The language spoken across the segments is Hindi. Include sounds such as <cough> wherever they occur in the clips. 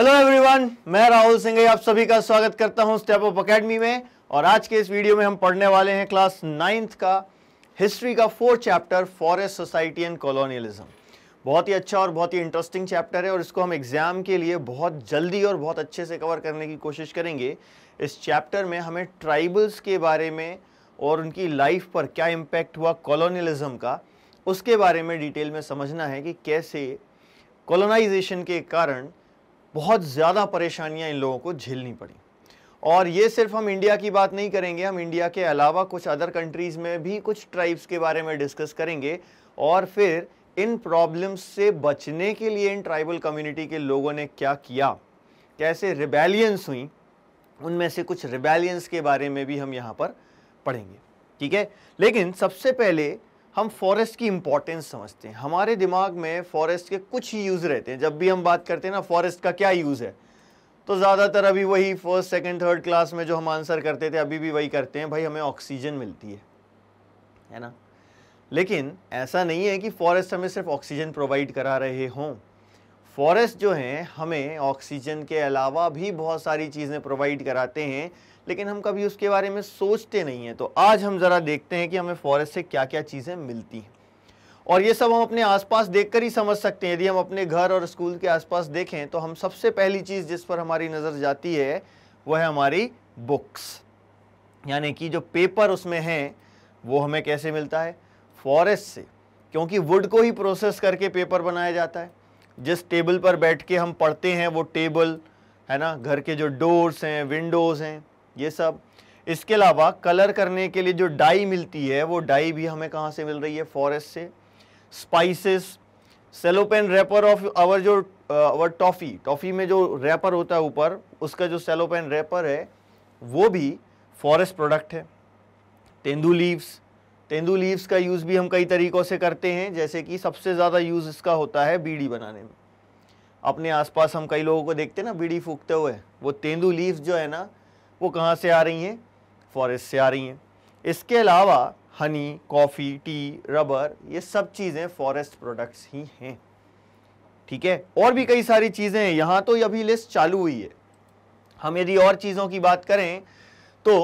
हेलो एवरीवन मैं राहुल सिंह आप सभी का स्वागत करता हूं स्टेप अप अकेडमी में और आज के इस वीडियो में हम पढ़ने वाले हैं क्लास नाइन्थ का हिस्ट्री का fourth chapter forest society and colonialism बहुत ही अच्छा और बहुत ही इंटरेस्टिंग चैप्टर है और इसको हम एग्जाम के लिए बहुत जल्दी और बहुत अच्छे से कवर करने की कोशिश करेंगे इस चैप्टर में हमें ट्राइबल्स के बारे में और उनकी लाइफ पर क्या इम्पैक्ट हुआ कॉलोनियलिज्म का उसके बारे में डिटेल में समझना है कि कैसे कॉलोनाइजेशन के कारण बहुत ज़्यादा परेशानियाँ इन लोगों को झेलनी पड़ी और ये सिर्फ हम इंडिया की बात नहीं करेंगे हम इंडिया के अलावा कुछ अदर कंट्रीज़ में भी कुछ ट्राइब्स के बारे में डिस्कस करेंगे और फिर इन प्रॉब्लम्स से बचने के लिए इन ट्राइबल कम्युनिटी के लोगों ने क्या किया कैसे रिबेलियंस हुई उनमें से कुछ रिबेलियंस के बारे में भी हम यहाँ पर पढ़ेंगे ठीक है लेकिन सबसे पहले हम फॉरेस्ट की इंपॉर्टेंस समझते हैं हमारे दिमाग में फॉरेस्ट के कुछ ही यूज़ रहते हैं जब भी हम बात करते हैं ना फॉरेस्ट का क्या यूज़ है तो ज़्यादातर अभी वही फर्स्ट सेकंड थर्ड क्लास में जो हम आंसर करते थे अभी भी वही करते हैं भाई हमें ऑक्सीजन मिलती है है ना लेकिन ऐसा नहीं है कि फॉरेस्ट हमें सिर्फ ऑक्सीजन प्रोवाइड करा रहे हों फॉरेस्ट जो हैं हमें ऑक्सीजन के अलावा भी बहुत सारी चीज़ें प्रोवाइड कराते हैं लेकिन हम कभी उसके बारे में सोचते नहीं हैं तो आज हम ज़रा देखते हैं कि हमें फॉरेस्ट से क्या क्या चीज़ें मिलती हैं और ये सब हम अपने आसपास देखकर ही समझ सकते हैं यदि हम अपने घर और स्कूल के आसपास देखें तो हम सबसे पहली चीज़ जिस पर हमारी नज़र जाती है वह है हमारी बुक्स यानी कि जो पेपर उसमें हैं वो हमें कैसे मिलता है फॉरेस्ट से क्योंकि वुड को ही प्रोसेस करके पेपर बनाया जाता है जिस टेबल पर बैठ के हम पढ़ते हैं वो टेबल है ना घर के जो डोर्स हैं विंडोज़ हैं ये सब इसके अलावा कलर करने के लिए जो डाई मिलती है वो डाई भी हमें कहाँ से मिल रही है फॉरेस्ट से spices cellophane wrapper of our जो आवर टॉफ़ी टॉफ़ी में जो रैपर होता है ऊपर उसका जो सेलोपेन रैपर है वो भी फॉरेस्ट प्रोडक्ट है तेंदू लीव्स तेंदू लीव्स का यूज़ भी हम कई तरीक़ों से करते हैं जैसे कि सबसे ज़्यादा यूज़ इसका होता है बीड़ी बनाने में अपने आसपास हम कई लोगों को देखते हैं ना बीड़ी फूकते हुए वो तेंदू लीव्स जो है ना वो कहाँ से आ रही हैं फॉरेस्ट से आ रही हैं इसके अलावा हनी कॉफ़ी टी रबर ये सब चीज़ें फॉरेस्ट प्रोडक्ट्स ही हैं ठीक है और भी कई सारी चीज़ें हैं यहाँ तो अभी लिस्ट चालू हुई है हम यदि और चीज़ों की बात करें तो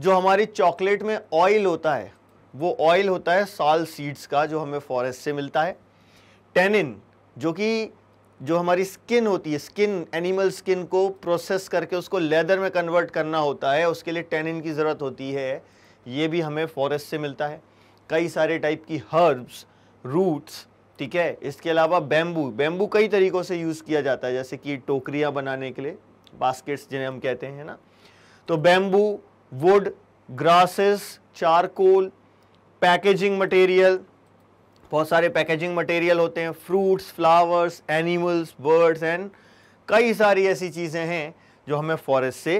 जो हमारी चॉकलेट में ऑयल होता है वो ऑयल होता है साल सीड्स का जो हमें फॉरेस्ट से मिलता है टेनिन जो कि जो हमारी स्किन होती है स्किन एनिमल स्किन को प्रोसेस करके उसको लेदर में कन्वर्ट करना होता है उसके लिए टेनिन की ज़रूरत होती है ये भी हमें फॉरेस्ट से मिलता है कई सारे टाइप की हर्ब्स रूट्स ठीक है इसके अलावा बैम्बू बैम्बू कई तरीक़ों से यूज़ किया जाता है जैसे कि टोकरियाँ बनाने के लिए बास्केट्स जिन्हें हम कहते हैं ना तो bamboo wood grasses charcoal packaging material बहुत सारे पैकेजिंग मटेरियल होते हैं fruits flowers animals birds and कई सारी ऐसी चीज़ें हैं जो हमें फॉरेस्ट से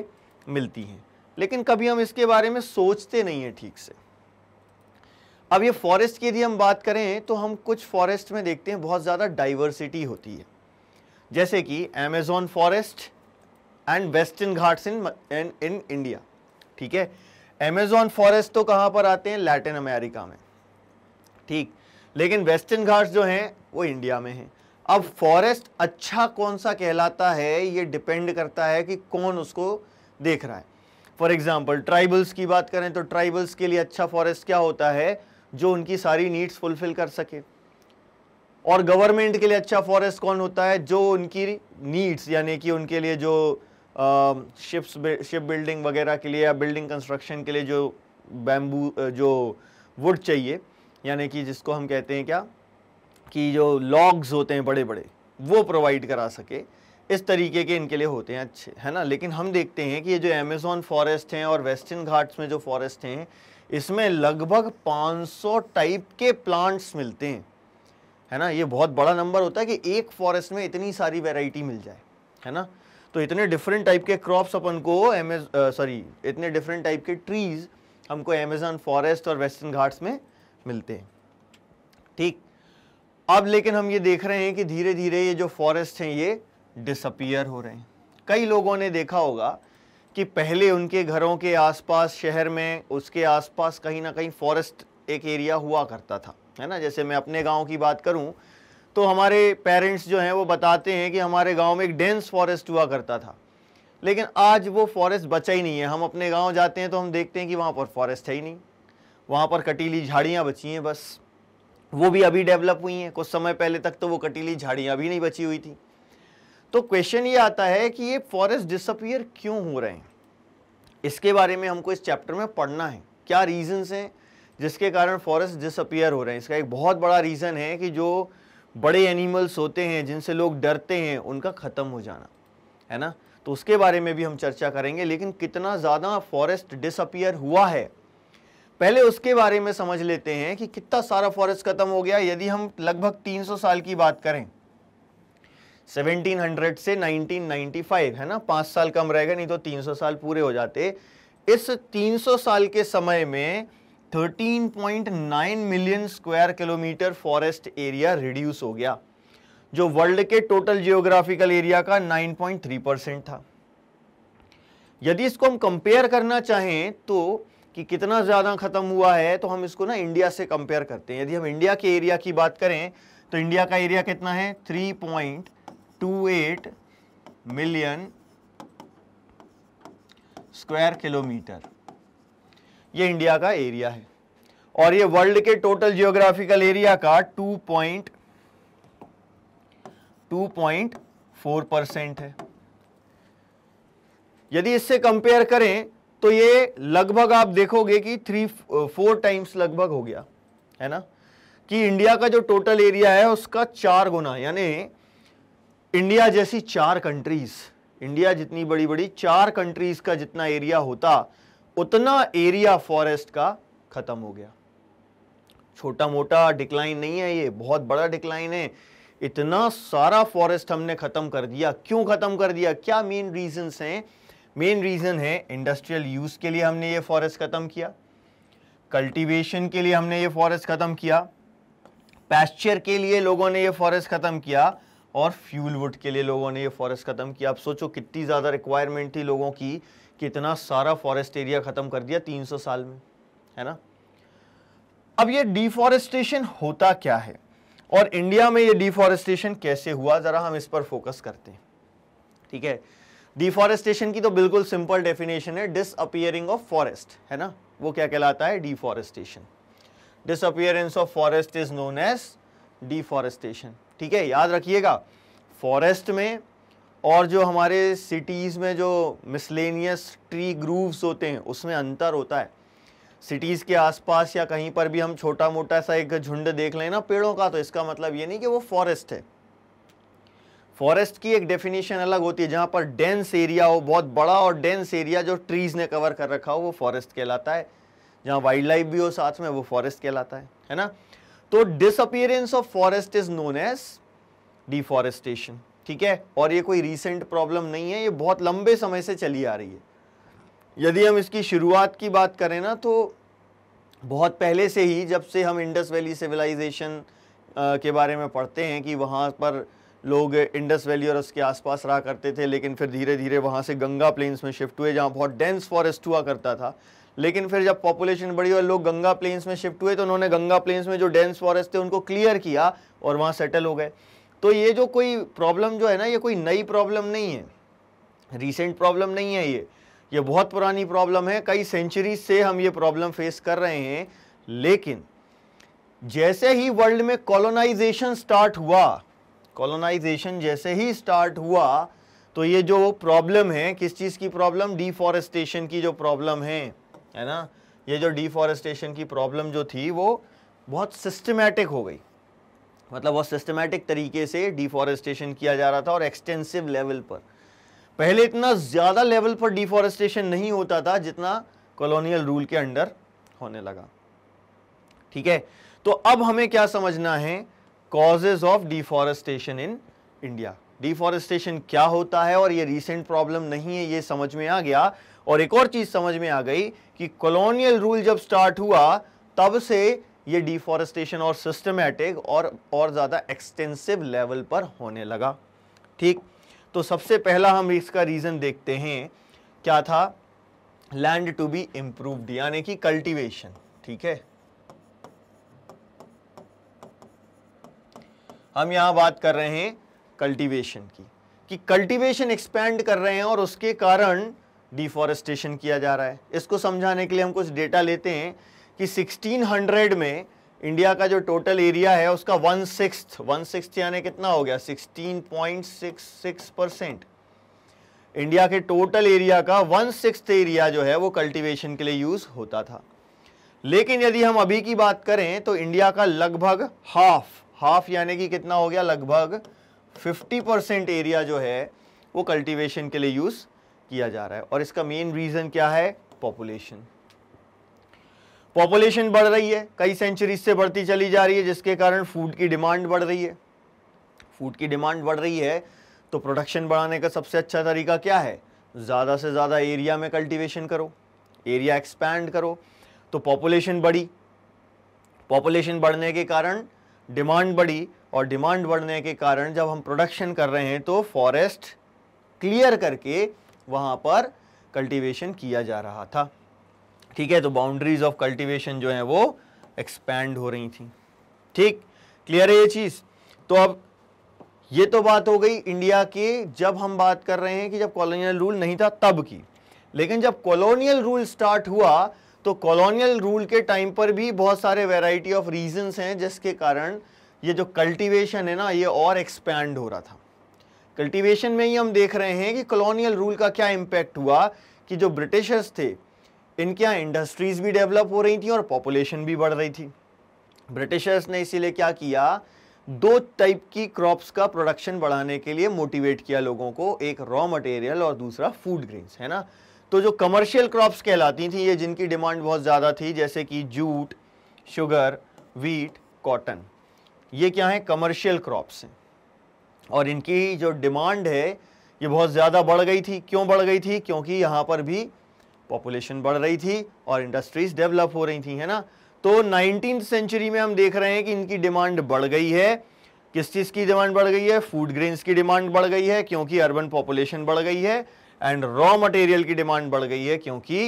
मिलती हैं लेकिन कभी हम इसके बारे में सोचते नहीं हैं ठीक से अब ये फॉरेस्ट की यदि हम बात करें तो हम कुछ फॉरेस्ट में देखते हैं बहुत ज़्यादा डाइवर्सिटी होती है जैसे कि Amazon forest and Western Ghats in in India ठीक है अमेजोन फॉरेस्ट तो कहाँ पर आते हैं लैटिन अमेरिका में ठीक लेकिन वेस्टर्न घाट्स जो हैं वो इंडिया में हैं अब फॉरेस्ट अच्छा कौन सा कहलाता है ये डिपेंड करता है कि कौन उसको देख रहा है फॉर एग्ज़ाम्पल ट्राइबल्स की बात करें तो ट्राइबल्स के लिए अच्छा फॉरेस्ट क्या होता है जो उनकी सारी नीड्स फुलफिल कर सके और गवर्नमेंट के लिए अच्छा फॉरेस्ट कौन होता है जो उनकी नीड्स यानी कि उनके लिए जो शिप्स शिप बिल्डिंग वगैरह के लिए या बिल्डिंग कंस्ट्रक्शन के लिए जो बैम्बू जो वुड चाहिए यानी कि जिसको हम कहते हैं क्या कि जो लॉग्स होते हैं बड़े बड़े वो प्रोवाइड करा सके इस तरीके के इनके लिए होते हैं अच्छे है ना लेकिन हम देखते हैं कि ये जो अमेज़ोन फॉरेस्ट हैं और वेस्टर्न घाट्स में जो फॉरेस्ट हैं इसमें लगभग 500 टाइप के प्लांट्स मिलते हैं है ना ये बहुत बड़ा नंबर होता है कि एक फॉरेस्ट में इतनी सारी वेराइटी मिल जाए है ना तो इतने डिफरेंट टाइप के क्रॉप्स अपन को सॉरी इतने डिफरेंट टाइप के ट्रीज़ हमको अमेजोन फॉरेस्ट और वेस्टर्न घाट्स में मिलते हैं ठीक अब लेकिन हम ये देख रहे हैं कि धीरे धीरे ये जो फॉरेस्ट हैं ये डिसअपियर हो रहे हैं कई लोगों ने देखा होगा कि पहले उनके घरों के आसपास शहर में उसके आसपास कहीं ना कहीं फॉरेस्ट एक एरिया हुआ करता था है ना जैसे मैं अपने गांव की बात करूं तो हमारे पेरेंट्स जो हैं वो बताते हैं कि हमारे गांव में एक डेंस फॉरेस्ट हुआ करता था लेकिन आज वो फॉरेस्ट बचा ही नहीं है हम अपने गांव जाते हैं तो हम देखते हैं कि वहाँ पर फॉरेस्ट है ही नहीं वहाँ पर कटीली झाड़ियाँ बची हैं बस वो भी अभी डेवलप हुई हैं कुछ समय पहले तक तो वो कटीली झाड़ियाँ भी नहीं बची हुई थी तो क्वेश्चन ये आता है कि ये फॉरेस्ट डिसअपियर क्यों हो रहे हैं इसके बारे में हमको इस चैप्टर में पढ़ना है क्या रीजंस हैं जिसके कारण फॉरेस्ट डिसअपियर हो रहे हैं इसका एक बहुत बड़ा रीज़न है कि जो बड़े एनिमल्स होते हैं जिनसे लोग डरते हैं उनका ख़त्म हो जाना है ना तो उसके बारे में भी हम चर्चा करेंगे लेकिन कितना ज़्यादा फॉरेस्ट डिसअपियर हुआ है पहले उसके बारे में समझ लेते हैं कि कितना सारा फॉरेस्ट खत्म हो गया यदि हम लगभग 300 साल की बात करें 1700 से 1995 है ना पांच साल कम रहेगा नहीं तो 300 साल पूरे हो जाते इस 300 साल के समय में 13.9 million square kilometre forest area reduce हो गया जो वर्ल्ड के टोटल जियोग्राफिकल एरिया का 9.3 परसेंट था यदि इसको हम कंपेयर करना चाहें तो कि कितना ज़्यादा ख़त्म हुआ है तो हम इसको ना इंडिया से कंपेयर करते हैं यदि हम इंडिया के एरिया की बात करें तो इंडिया का एरिया कितना है 3.28 मिलियन स्क्वायर किलोमीटर ये इंडिया का एरिया है और ये वर्ल्ड के टोटल जियोग्राफिकल एरिया का 2.2.4 परसेंट है यदि इससे कंपेयर करें तो ये लगभग आप देखोगे कि थ्री फोर टाइम्स लगभग हो गया है ना कि इंडिया का जो टोटल एरिया है उसका चार गुना यानी इंडिया जैसी चार कंट्रीज इंडिया जितनी बड़ी बड़ी चार कंट्रीज का जितना एरिया होता उतना एरिया फॉरेस्ट का खत्म हो गया छोटा मोटा डिक्लाइन नहीं है ये बहुत बड़ा डिक्लाइन है इतना सारा फॉरेस्ट हमने खत्म कर दिया क्यों खत्म कर दिया क्या मेन रीजंस हैं मेन रीज़न है इंडस्ट्रियल यूज़ के लिए हमने ये फॉरेस्ट ख़त्म किया कल्टीवेशन के लिए हमने ये फॉरेस्ट ख़त्म किया पैस्चर के लिए लोगों ने ये फॉरेस्ट ख़त्म किया और फ्यूल वुड के लिए लोगों ने ये फॉरेस्ट ख़त्म किया आप सोचो कितनी ज़्यादा रिक्वायरमेंट थी लोगों की कितना सारा फॉरेस्ट एरिया ख़त्म कर दिया 300 साल में है ना अब ये डिफॉरेस्टेशन होता क्या है और इंडिया में ये डिफॉरेस्टेशन कैसे हुआ ज़रा हम इस पर फोकस करते हैं ठीक है डिफॉरेस्टेशन की तो बिल्कुल सिंपल डेफिनेशन है डिसअपियरिंग ऑफ फॉरेस्ट है ना वो क्या कहलाता है deforestation disappearance of forest is known as deforestation ठीक है याद रखिएगा फॉरेस्ट में और जो हमारे सिटीज़ में जो मिसलेनियस ट्री ग्रूव्स होते हैं उसमें अंतर होता है सिटीज़ के आसपास या कहीं पर भी हम छोटा मोटा सा एक झुंड देख लें ना पेड़ों का तो इसका मतलब ये नहीं कि वो फॉरेस्ट है फॉरेस्ट की एक डेफिनेशन अलग होती है जहाँ पर डेंस एरिया हो बहुत बड़ा और डेंस एरिया जो ट्रीज़ ने कवर कर रखा हो वो फॉरेस्ट कहलाता है जहाँ वाइल्ड लाइफ भी हो साथ में वो फॉरेस्ट कहलाता है है ना तो disappearance of forest is known as deforestation ठीक है और ये कोई रिसेंट प्रॉब्लम नहीं है ये बहुत लंबे समय से चली आ रही है यदि हम इसकी शुरुआत की बात करें ना तो बहुत पहले से ही जब से हम इंडस वैली सिविलाइजेशन के बारे में पढ़ते हैं कि वहाँ पर लोग इंडस वैली और उसके आसपास रहा करते थे लेकिन फिर धीरे धीरे वहाँ से गंगा प्लेन्स में शिफ्ट हुए जहाँ बहुत डेंस फॉरेस्ट हुआ करता था लेकिन फिर जब पॉपुलेशन बढ़ी और लोग गंगा प्लेन्स में शिफ्ट हुए तो उन्होंने गंगा प्लेन्स में जो डेंस फॉरेस्ट थे उनको क्लियर किया और वहाँ सेटल हो गए तो ये जो कोई प्रॉब्लम जो है ना ये कोई नई प्रॉब्लम नहीं है रिसेंट प्रॉब्लम नहीं है ये ये बहुत पुरानी प्रॉब्लम है कई सेंचुरी से हम ये प्रॉब्लम फेस कर रहे हैं लेकिन जैसे ही वर्ल्ड में कॉलोनाइजेशन स्टार्ट हुआ कॉलोनाइजेशन जैसे ही स्टार्ट हुआ तो ये जो प्रॉब्लम है किस चीज़ की प्रॉब्लम डिफॉरेस्टेशन की जो प्रॉब्लम है है ना ये जो डिफॉरेस्टेशन की प्रॉब्लम जो थी वो बहुत सिस्टमेटिक हो गई मतलब बहुत सिस्टमेटिक तरीके से डिफॉरेस्टेशन किया जा रहा था और एक्सटेंसिव लेवल पर पहले इतना ज़्यादा लेवल पर डिफॉरेस्टेशन नहीं होता था जितना कॉलोनियल रूल के अंडर होने लगा ठीक है तो अब हमें क्या समझना है causes of deforestation in India deforestation क्या होता है और ये रिसेंट प्रॉब्लम नहीं है ये समझ में आ गया और एक और चीज़ समझ में आ गई कि कॉलोनियल रूल जब स्टार्ट हुआ तब से ये डिफॉरेस्टेशन और सिस्टमेटिक और और ज़्यादा एक्सटेंसिव लेवल पर होने लगा ठीक तो सबसे पहला हम इसका रीज़न देखते हैं क्या था लैंड टू बी इंप्रूव्ड यानी कि कल्टीवेशन ठीक है हम यहाँ बात कर रहे हैं कल्टीवेशन की कि कल्टीवेशन एक्सपेंड कर रहे हैं और उसके कारण डिफॉरेस्टेशन किया जा रहा है इसको समझाने के लिए हम कुछ डेटा लेते हैं कि 1600 में इंडिया का जो टोटल एरिया है उसका वन सिक्स वन सिक्स यानी कितना हो गया 16.66 परसेंट इंडिया के टोटल एरिया का वन सिक्स एरिया जो है वो कल्टीवेशन के लिए यूज़ होता था लेकिन यदि हम अभी की बात करें तो इंडिया का लगभग हाफ हाफ यानी कि कितना हो गया लगभग 50 परसेंट एरिया जो है वो कल्टीवेशन के लिए यूज़ किया जा रहा है और इसका मेन रीज़न क्या है पॉपुलेशन पॉपुलेशन बढ़ रही है कई सेंचुरीज से बढ़ती चली जा रही है जिसके कारण फूड की डिमांड बढ़ रही है फूड की डिमांड बढ़ रही है तो प्रोडक्शन बढ़ाने का सबसे अच्छा तरीका क्या है ज़्यादा से ज़्यादा एरिया में कल्टीवेशन करो एरिया एक्सपैंड करो तो पॉपुलेशन बढ़ी पॉपुलेशन बढ़ने के कारण डिमांड बढ़ी और डिमांड बढ़ने के कारण जब हम प्रोडक्शन कर रहे हैं तो फॉरेस्ट क्लियर करके वहाँ पर कल्टीवेशन किया जा रहा था ठीक है तो बाउंड्रीज ऑफ कल्टीवेशन जो है वो एक्सपैंड हो रही थी ठीक क्लियर है ये चीज़ तो अब ये तो बात हो गई इंडिया के जब हम बात कर रहे हैं कि जब कॉलोनियल रूल नहीं था तब की लेकिन जब कॉलोनियल रूल स्टार्ट हुआ तो कॉलोनियल रूल के टाइम पर भी बहुत सारे वेराइटी ऑफ रीजंस हैं जिसके कारण ये जो कल्टीवेशन है ना ये और एक्सपैंड हो रहा था कल्टीवेशन में ही हम देख रहे हैं कि कॉलोनियल रूल का क्या इम्पैक्ट हुआ कि जो ब्रिटिशर्स थे इनके यहाँ इंडस्ट्रीज़ भी डेवलप हो रही थी और पॉपुलेशन भी बढ़ रही थी ब्रिटिशर्स ने इसीलिए क्या किया दो टाइप की क्रॉप्स का प्रोडक्शन बढ़ाने के लिए मोटिवेट किया लोगों को एक रॉ मटेरियल और दूसरा फूड ग्रेन्स है ना तो जो कमर्शियल क्रॉप्स कहलाती थी ये जिनकी डिमांड बहुत ज़्यादा थी जैसे कि जूट शुगर वीट कॉटन ये क्या है कमर्शियल क्रॉप्स हैं और इनकी जो डिमांड है ये बहुत ज़्यादा बढ़ गई थी क्यों बढ़ गई थी क्योंकि यहाँ पर भी पॉपुलेशन बढ़ रही थी और इंडस्ट्रीज डेवलप हो रही थी है ना तो नाइनटीन सेंचुरी में हम देख रहे हैं कि इनकी डिमांड बढ़ गई है किस चीज़ की डिमांड बढ़ गई है फूड ग्रेन्स की डिमांड बढ़ गई है क्योंकि अर्बन पॉपुलेशन बढ़ गई है एंड रॉ मटेरियल की डिमांड बढ़ गई है क्योंकि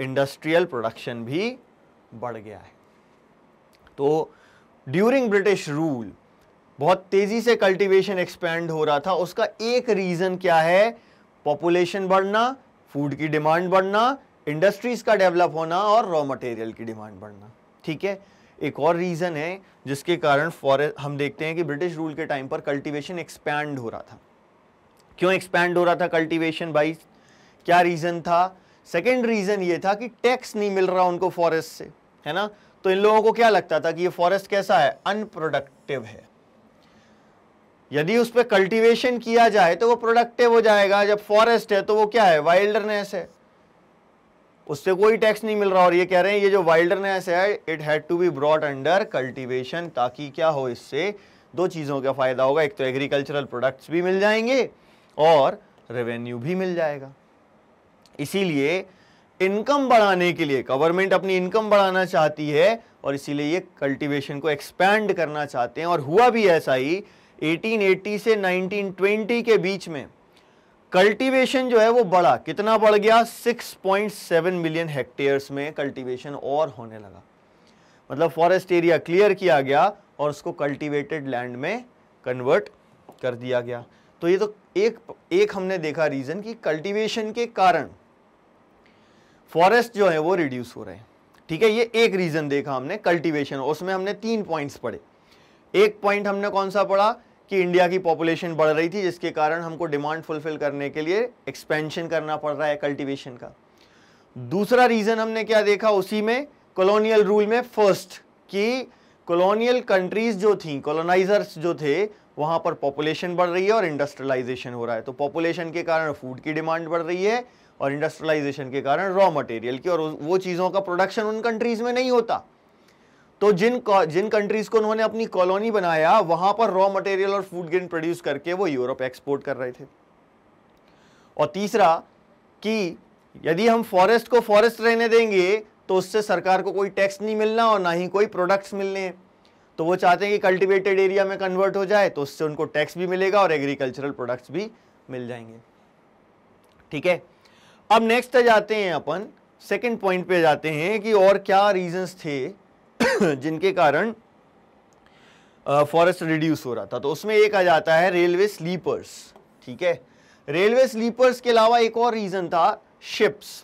इंडस्ट्रियल प्रोडक्शन भी बढ़ गया है तो ड्यूरिंग ब्रिटिश रूल बहुत तेजी से कल्टीवेशन एक्सपेंड हो रहा था उसका एक रीजन क्या है पॉपुलेशन बढ़ना फूड की डिमांड बढ़ना इंडस्ट्रीज का डेवलप होना और रॉ मटेरियल की डिमांड बढ़ना ठीक है एक और रीज़न है जिसके कारण फॉरेस्ट हम देखते हैं कि ब्रिटिश रूल के टाइम पर कल्टीवेशन एक्सपैंड हो रहा था क्यों एक्सपैंड हो रहा था कल्टीवेशन भाई क्या रीज़न था सेकेंड रीज़न ये था कि टैक्स नहीं मिल रहा उनको फॉरेस्ट से है ना तो इन लोगों को क्या लगता था कि ये फॉरेस्ट कैसा है अनप्रोडक्टिव है यदि उस पर कल्टिवेशन किया जाए तो वो प्रोडक्टिव हो जाएगा जब फॉरेस्ट है तो वो क्या है वाइल्डरनेस है उससे कोई टैक्स नहीं मिल रहा और ये कह रहे हैं ये जो वाइल्डनेस है it had to be brought under cultivation ताकि क्या हो इससे दो चीज़ों का फ़ायदा होगा एक तो एग्रीकल्चरल प्रोडक्ट्स भी मिल जाएंगे और रेवेन्यू भी मिल जाएगा इसीलिए इनकम बढ़ाने के लिए गवर्नमेंट अपनी इनकम बढ़ाना चाहती है और इसीलिए ये कल्टीवेशन को एक्सपैंड करना चाहते हैं और हुआ भी ऐसा ही 1880 से 1920 के बीच में कल्टीवेशन जो है वो बढ़ा कितना बढ़ गया 6.7 मिलियन हेक्टेयर्स में कल्टीवेशन और होने लगा मतलब फॉरेस्ट एरिया क्लियर किया गया और उसको कल्टिवेटेड लैंड में कन्वर्ट कर दिया गया तो ये तो एक एक हमने देखा रीज़न कि कल्टीवेशन के कारण फॉरेस्ट जो है वो रिड्यूस हो रहे हैं ठीक है ये एक रीज़न देखा हमने कल्टीवेशन उसमें हमने तीन पॉइंट्स पढ़े एक पॉइंट हमने कौन सा पढ़ा कि इंडिया की पॉपुलेशन बढ़ रही थी जिसके कारण हमको डिमांड फुलफिल करने के लिए एक्सपेंशन करना पड़ रहा है कल्टीवेशन का दूसरा रीज़न हमने क्या देखा उसी में कॉलोनियल रूल में फर्स्ट कि कॉलोनियल कंट्रीज जो थी कॉलोनाइजर्स जो थे वहाँ पर पॉपुलेशन बढ़ रही है और इंडस्ट्रियलाइजेशन हो रहा है तो पॉपुलेशन के कारण फूड की डिमांड बढ़ रही है और इंडस्ट्रियलाइजेशन के कारण रॉ मटेरियल की और वो चीज़ों का प्रोडक्शन उन कंट्रीज़ में नहीं होता तो जिन जिन कंट्रीज़ को उन्होंने अपनी कॉलोनी बनाया वहां पर रॉ मटेरियल और फूड ग्रेन प्रोड्यूस करके वो यूरोप एक्सपोर्ट कर रहे थे और तीसरा कि यदि हम फॉरेस्ट को फॉरेस्ट रहने देंगे तो उससे सरकार को कोई टैक्स नहीं मिलना और ना ही कोई प्रोडक्ट्स मिलने हैं तो वो चाहते हैं कि कल्टीवेटेड एरिया में कन्वर्ट हो जाए तो उससे उनको टैक्स भी मिलेगा और एग्रीकल्चरल प्रोडक्ट्स भी मिल जाएंगे ठीक है अब नेक्स्ट जाते हैं अपन सेकेंड पॉइंट पे जाते हैं कि और क्या रीजंस थे <coughs> जिनके कारण फॉरेस्ट रिड्यूस हो रहा था तो उसमें एक आ जाता है रेलवे स्लीपर्स ठीक है रेलवे स्लीपर्स के अलावा एक और रीज़न था शिप्स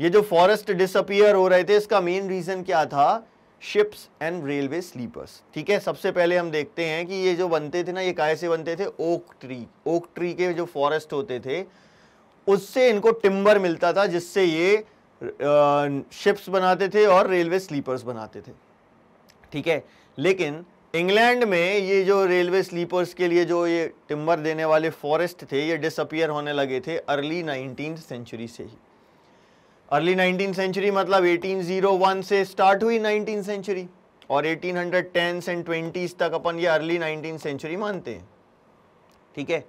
ये जो फॉरेस्ट डिसअपियर हो रहे थे इसका मेन रीज़न क्या था शिप्स एंड रेलवे स्लीपर्स ठीक है सबसे पहले हम देखते हैं कि ये जो बनते थे ना ये काय से बनते थे ओक ट्री ओक ट्री के जो फॉरेस्ट होते थे उससे इनको टिम्बर मिलता था जिससे ये शिप्स बनाते थे और रेलवे स्लीपर्स बनाते थे ठीक है लेकिन इंग्लैंड में ये जो रेलवे स्लीपर्स के लिए जो ये टिम्बर देने वाले फॉरेस्ट थे ये डिसअपियर होने लगे थे अर्ली नाइनटीन सेंचुरी से ही अर्ली नाइनटीन सेंचुरी मतलब 1801 से स्टार्ट हुई नाइनटीन सेंचुरी और 1810s एंड 20s तक अपन ये अर्ली नाइनटीन सेंचुरी मानते हैं ठीक है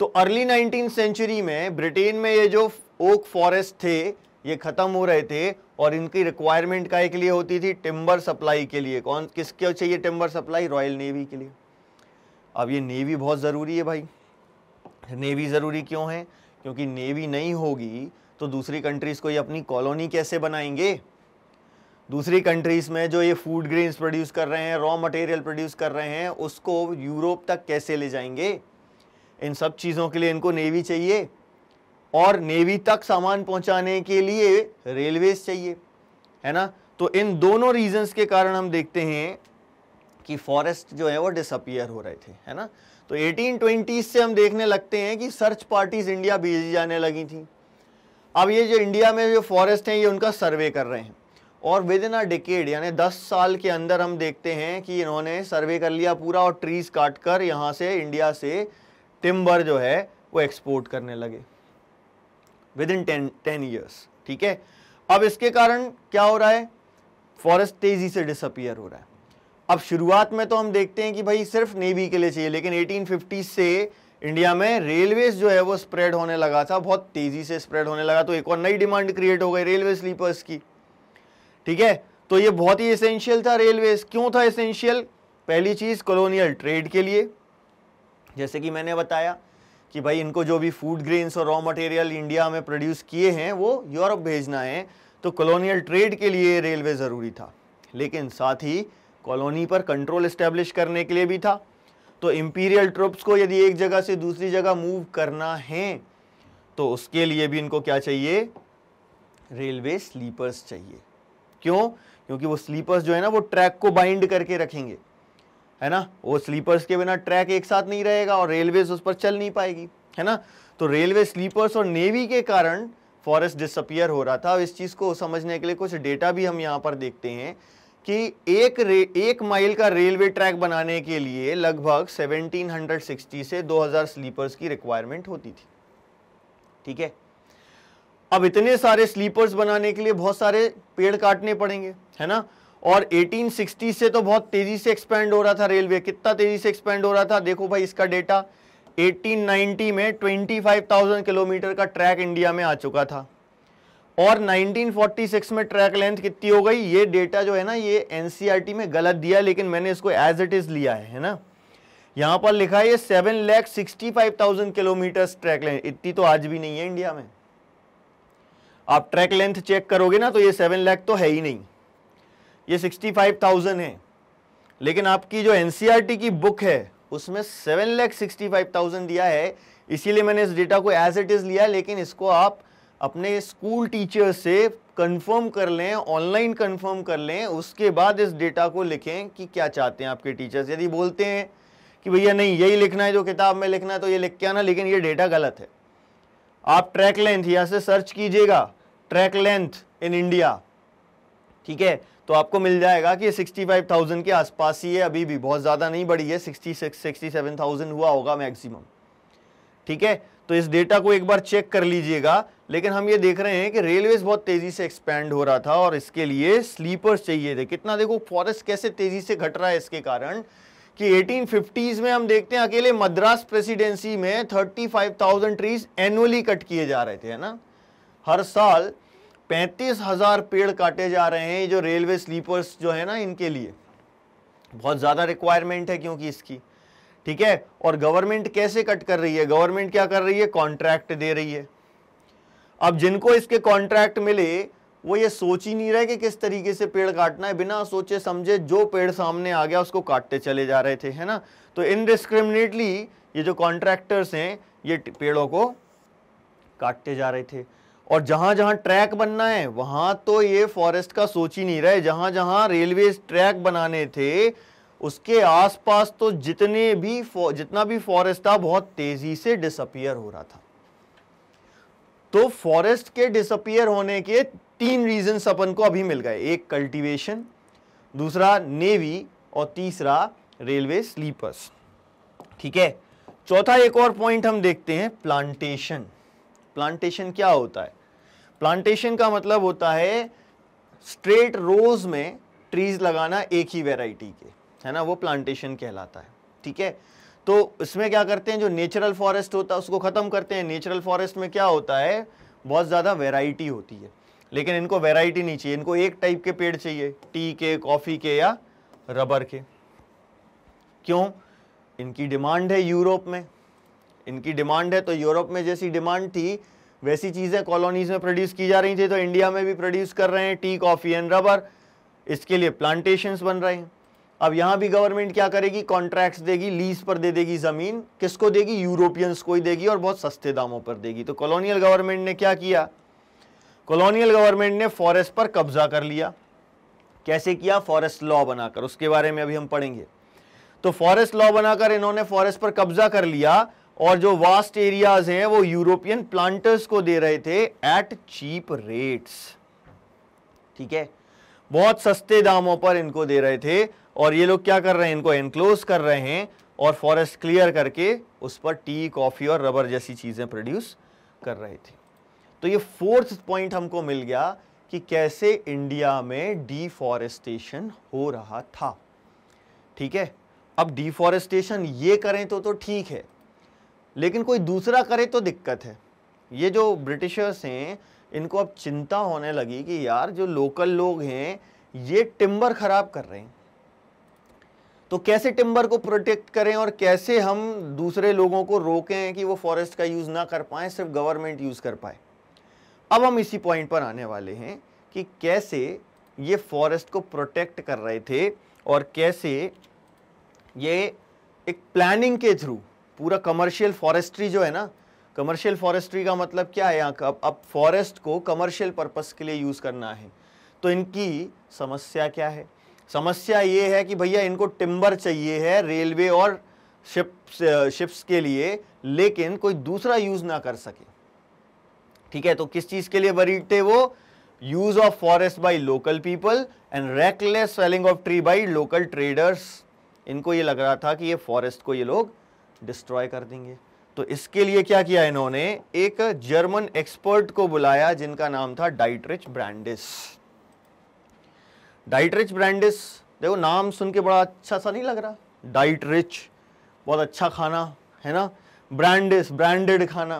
तो अर्ली नाइनटीन सेंचुरी में ब्रिटेन में ये जो ओक फॉरेस्ट थे ये ख़त्म हो रहे थे और इनकी रिक्वायरमेंट का के लिए होती थी टिम्बर सप्लाई के लिए कौन किसके चाहिए टिम्बर सप्लाई रॉयल नेवी के लिए अब ये नेवी बहुत ज़रूरी है भाई नेवी ज़रूरी क्यों है क्योंकि नेवी नहीं होगी तो दूसरी कंट्रीज़ को ये अपनी कॉलोनी कैसे बनाएंगे दूसरी कंट्रीज़ में जो ये फूड ग्रेन्स प्रोड्यूस कर रहे हैं रॉ मटेरियल प्रोड्यूस कर रहे हैं उसको यूरोप तक कैसे ले जाएंगे इन सब चीज़ों के लिए इनको नेवी चाहिए और नेवी तक सामान पहुंचाने के लिए रेलवेज चाहिए है ना तो इन दोनों रीजंस के कारण हम देखते हैं कि फॉरेस्ट जो है वो डिसअपियर हो रहे थे है ना तो एटीन से हम देखने लगते हैं कि सर्च पार्टीज इंडिया भेजी जाने लगी थी अब ये जो इंडिया में जो फॉरेस्ट हैं ये उनका सर्वे कर रहे हैं और विद इन अ डिकेड यानी दस साल के अंदर हम देखते हैं कि इन्होंने सर्वे कर लिया पूरा और ट्रीज काट कर यहाँ से इंडिया से टिम्बर जो है वो एक्सपोर्ट करने लगे within ten ten years ठीक है अब इसके कारण क्या हो रहा है फॉरेस्ट तेज़ी से डिसअपियर हो रहा है अब शुरुआत में तो हम देखते हैं कि भाई सिर्फ नेवी के लिए चाहिए लेकिन 1850 से इंडिया में रेलवेज जो है वो स्प्रेड होने लगा था बहुत तेज़ी से स्प्रेड होने लगा तो एक और नई डिमांड क्रिएट हो गई रेलवे स्लीपर्स की ठीक है तो ये बहुत ही एसेंशियल था रेलवेज क्यों था एसेंशियल पहली चीज़ कॉलोनियल ट्रेड के लिए जैसे कि मैंने बताया कि भाई इनको जो भी फूड ग्रेन्स और रॉ मटेरियल इंडिया में प्रोड्यूस किए हैं वो यूरोप भेजना है तो कॉलोनियल ट्रेड के लिए रेलवे ज़रूरी था लेकिन साथ ही कॉलोनी पर कंट्रोल इस्टेब्लिश करने के लिए भी था तो इम्पीरियल ट्रुप्स को यदि एक जगह से दूसरी जगह मूव करना है तो उसके लिए भी इनको क्या चाहिए रेलवे स्लीपर्स चाहिए क्यों क्योंकि वो स्लीपर्स जो है ना वो ट्रैक को बाइंड करके रखेंगे है ना वो स्लीपर्स के बिना ट्रैक एक साथ नहीं रहेगा और रेलवे उस पर चल नहीं पाएगी है ना तो रेलवे स्लीपर्स और नेवी के कारण फॉरेस्ट डिसअपियर हो रहा था इस चीज़ को समझने के लिए कुछ डेटा भी हम यहाँ पर देखते हैं कि एक रे एक माइल का रेलवे ट्रैक बनाने के लिए लगभग 1760 से 2000 स्लीपर्स की रिक्वायरमेंट होती थी ठीक है अब इतने सारे स्लीपर्स बनाने के लिए बहुत सारे पेड़ काटने पड़ेंगे है ना और 1860 से तो बहुत तेज़ी से एक्सपेंड हो रहा था रेलवे कितना तेज़ी से एक्सपेंड हो रहा था देखो भाई इसका डेटा 1890 में 25,000 किलोमीटर का ट्रैक इंडिया में आ चुका था और 1946 में ट्रैक लेंथ कितनी हो गई ये डेटा जो है ना ये एनसीईआरटी e में गलत दिया लेकिन मैंने इसको एज इट इज़ लिया है है ना यहां पर लिखा है seven lakh sixty five thousand kilometre track length इतनी तो आज भी नहीं है इंडिया में आप ट्रैक लेंथ चेक करोगे ना तो ये सेवन लैख तो है ही नहीं ये सिक्सटी फाइव थाउजेंड है लेकिन आपकी जो एन e की बुक है उसमें seven lakh sixty five thousand दिया है इसीलिए मैंने इस डेटा को एज इट इज़ लिया लेकिन इसको आप अपने स्कूल टीचर से कंफर्म कर लें ऑनलाइन कंफर्म कर लें उसके बाद इस डेटा को लिखें कि क्या चाहते हैं आपके टीचर्स यदि बोलते हैं कि भैया नहीं यही लिखना है जो किताब में लिखना है तो ये लिख के आना लेकिन ये डेटा गलत है आप ट्रैक लेंथ यहाँ से सर्च कीजिएगा ट्रैक लेंथ इन इंडिया ठीक है तो आपको मिल जाएगा कि थाउजेंड के आसपास ही है अभी भी बहुत ज़्यादा नहीं बढ़ी है सेवन थाउजेंड हुआ होगा मैक्सिमम ठीक है तो इस डेटा को एक बार चेक कर लीजिएगा लेकिन हम ये देख रहे हैं कि रेलवेज बहुत तेज़ी से एक्सपैंड हो रहा था और इसके लिए स्लीपर्स चाहिए थे कितना देखो फॉरेस्ट कैसे तेज़ी से घट रहा है इसके कारण कि 1850s में हम देखते हैं अकेले मद्रास प्रेसिडेंसी में 35,000 ट्रीज एनुअली कट किए जा रहे थे है ना हर साल 35,000 पेड़ काटे जा रहे हैं जो रेलवे स्लीपर्स जो है ना इनके लिए बहुत ज़्यादा रिक्वायरमेंट है क्योंकि इसकी ठीक है और गवर्नमेंट कैसे कट कर रही है गवर्नमेंट क्या कर रही है कॉन्ट्रैक्ट दे रही है अब जिनको इसके कॉन्ट्रैक्ट मिले वो ये सोच ही नहीं रहे कि किस तरीके से पेड़ काटना है बिना सोचे समझे जो पेड़ सामने आ गया उसको काटते चले जा रहे थे है ना तो इनडिस्क्रिमिनेटली ये जो कॉन्ट्रैक्टर्स हैं ये पेड़ों को काटते जा रहे थे और जहां जहां ट्रैक बनना है वहां तो ये फॉरेस्ट का सोच ही नहीं रहे जहां जहां रेलवे ट्रैक बनाने थे उसके आसपास तो जितने भी जितना भी फॉरेस्ट था बहुत तेजी से डिसअपियर हो रहा था तो फॉरेस्ट के डिसअपियर होने के तीन रीजन अपन को अभी मिल गए एक कल्टीवेशन दूसरा नेवी और तीसरा रेलवे स्लीपर्स ठीक है चौथा एक और पॉइंट हम देखते हैं प्लांटेशन प्लांटेशन क्या होता है प्लांटेशन का मतलब होता है स्ट्रेट रोज में ट्रीज लगाना एक ही वेराइटी के है ना वो प्लांटेशन कहलाता है ठीक है तो इसमें क्या करते हैं जो नेचुरल फॉरेस्ट होता है उसको ख़त्म करते हैं नेचुरल फॉरेस्ट में क्या होता है बहुत ज़्यादा वेराइटी होती है लेकिन इनको वेराइटी नहीं चाहिए इनको एक टाइप के पेड़ चाहिए टी के कॉफ़ी के या रबर के क्यों इनकी डिमांड है यूरोप में इनकी डिमांड है तो यूरोप में जैसी डिमांड थी वैसी चीज़ें कॉलोनीज में प्रोड्यूस की जा रही थी तो इंडिया में भी प्रोड्यूस कर रहे हैं टी कॉफ़ी एंड रबर इसके लिए प्लांटेशंस बन रहे हैं अब यहां भी गवर्नमेंट क्या करेगी कॉन्ट्रैक्ट देगी लीज पर दे देगी ज़मीन किसको देगी यूरोपियंस को ही देगी और बहुत सस्ते दामों पर देगी तो कॉलोनियल गवर्नमेंट ने क्या किया कॉलोनियल गवर्नमेंट ने फॉरेस्ट पर कब्जा कर लिया कैसे किया फॉरेस्ट लॉ बनाकर उसके बारे में अभी हम पढ़ेंगे तो फॉरेस्ट लॉ बनाकर इन्होंने फॉरेस्ट पर कब्जा कर लिया और जो वास्ट एरियाज हैं वो यूरोपियन प्लांटर्स को दे रहे थे एट चीप रेट्स ठीक है बहुत सस्ते दामों पर इनको दे रहे थे और ये लोग क्या कर रहे हैं इनको एनक्लोज कर रहे हैं और फॉरेस्ट क्लियर करके उस पर टी कॉफ़ी और रबर जैसी चीज़ें प्रोड्यूस कर रहे थे तो ये फोर्थ पॉइंट हमको मिल गया कि कैसे इंडिया में डिफॉरेस्टेशन हो रहा था ठीक है अब डिफॉरेस्टेशन ये करें तो तो ठीक है लेकिन कोई दूसरा करे तो दिक्कत है ये जो ब्रिटिशर्स हैं इनको अब चिंता होने लगी कि यार जो लोकल लोग हैं ये टिम्बर ख़राब कर रहे हैं तो कैसे टिम्बर को प्रोटेक्ट करें और कैसे हम दूसरे लोगों को रोकें कि वो फॉरेस्ट का यूज़ ना कर पाएँ सिर्फ गवर्नमेंट यूज़ कर पाए अब हम इसी पॉइंट पर आने वाले हैं कि कैसे ये फॉरेस्ट को प्रोटेक्ट कर रहे थे और कैसे ये एक प्लानिंग के थ्रू पूरा कमर्शियल फॉरेस्ट्री जो है ना कमर्शियल फॉरेस्ट्री का मतलब क्या है यहाँ का अब फॉरेस्ट को कमर्शियल पर्पज़ के लिए यूज़ करना है तो इनकी समस्या क्या है समस्या ये है कि भैया इनको टिम्बर चाहिए है रेलवे और शिप्स शिप्स के लिए लेकिन कोई दूसरा यूज़ ना कर सके ठीक है तो किस चीज़ के लिए वरीड थे वो use of forest by local people and reckless selling of tree by local traders इनको ये लग रहा था कि ये फॉरेस्ट को ये लोग डिस्ट्रॉय कर देंगे तो इसके लिए क्या किया इन्होंने एक जर्मन एक्सपर्ट को बुलाया जिनका नाम था Dietrich Brandis Dietrich Brandis देखो नाम सुन के बड़ा अच्छा सा नहीं लग रहा डाइट रिच बहुत अच्छा खाना है ना ब्रांडिस ब्रांडेड खाना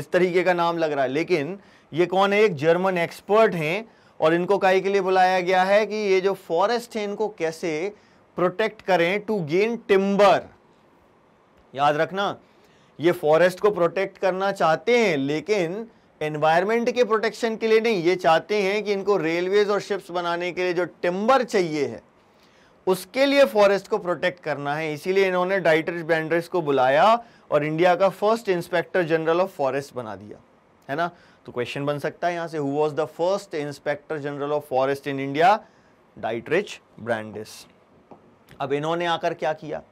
इस तरीके का नाम लग रहा है लेकिन ये कौन है एक जर्मन एक्सपर्ट हैं और इनको काई के लिए बुलाया गया है कि ये जो फॉरेस्ट है इनको कैसे प्रोटेक्ट करें टू गेन टिम्बर याद रखना ये फॉरेस्ट को प्रोटेक्ट करना चाहते हैं लेकिन एनवायरमेंट के प्रोटेक्शन के लिए नहीं ये चाहते हैं कि इनको रेलवेज और शिप्स बनाने के लिए जो टिम्बर चाहिए है उसके लिए फॉरेस्ट को प्रोटेक्ट करना है इसीलिए इन्होंने डाइटरिच बैंड्रेस को बुलाया और इंडिया का first inspector general of forest बना दिया है ना तो क्वेश्चन बन सकता है यहां से who was the first inspector general of forest in India Dietrich Brandis अब इन्होंने आकर क्या किया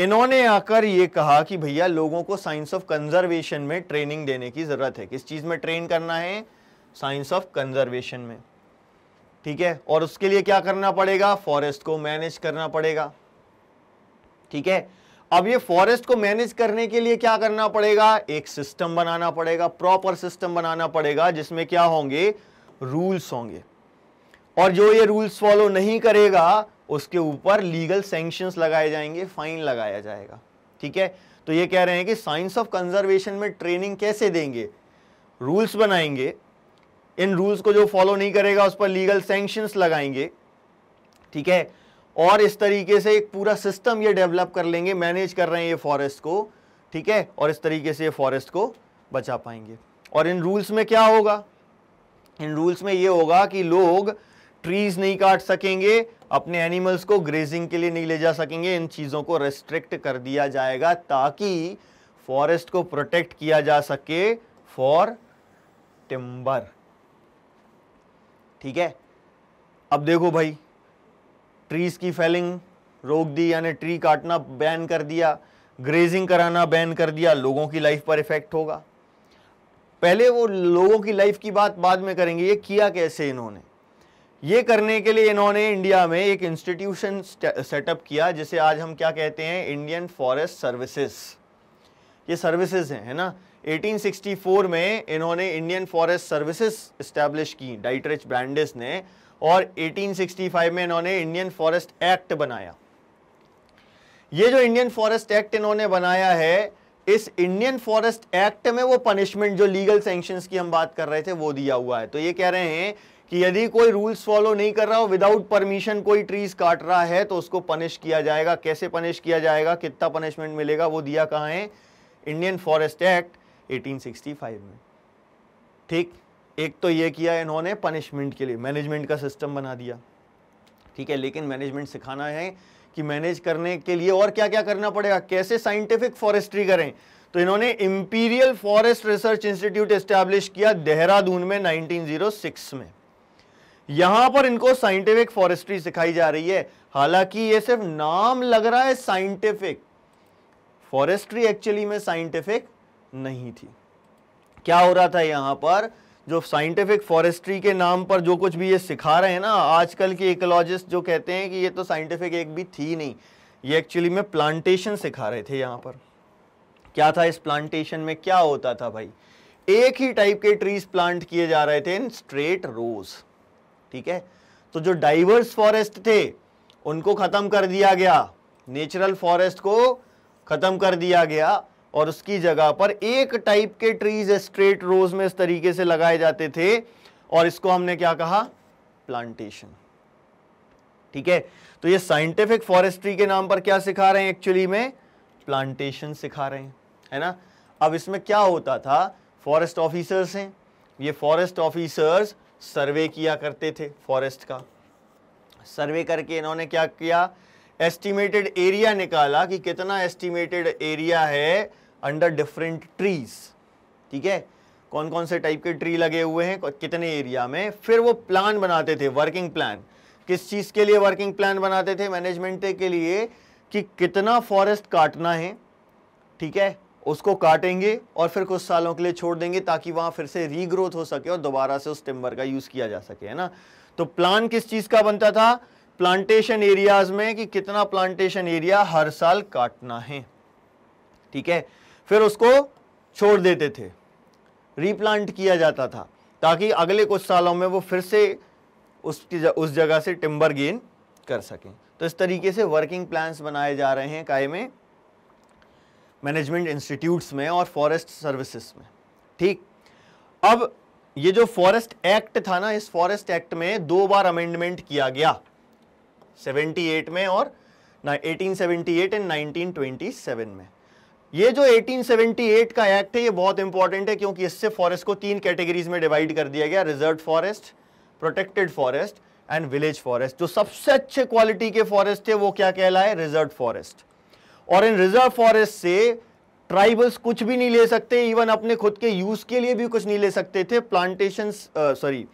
इन्होंने आकर ये कहा कि भैया लोगों को साइंस ऑफ कंजर्वेशन में ट्रेनिंग देने की ज़रूरत है किस चीज़ में ट्रेन करना है साइंस ऑफ कंजर्वेशन में ठीक है और उसके लिए क्या करना पड़ेगा फॉरेस्ट को मैनेज करना पड़ेगा ठीक है अब ये फॉरेस्ट को मैनेज करने के लिए क्या करना पड़ेगा एक सिस्टम बनाना पड़ेगा प्रॉपर सिस्टम बनाना पड़ेगा जिसमें क्या होंगे रूल्स होंगे और जो ये रूल्स फॉलो नहीं करेगा उसके ऊपर लीगल सेंक्शंस लगाए जाएंगे फाइन लगाया जाएगा ठीक है तो ये कह रहे हैं कि साइंस ऑफ कंजर्वेशन में ट्रेनिंग कैसे देंगे रूल्स बनाएंगे इन रूल्स को जो फॉलो नहीं करेगा उस पर लीगल सेंक्शन लगाएंगे ठीक है और इस तरीके से एक पूरा सिस्टम ये डेवलप कर लेंगे मैनेज कर रहे हैं ये फॉरेस्ट को ठीक है और इस तरीके से ये फॉरेस्ट को बचा पाएंगे और इन रूल्स में क्या होगा इन रूल्स में ये होगा कि लोग ट्रीज नहीं काट सकेंगे अपने एनिमल्स को ग्रेजिंग के लिए नहीं ले जा सकेंगे इन चीज़ों को रेस्ट्रिक्ट कर दिया जाएगा ताकि फॉरेस्ट को प्रोटेक्ट किया जा सके फॉर टिम्बर ठीक है अब देखो भाई ट्रीज की फेलिंग रोक दी यानी ट्री काटना बैन कर दिया ग्रेजिंग कराना बैन कर दिया लोगों की लाइफ पर इफेक्ट होगा पहले वो लोगों की लाइफ की बात बाद में करेंगे ये किया कैसे इन्होंने ये करने के लिए इन्होंने इंडिया में एक इंस्टीट्यूशन सेटअप किया जिसे आज हम क्या कहते हैं इंडियन फॉरेस्ट सर्विसेज ये सर्विसेज हैं है ना 1864 में इन्होंने इंडियन फॉरेस्ट सर्विसेज इस्टेब्लिश की डाइटरिच ब्रांडिस ने और 1865 में इन्होंने इंडियन फॉरेस्ट एक्ट बनाया ये जो इंडियन फॉरेस्ट एक्ट इन्होंने बनाया है इस इंडियन फॉरेस्ट एक्ट में वो पनिशमेंट जो लीगल सेंक्शन की हम बात कर रहे थे वो दिया हुआ है तो ये कह रहे हैं कि यदि कोई रूल्स फॉलो नहीं कर रहा हो विदाउट परमिशन कोई ट्रीज काट रहा है तो उसको पनिश किया जाएगा कैसे पनिश किया जाएगा कितना पनिशमेंट मिलेगा वो दिया कहाँ है इंडियन फॉरेस्ट एक्ट 1865 में ठीक एक तो ये किया इन्होंने पनिशमेंट के लिए मैनेजमेंट का सिस्टम बना दिया ठीक है लेकिन मैनेजमेंट सिखाना है कि मैनेज करने के लिए और क्या क्या करना पड़ेगा कैसे साइंटिफिक फॉरेस्ट्री करें तो इन्होंने imperial forest research institute establish किया देहरादून में 1906 में यहां पर इनको साइंटिफिक फॉरेस्ट्री सिखाई जा रही है हालांकि ये सिर्फ नाम लग रहा है साइंटिफिक फॉरेस्ट्री एक्चुअली में साइंटिफिक नहीं थी क्या हो रहा था यहां पर जो साइंटिफिक फॉरेस्ट्री के नाम पर जो कुछ भी ये सिखा रहे हैं ना आजकल के इकोलॉजिस्ट जो कहते हैं कि ये तो साइंटिफिक एक भी थी नहीं ये एक्चुअली में प्लांटेशन सिखा रहे थे यहाँ पर क्या था इस प्लांटेशन में क्या होता था भाई एक ही टाइप के ट्रीज प्लांट किए जा रहे थे इन स्ट्रेट रोज़ ठीक है तो जो डाइवर्स फॉरेस्ट थे उनको ख़त्म कर दिया गया नेचुरल फॉरेस्ट को ख़त्म कर दिया गया और उसकी जगह पर एक टाइप के ट्रीज स्ट्रेट रोज में इस तरीके से लगाए जाते थे और इसको हमने क्या कहा प्लांटेशन ठीक है तो ये साइंटिफिक फॉरेस्ट्री के नाम पर क्या सिखा रहे हैं एक्चुअली में प्लांटेशन सिखा रहे हैं है ना अब इसमें क्या होता था फॉरेस्ट ऑफिसर्स हैं ये फॉरेस्ट ऑफिसर्स सर्वे किया करते थे फॉरेस्ट का सर्वे करके इन्होंने क्या किया एस्टिमेटेड एरिया निकाला कि कितना एस्टिमेटेड एरिया है अंडर डिफरेंट ट्रीज ठीक है कौन कौन से टाइप के ट्री लगे हुए हैं कितने एरिया में फिर वो प्लान बनाते थे वर्किंग प्लान किस चीज़ के लिए वर्किंग प्लान बनाते थे मैनेजमेंट के लिए कि कितना फॉरेस्ट काटना है ठीक है उसको काटेंगे और फिर कुछ सालों के लिए छोड़ देंगे ताकि वहाँ फिर से रीग्रोथ हो सके और दोबारा से उस टिम्बर का यूज़ किया जा सके है ना तो प्लान किस चीज़ का बनता था प्लांटेशन एरियाज में कि कितना प्लांटेशन एरिया हर साल काटना है ठीक है फिर उसको छोड़ देते थे रीप्लांट किया जाता था ताकि अगले कुछ सालों में वो फिर से उसकी ज, उस जगह से टिम्बर गेन कर सकें तो इस तरीके से वर्किंग प्लान्स बनाए जा रहे हैं काय में मैनेजमेंट इंस्टीट्यूट्स में और फॉरेस्ट सर्विसेज में ठीक अब ये जो फॉरेस्ट एक्ट था ना इस फॉरेस्ट एक्ट में दो बार अमेंडमेंट किया गया 78 में और ना 1878 एंड 1927 में ये जो 1878 का एक्ट है ये बहुत इंपॉर्टेंट है क्योंकि इससे फॉरेस्ट को तीन कैटेगरीज में डिवाइड कर दिया गया reserve forest protected forest and village forest जो सबसे अच्छे क्वालिटी के फॉरेस्ट थे वो क्या कहलाए रिजर्व फॉरेस्ट और इन रिजर्व फॉरेस्ट से ट्राइबल्स कुछ भी नहीं ले सकते इवन अपने खुद के यूज़ के लिए भी कुछ नहीं ले सकते थे प्लांटेशन सॉरी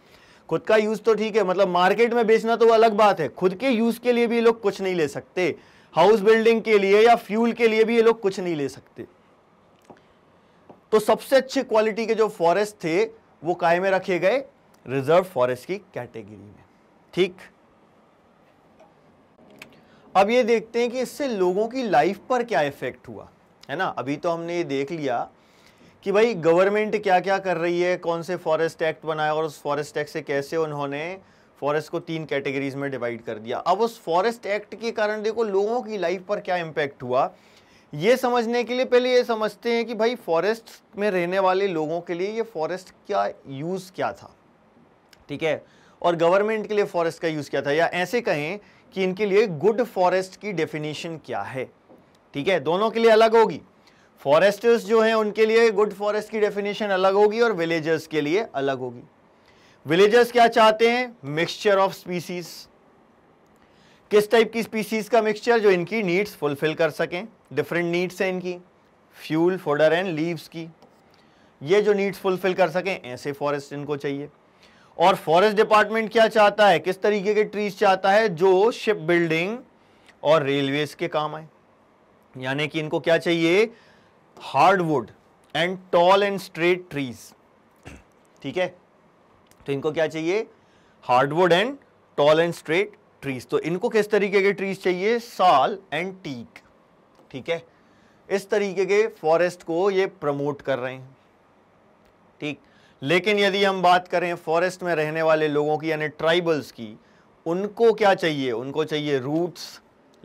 खुद का यूज़ तो ठीक है मतलब मार्केट में बेचना तो अलग बात है खुद के यूज़ के लिए भी ये लोग कुछ नहीं ले सकते हाउस बिल्डिंग के लिए या फ्यूल के लिए भी ये लोग कुछ नहीं ले सकते तो सबसे अच्छी क्वालिटी के जो फॉरेस्ट थे वो में रखे गए रिजर्व फॉरेस्ट की कैटेगरी में ठीक अब ये देखते हैं कि इससे लोगों की लाइफ पर क्या इफ़ेक्ट हुआ है ना अभी तो हमने ये देख लिया कि भाई गवर्नमेंट क्या क्या कर रही है कौन से फॉरेस्ट एक्ट बनाया और उस फॉरेस्ट एक्ट से कैसे उन्होंने फॉरेस्ट को तीन कैटेगरीज में डिवाइड कर दिया अब उस फॉरेस्ट एक्ट के कारण देखो लोगों की लाइफ पर क्या इम्पैक्ट हुआ ये समझने के लिए पहले ये समझते हैं कि भाई फॉरेस्ट में रहने वाले लोगों के लिए ये फॉरेस्ट का यूज़ क्या था ठीक है और गवर्नमेंट के लिए फॉरेस्ट का यूज़ क्या था या ऐसे कहें कि इनके लिए गुड फॉरेस्ट की डेफिनेशन क्या है ठीक है दोनों के लिए अलग होगी फॉरेस्टर्स जो हैं उनके लिए गुड फॉरेस्ट की डेफिनेशन अलग होगी और विलेजर्स के लिए अलग होगी विलेजर्स क्या चाहते हैं मिक्सचर ऑफ स्पीसीज किस टाइप की स्पीसीज का मिक्सचर जो इनकी नीड्स फुलफिल कर सकें डिफरेंट नीड्स हैं इनकी फ्यूल फोडर एंड लीव्स की ये जो नीड्स फुलफिल कर सकें ऐसे फॉरेस्ट इनको चाहिए और फॉरेस्ट डिपार्टमेंट क्या चाहता है किस तरीके के ट्रीज चाहता है जो शिप बिल्डिंग और रेलवे के काम आए यानी कि इनको क्या चाहिए hardwood and tall and straight trees ठीक है तो इनको क्या चाहिए hardwood and tall and straight trees तो इनको किस तरीके के ट्रीज चाहिए साल एंड टीक ठीक है इस तरीके के फॉरेस्ट को ये प्रमोट कर रहे हैं ठीक लेकिन यदि हम बात करें फॉरेस्ट में रहने वाले लोगों की यानी ट्राइबल्स की उनको क्या चाहिए उनको चाहिए roots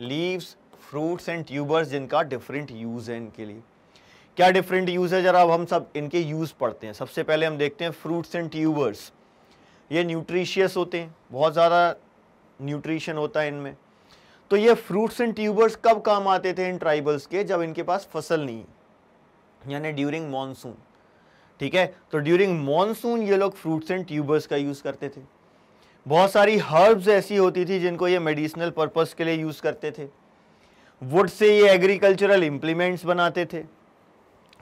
leaves fruits and tubers जिनका डिफरेंट यूज़ है इनके लिए क्या डिफरेंट यूज़ है जरा अब हम सब इनके यूज़ पढ़ते हैं सबसे पहले हम देखते हैं फ्रूट्स एंड ट्यूबर्स ये न्यूट्रिशियस होते हैं बहुत ज़्यादा न्यूट्रिशन होता है इनमें तो ये फ्रूट्स एंड ट्यूबर्स कब काम आते थे इन ट्राइबल्स के जब इनके पास फसल नहीं यानी ड्यूरिंग मानसून ठीक है तो ड्यूरिंग मॉनसून ये लोग फ्रूट्स एंड ट्यूबर्स का यूज़ करते थे बहुत सारी हर्ब्स ऐसी होती थी जिनको ये मेडिसिनल पर्पस के लिए यूज़ करते थे वुड से ये एग्रीकल्चरल इम्प्लीमेंट्स बनाते थे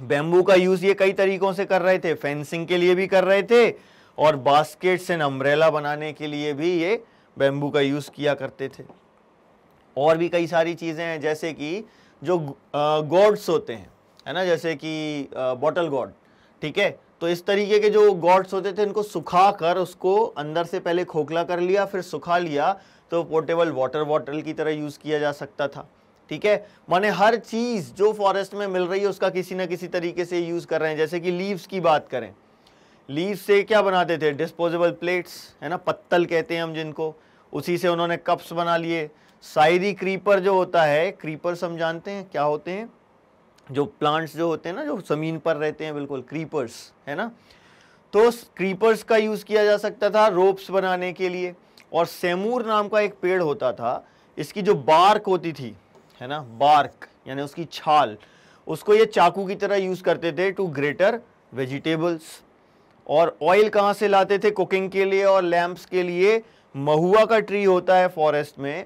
बेम्बू का यूज़ ये कई तरीकों से कर रहे थे फेंसिंग के लिए भी कर रहे थे और बास्केट्स एंड अम्ब्रेला बनाने के लिए भी ये बेम्बू का यूज़ किया करते थे और भी कई सारी चीज़ें हैं जैसे कि जो गॉड्स होते हैं है ना जैसे कि बॉटल गॉड ठीक है तो इस तरीके के जो गॉड्स होते थे इनको सुखा कर उसको अंदर से पहले खोखला कर लिया फिर सुखा लिया तो पोर्टेबल वाटर बॉटल की तरह यूज़ किया जा सकता था ठीक है माने हर चीज़ जो फॉरेस्ट में मिल रही है उसका किसी ना किसी तरीके से यूज़ कर रहे हैं जैसे कि लीव्स की बात करें लीव्स से क्या बनाते थे डिस्पोजेबल प्लेट्स है ना पत्तल कहते हैं हम जिनको उसी से उन्होंने कप्स बना लिए साइरी क्रीपर जो होता है क्रीपर हम जानते हैं क्या होते हैं जो प्लांट्स जो होते हैं ना जो ज़मीन पर रहते हैं बिल्कुल क्रीपर्स है ना तो क्रीपर्स का यूज़ किया जा सकता था रोप्स बनाने के लिए और सेमूर नाम का एक पेड़ होता था इसकी जो बार्क होती थी है ना बार्क यानी उसकी छाल उसको ये चाकू की तरह यूज़ करते थे टू ग्रेटर वेजिटेबल्स और ऑयल कहाँ से लाते थे कुकिंग के लिए और लैम्प्स के लिए महुआ का ट्री होता है फॉरेस्ट में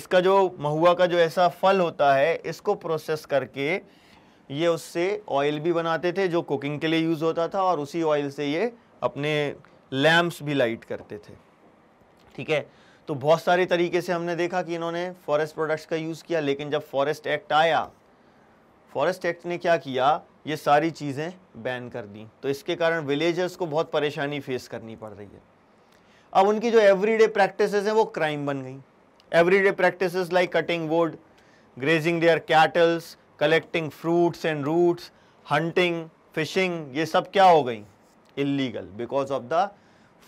इसका जो महुआ का जो ऐसा फल होता है इसको प्रोसेस करके ये उससे ऑयल भी बनाते थे जो कुकिंग के लिए यूज़ होता था और उसी ऑयल से ये अपने लैम्प्स भी लाइट करते थे ठीक है तो बहुत सारे तरीके से हमने देखा कि इन्होंने फॉरेस्ट प्रोडक्ट्स का यूज़ किया लेकिन जब फॉरेस्ट एक्ट आया फॉरेस्ट एक्ट ने क्या किया ये सारी चीज़ें बैन कर दी तो इसके कारण विलेजर्स को बहुत परेशानी फेस करनी पड़ रही है अब उनकी जो एवरीडे प्रैक्टिसेस हैं वो क्राइम बन गई everyday practices like cutting wood grazing their cattles collecting fruits and roots hunting fishing ये सब क्या हो गई illegal because of the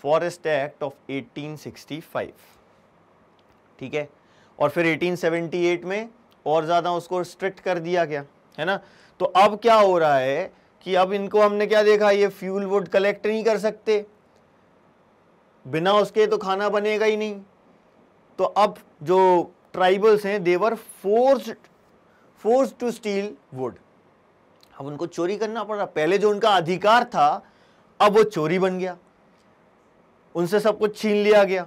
forest act of 1865 ठीक है और फिर 1878 में और ज़्यादा उसको स्ट्रिक्ट कर दिया गया है ना तो अब क्या हो रहा है कि अब इनको हमने क्या देखा ये फ्यूल वुड कलेक्ट नहीं कर सकते बिना उसके तो खाना बनेगा ही नहीं तो अब जो ट्राइबल्स हैं they were forced force to steal wood अब उनको चोरी करना पड़ रहा पहले जो उनका अधिकार था अब वो चोरी बन गया उनसे सब कुछ छीन लिया गया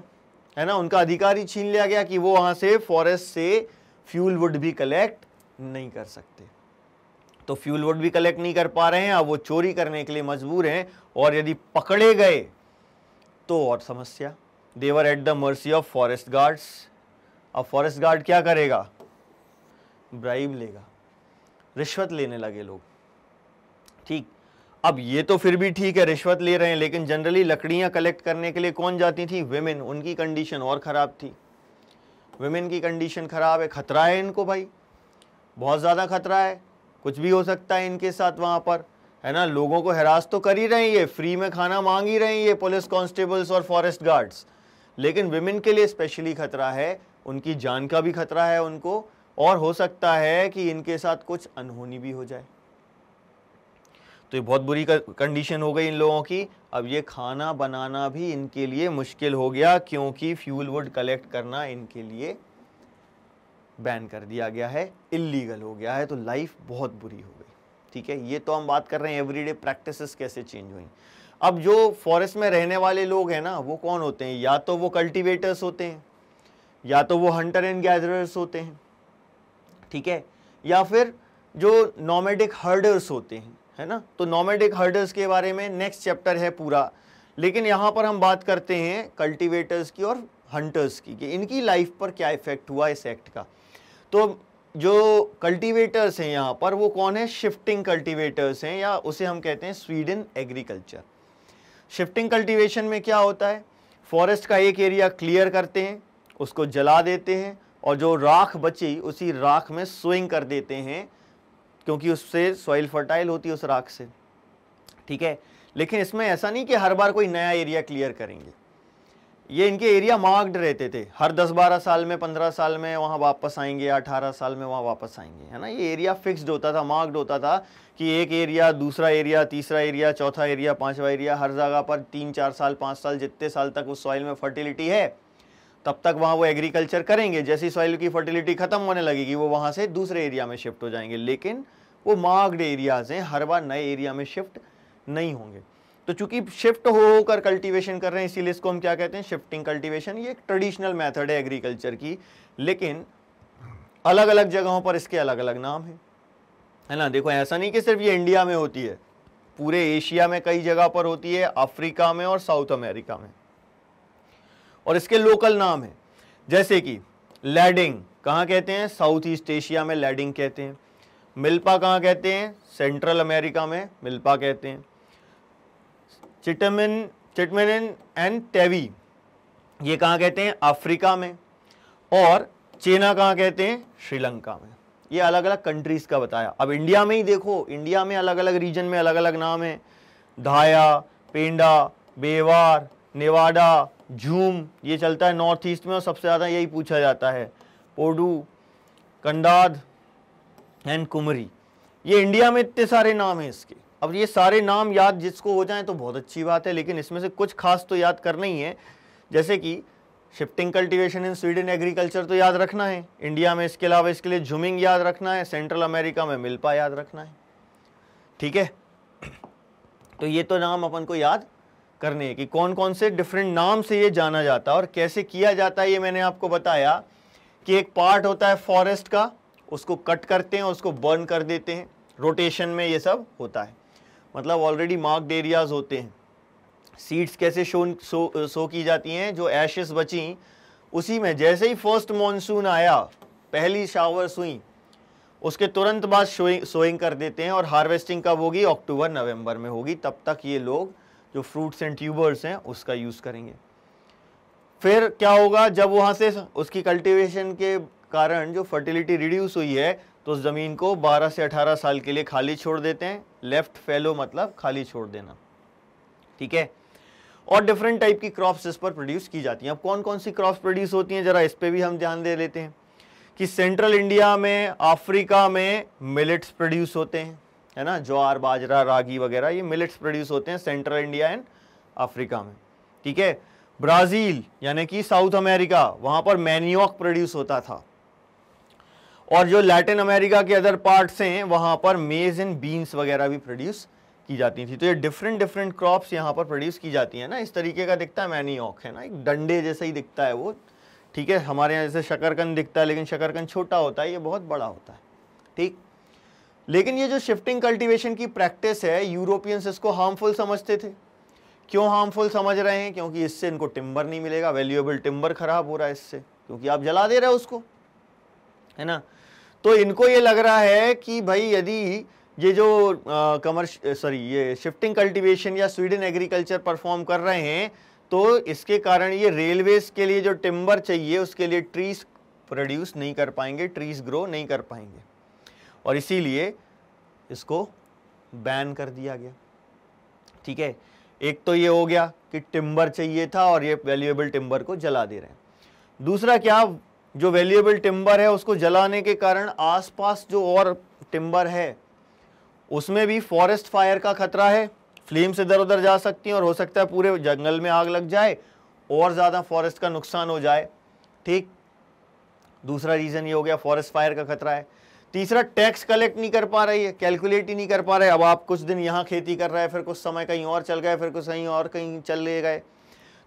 है ना उनका अधिकार ही छीन लिया गया कि वो वहां से फॉरेस्ट से फ्यूल वुड भी कलेक्ट नहीं कर सकते तो फ्यूल वुड भी कलेक्ट नहीं कर पा रहे हैं अब वो चोरी करने के लिए मजबूर हैं और यदि पकड़े गए तो और समस्या they were at the mercy of forest guards अब फॉरेस्ट गार्ड क्या करेगा ब्राइब लेगा रिश्वत लेने लगे लोग ठीक अब ये तो फिर भी ठीक है रिश्वत ले रहे हैं लेकिन जनरली लकड़ियाँ कलेक्ट करने के लिए कौन जाती थी वेमेन उनकी कंडीशन और ख़राब थी वेमेन की कंडीशन ख़राब है ख़तरा है इनको भाई बहुत ज़्यादा ख़तरा है कुछ भी हो सकता है इनके साथ वहाँ पर है ना लोगों को हरास तो कर ही रहे हैं ये फ्री में खाना मांग ही रहे हैं ये पुलिस कॉन्स्टेबल्स और फॉरेस्ट गार्ड्स लेकिन वेमेन के लिए स्पेशली ख़तरा है उनकी जान का भी खतरा है उनको और हो सकता है कि इनके साथ कुछ अनहोनी भी हो जाए तो ये बहुत बुरी कंडीशन हो गई इन लोगों की अब ये खाना बनाना भी इनके लिए मुश्किल हो गया क्योंकि फ्यूल वुड कलेक्ट करना इनके लिए बैन कर दिया गया है इलीगल हो गया है तो लाइफ बहुत बुरी हो गई ठीक है ये तो हम बात कर रहे हैं एवरीडे प्रैक्टिसेस कैसे चेंज हुई अब जो फॉरेस्ट में रहने वाले लोग हैं ना वो कौन होते हैं या तो वो कल्टिवेटर्स होते हैं या तो वो हंटर एंड गैदरर्स होते हैं ठीक है या फिर जो नॉमेडिक हर्डर्स होते हैं है ना तो नॉमेडिक हर्डर्स के बारे में नेक्स्ट चैप्टर है पूरा लेकिन यहाँ पर हम बात करते हैं कल्टिवेटर्स की और हंटर्स की कि इनकी लाइफ पर क्या इफेक्ट हुआ इस एक्ट का तो जो कल्टीवेटर्स हैं यहाँ पर वो कौन है शिफ्टिंग कल्टीवेटर्स हैं या उसे हम कहते हैं स्वीडन एग्रीकल्चर शिफ्टिंग कल्टीवेशन में क्या होता है फॉरेस्ट का एक एरिया क्लियर करते हैं उसको जला देते हैं और जो राख बची उसी राख में स्विंग कर देते हैं क्योंकि उससे सॉइल फर्टाइल होती है उस राख से ठीक है लेकिन इसमें ऐसा नहीं कि हर बार कोई नया एरिया क्लियर करेंगे ये इनके एरिया मार्क्ड रहते थे हर 10-12 साल में 15 साल में वहाँ वापस आएंगे 18 साल में वहाँ वापस आएंगे है ना ये एरिया फिक्स्ड होता था मार्क्ड होता था कि एक एरिया दूसरा एरिया तीसरा एरिया चौथा एरिया पांचवा एरिया हर जगह पर तीन चार साल पाँच साल जितने साल तक उस सॉइल में फर्टिलिटी है तब तक वहाँ वो एग्रीकल्चर करेंगे जैसी सॉइल की फर्टिलिटी खत्म होने लगेगी वो वहाँ से दूसरे एरिया में शिफ्ट हो जाएंगे लेकिन वो मार्क्ड एरियाज हैं हर बार नए एरिया में शिफ्ट नहीं होंगे तो चूंकि शिफ्ट होकर कल्टीवेशन कर रहे हैं इसीलिए इसको हम क्या कहते हैं शिफ्टिंग कल्टीवेशन ये एक ट्रेडिशनल मेथड है एग्रीकल्चर की लेकिन अलग अलग जगहों पर इसके अलग अलग नाम हैं है ना देखो ऐसा नहीं कि सिर्फ ये इंडिया में होती है पूरे एशिया में कई जगह पर होती है अफ्रीका में और साउथ अमेरिका में और इसके लोकल नाम है जैसे कि लैडिंग कहाँ कहते हैं साउथ ईस्ट एशिया में लैडिंग कहते हैं मिल्पा कहाँ कहते हैं सेंट्रल अमेरिका में मिल्पा कहते हैं चिटमिन चिटमिन एंड टेवी ये कहाँ कहते हैं अफ्रीका में और चीना कहाँ कहते हैं श्रीलंका में ये अलग अलग कंट्रीज़ का बताया अब इंडिया में ही देखो इंडिया में अलग अलग रीजन में अलग अलग नाम है धाया पेंडा बेवार नेवाडा झूम ये चलता है नॉर्थ ईस्ट में और सबसे ज़्यादा यही पूछा जाता है पोडू कंडाद एंड कुमरी ये इंडिया में इतने सारे नाम हैं इसके अब ये सारे नाम याद जिसको हो जाए तो बहुत अच्छी बात है लेकिन इसमें से कुछ खास तो याद करना ही है जैसे कि shifting cultivation in swidden agriculture तो याद रखना है इंडिया में इसके अलावा इसके लिए झुमिंग याद रखना है सेंट्रल अमेरिका में मिल्पा याद रखना है ठीक है तो ये तो नाम अपन को याद करने कि कौन कौन से डिफरेंट नाम से ये जाना जाता है और कैसे किया जाता है ये मैंने आपको बताया कि एक पार्ट होता है फॉरेस्ट का उसको कट करते हैं उसको बर्न कर देते हैं रोटेशन में ये सब होता है मतलब ऑलरेडी मार्क्ड एरियाज़ होते हैं सीड्स कैसे शो सो की जाती हैं जो एशेस बची उसी में जैसे ही फर्स्ट मानसून आया पहली शावर सुई उसके तुरंत बाद सोइंग कर देते हैं और हार्वेस्टिंग कब होगी अक्टूबर नवंबर में होगी तब तक ये लोग जो फ्रूट्स एंड ट्यूबर्स हैं उसका यूज़ करेंगे फिर क्या होगा जब वहाँ से उसकी कल्टीवेशन के कारण जो फर्टिलिटी रिड्यूस हुई है तो उस ज़मीन को 12 से 18 साल के लिए खाली छोड़ देते हैं लेफ्ट फेलो मतलब खाली छोड़ देना ठीक है और डिफरेंट टाइप की क्रॉप्स इस पर प्रोड्यूस की जाती हैं अब कौन कौन सी क्रॉप्स प्रोड्यूस होती हैं ज़रा इस पर भी हम ध्यान दे लेते हैं कि सेंट्रल इंडिया में अफ्रीका में मिलेट्स प्रोड्यूस होते हैं है ना ज्वार बाजरा रागी वगैरह ये मिलेट्स प्रोड्यूस होते हैं सेंट्रल इंडिया एंड अफ्रीका में ठीक है ब्राज़ील यानी कि साउथ अमेरिका वहाँ पर मैन्योक प्रोड्यूस होता था और जो लैटिन अमेरिका के अदर पार्ट्स हैं वहाँ पर मेज़ एंड बीन्स वगैरह भी प्रोड्यूस की जाती थी तो ये डिफरेंट डिफरेंट क्रॉप्स यहाँ पर प्रोड्यूस की जाती हैं ना इस तरीके का दिखता है मैनियोक है ना एक डंडे जैसा ही दिखता है वो ठीक है हमारे यहाँ जैसे शकरकंद दिखता है लेकिन शकरकंद छोटा होता है ये बहुत बड़ा होता है ठीक लेकिन ये जो शिफ्टिंग कल्टीवेशन की प्रैक्टिस है यूरोपियंस इसको हार्मफुल समझते थे क्यों हार्मफुल समझ रहे हैं क्योंकि इससे इनको टिम्बर नहीं मिलेगा वैल्यूएबल टिम्बर खराब हो रहा है इससे क्योंकि आप जला दे रहे हो उसको है ना तो इनको ये लग रहा है कि भाई यदि ये जो कमर्श सॉरी ये शिफ्टिंग कल्टीवेशन या स्वीडन एग्रीकल्चर परफॉर्म कर रहे हैं तो इसके कारण ये रेलवेज के लिए जो टिम्बर चाहिए उसके लिए ट्रीज प्रोड्यूस नहीं कर पाएंगे ट्रीज ग्रो नहीं कर पाएंगे और इसीलिए इसको बैन कर दिया गया ठीक है एक तो ये हो गया कि टिम्बर चाहिए था और ये वैल्यूएबल टिम्बर को जला दे रहे हैं दूसरा क्या जो वैल्यूएबल टिम्बर है उसको जलाने के कारण आसपास जो और टिम्बर है उसमें भी फॉरेस्ट फायर का खतरा है फ्लेम्स इधर उधर जा सकती हैं और हो सकता है पूरे जंगल में आग लग जाए और ज़्यादा फॉरेस्ट का नुकसान हो जाए ठीक दूसरा रीज़न ये हो गया फॉरेस्ट फायर का खतरा है तीसरा टैक्स कलेक्ट नहीं कर पा रही है कैलकुलेट ही नहीं कर पा रहे अब आप कुछ दिन यहाँ खेती कर रहे हैं फिर कुछ समय कहीं और चल गए फिर कुछ कहीं और कहीं चल ले गए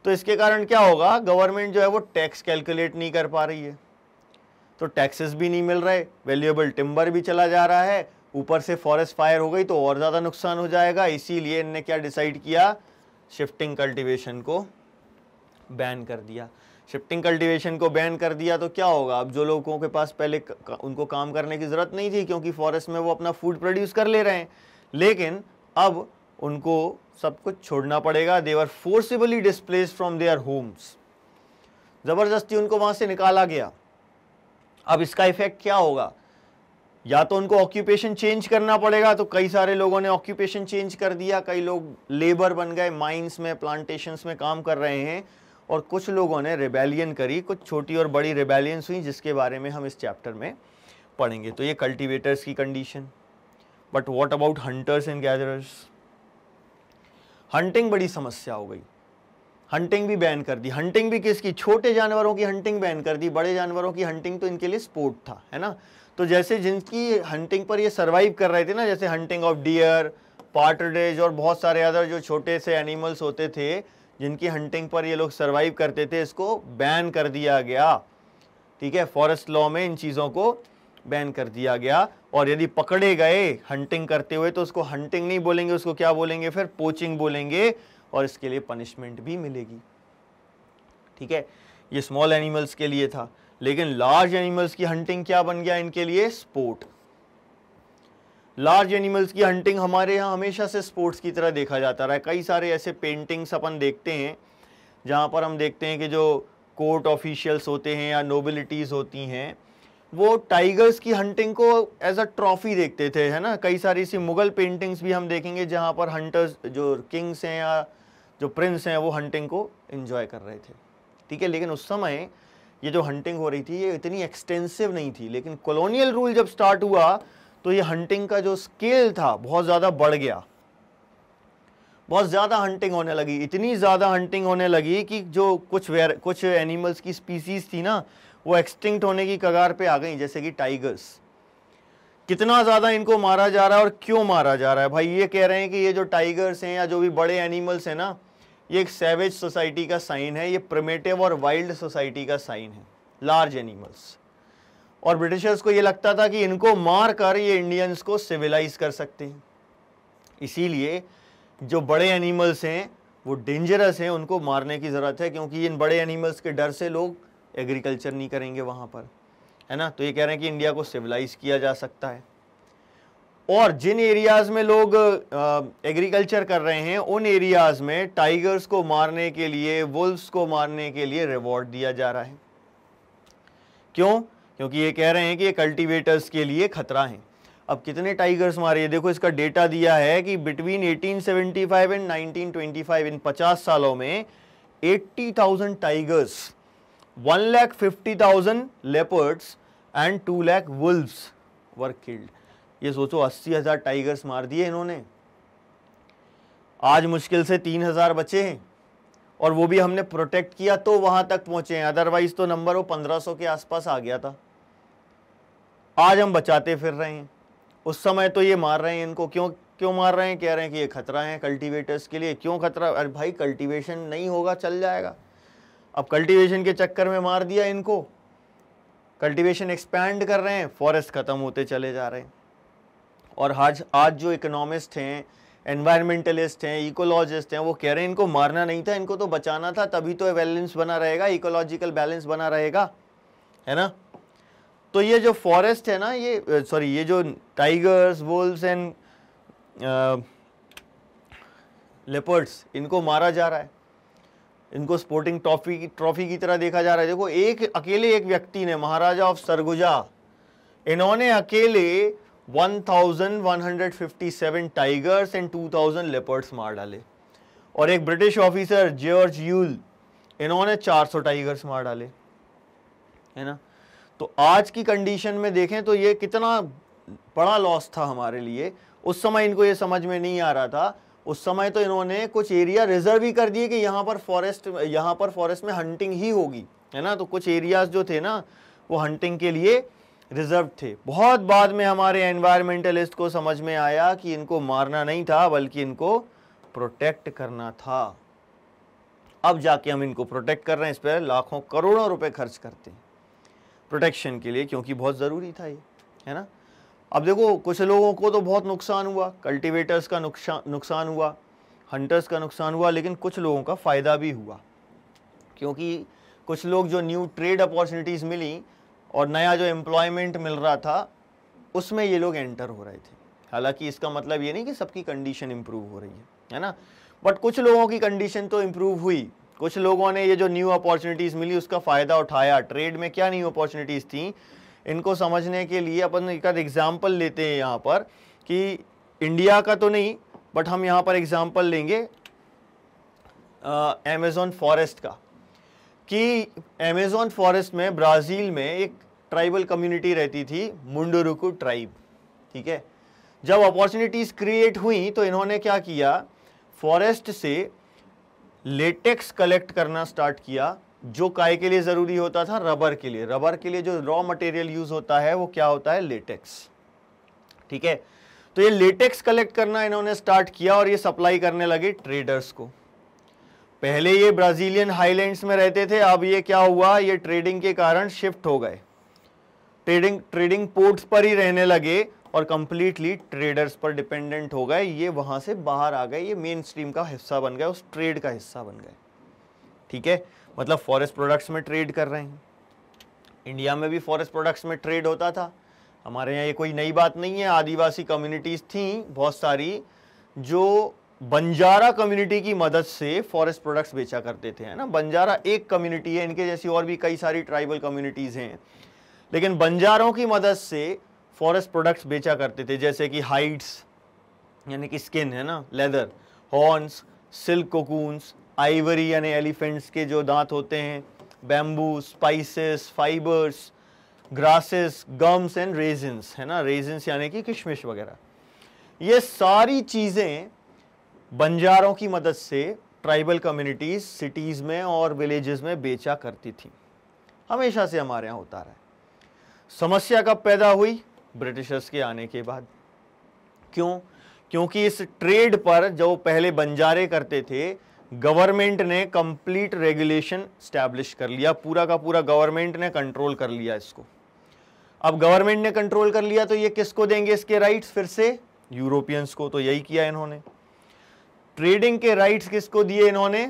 तो इसके कारण क्या होगा गवर्नमेंट जो है वो टैक्स कैलकुलेट नहीं कर पा रही है तो टैक्सेस भी नहीं मिल रहे वैल्यूएबल टिम्बर भी चला जा रहा है ऊपर से फॉरेस्ट फायर हो गई तो और ज़्यादा नुकसान हो जाएगा इसीलिए इनने क्या डिसाइड किया शिफ्टिंग कल्टिवेशन को बैन कर दिया शिफ्टिंग कल्टीवेशन को बैन कर दिया तो क्या होगा अब जो लोगों के पास पहले उनको काम करने की ज़रूरत नहीं थी क्योंकि फॉरेस्ट में वो अपना फूड प्रोड्यूस कर ले रहे हैं लेकिन अब उनको सब कुछ छोड़ना पड़ेगा they are forcibly displace from their homes ज़बरदस्ती उनको वहाँ से निकाला गया अब इसका इफेक्ट क्या होगा या तो उनको ऑक्यूपेशन चेंज करना पड़ेगा तो कई सारे लोगों ने ऑक्यूपेशन चेंज कर दिया कई लोग लेबर बन गए माइंस में प्लांटेशंस में काम कर रहे हैं और कुछ लोगों ने रिबेलियन करी कुछ छोटी और बड़ी रिबेलियंस हुई जिसके बारे में हम इस चैप्टर में पढ़ेंगे तो ये कल्टीवेटर्स की condition but what about hunters and gatherers hunting बड़ी समस्या हो गई हंटिंग भी बैन कर दी हंटिंग भी किसकी छोटे जानवरों की हंटिंग बैन कर दी बड़े जानवरों की हंटिंग तो इनके लिए स्पोर्ट था है ना तो जैसे जिनकी हंटिंग पर ये सर्वाइव कर रहे थे ना जैसे हंटिंग ऑफ डियर पार्टरेज और बहुत सारे अदर जो छोटे से एनिमल्स होते थे जिनकी हंटिंग पर ये लोग सर्वाइव करते थे इसको बैन कर दिया गया ठीक है फॉरेस्ट लॉ में इन चीज़ों को बैन कर दिया गया और यदि पकड़े गए हंटिंग करते हुए तो उसको हंटिंग नहीं बोलेंगे उसको क्या बोलेंगे फिर पोचिंग बोलेंगे और इसके लिए पनिशमेंट भी मिलेगी ठीक है ये स्मॉल एनिमल्स के लिए था लेकिन लार्ज एनिमल्स की हंटिंग क्या बन गया इनके लिए स्पोर्ट लार्ज एनिमल्स की हंटिंग हमारे यहाँ हमेशा से स्पोर्ट्स की तरह देखा जाता रहा है कई सारे ऐसे पेंटिंग्स अपन देखते हैं जहाँ पर हम देखते हैं कि जो कोर्ट ऑफिशियल्स होते हैं या नोबिलिटीज़ होती हैं वो टाइगर्स की हंटिंग को एज अ ट्रॉफी देखते थे है ना कई सारी सी मुग़ल पेंटिंग्स भी हम देखेंगे जहाँ पर हंटर्स जो किंग्स हैं या जो प्रिंस हैं वो हंटिंग को इन्जॉय कर रहे थे ठीक है लेकिन उस समय ये जो हंटिंग हो रही थी ये इतनी एक्सटेंसिव नहीं थी लेकिन कॉलोनियल रूल जब स्टार्ट हुआ तो ये हंटिंग का जो स्केल था बहुत ज़्यादा बढ़ गया बहुत ज़्यादा हंटिंग होने लगी इतनी ज़्यादा हंटिंग होने लगी कि जो कुछ वेर कुछ एनिमल्स की स्पीसीज़ थी ना वो एक्सटिंक्ट होने की कगार पे आ गई जैसे कि टाइगर्स कितना ज़्यादा इनको मारा जा रहा है और क्यों मारा जा रहा है भाई ये कह रहे हैं कि ये जो टाइगर्स हैं या जो भी बड़े एनिमल्स हैं ना ये एक सैवेज सोसाइटी का साइन है ये प्रमेटिव और वाइल्ड सोसाइटी का साइन है लार्ज एनिमल्स और ब्रिटिशर्स को यह लगता था कि इनको मार कर ये इंडियंस को सिविलाइज कर सकते हैं इसीलिए जो बड़े एनिमल्स हैं वो डेंजरस हैं उनको मारने की ज़रूरत है क्योंकि इन बड़े एनिमल्स के डर से लोग एग्रीकल्चर नहीं करेंगे वहाँ पर है ना तो ये कह रहे हैं कि इंडिया को सिविलाइज किया जा सकता है और जिन एरियाज़ में लोग एग्रीकल्चर कर रहे हैं उन एरियाज़ में टाइगर्स को मारने के लिए वुल्फ्स को मारने के लिए रिवॉर्ड दिया जा रहा है क्यों क्योंकि ये कह रहे हैं कि ये कल्टीवेटर्स के लिए खतरा है अब कितने टाइगर्स मारे देखो इसका डेटा दिया है कि बिटवीन 1875 एंड 1925 इन 50 सालों में 80,000 tigers 1 fifty thousand leopards and 2 lakh wolves were killed ये सोचो 80,000 टाइगर्स मार दिए इन्होंने आज मुश्किल से 3,000 बचे हैं और वो भी हमने प्रोटेक्ट किया तो वहाँ तक पहुँचे हैं अदरवाइज़ तो नंबर वो पंद्रह सौ के आसपास आ गया था आज हम बचाते फिर रहे हैं उस समय तो ये मार रहे हैं इनको क्यों क्यों मार रहे हैं कह रहे हैं कि ये खतरा है कल्टीवेटर्स के लिए क्यों खतरा अरे भाई कल्टीवेशन नहीं होगा चल जाएगा अब कल्टीवेशन के चक्कर में मार दिया इनको कल्टीवेशन एक्सपैंड कर रहे हैं फॉरेस्ट ख़त्म होते चले जा रहे हैं और आज आज जो इकोनॉमिस्ट हैं एनवायरमेंटलिस्ट हैं इकोलॉजिस्ट हैं वो कह रहे हैं इनको मारना नहीं था इनको तो बचाना था तभी तो बैलेंस बना रहेगा इकोलॉजिकल बैलेंस बना रहेगा है ना तो ये जो फॉरेस्ट है ना ये सॉरी ये जो टाइगर्स वुल्स एंड लेपर्ड्स इनको मारा जा रहा है इनको स्पोर्टिंग ट्रॉफी ट्रॉफी की तरह देखा जा रहा है देखो एक अकेले एक व्यक्ति ने महाराजा ऑफ सरगुजा इन्होंने अकेले 1157 टाइगर्स एंड 2000 लेपर्ड्स मार डाले और एक ब्रिटिश ऑफिसर जॉर्ज यूल इन्होंने 400 टाइगर्स मार डाले है ना तो आज की कंडीशन में देखें तो ये कितना बड़ा लॉस था हमारे लिए उस समय इनको ये समझ में नहीं आ रहा था उस समय तो इन्होंने कुछ एरिया रिजर्व ही कर दिए कि यहाँ पर फॉरेस्ट यहाँ पर फॉरेस्ट में हंटिंग ही होगी है ना तो कुछ एरियाज जो थे ना वो हंटिंग के लिए रिजर्व थे बहुत बाद में हमारे एनवायरमेंटलिस्ट को समझ में आया कि इनको मारना नहीं था बल्कि इनको प्रोटेक्ट करना था अब जाके हम इनको प्रोटेक्ट कर रहे हैं इस पर लाखों करोड़ों रुपए खर्च करते हैं प्रोटेक्शन के लिए क्योंकि बहुत ज़रूरी था ये है ना अब देखो कुछ लोगों को तो बहुत नुकसान हुआ कल्टीवेटर्स का नुकसान नुकसान हुआ हंटर्स का नुकसान हुआ लेकिन कुछ लोगों का फ़ायदा भी हुआ क्योंकि कुछ लोग जो न्यू ट्रेड अपॉर्चुनिटीज़ मिली और नया जो एम्प्लॉयमेंट मिल रहा था उसमें ये लोग एंटर हो रहे थे हालांकि इसका मतलब ये नहीं कि सबकी कंडीशन इम्प्रूव हो रही है है ना बट कुछ लोगों की कंडीशन तो इम्प्रूव हुई कुछ लोगों ने ये जो न्यू अपॉर्चुनिटीज़ मिली उसका फ़ायदा उठाया ट्रेड में क्या न्यू अपॉर्चुनिटीज़ थी इनको समझने के लिए अपन एक एग्ज़ाम्पल लेते हैं यहाँ पर कि इंडिया का तो नहीं बट हम यहाँ पर एग्ज़ाम्पल लेंगे अमेज़ोन फॉरेस्ट का कि अमेजोन फॉरेस्ट में ब्राज़ील में एक ट्राइबल कम्युनिटी रहती थी मुंडरुकू ट्राइब ठीक है जब अपॉर्चुनिटीज़ क्रिएट हुई तो इन्होंने क्या किया फॉरेस्ट से लेटेक्स कलेक्ट करना स्टार्ट किया जो काय के लिए ज़रूरी होता था रबर के लिए रबर के लिए जो रॉ मटेरियल यूज़ होता है वो क्या होता है लेटेक्स ठीक है तो ये लेटेक्स कलेक्ट करना इन्होंने स्टार्ट किया और ये सप्लाई करने लगे ट्रेडर्स को पहले ये ब्राज़ीलियन हाईलैंड्स में रहते थे अब ये क्या हुआ ये ट्रेडिंग के कारण शिफ्ट हो गए ट्रेडिंग ट्रेडिंग पोर्ट्स पर ही रहने लगे और कम्प्लीटली ट्रेडर्स पर डिपेंडेंट हो गए ये वहाँ से बाहर आ गए ये मेन स्ट्रीम का हिस्सा बन गए उस ट्रेड का हिस्सा बन गए ठीक है मतलब फॉरेस्ट प्रोडक्ट्स में ट्रेड कर रहे हैं इंडिया में भी फॉरेस्ट प्रोडक्ट्स में ट्रेड होता था हमारे यहाँ ये कोई नई बात नहीं है आदिवासी कम्युनिटीज़ थी बहुत सारी जो बंजारा कम्युनिटी की मदद से फॉरेस्ट प्रोडक्ट्स बेचा करते थे है ना बंजारा एक कम्युनिटी है इनके जैसी और भी कई सारी ट्राइबल कम्युनिटीज़ हैं लेकिन बंजारों की मदद से फॉरेस्ट प्रोडक्ट्स बेचा करते थे जैसे कि हाइट्स यानी कि स्किन है ना leather horns silk cocoons ivory यानी एलिफेंट्स के जो दांत होते हैं bamboo spices fibres grasses gums and resins है ना रेजिन्स यानी कि किशमिश वगैरह ये सारी चीज़ें बंजारों की मदद से ट्राइबल कम्युनिटीज़ सिटीज़ में और विलेजेस में बेचा करती थी हमेशा से हमारे यहाँ होता रहा समस्या कब पैदा हुई ब्रिटिशर्स के आने के बाद क्यों क्योंकि इस ट्रेड पर जो पहले बंजारे करते थे गवर्नमेंट ने कंप्लीट रेगुलेशन स्टैब्लिश कर लिया पूरा का पूरा गवर्नमेंट ने कंट्रोल कर लिया इसको अब गवर्नमेंट ने कंट्रोल कर लिया तो ये किसको देंगे इसके राइट्स फिर से यूरोपियंस को तो यही किया इन्होंने ट्रेडिंग के राइट्स किसको दिए इन्होंने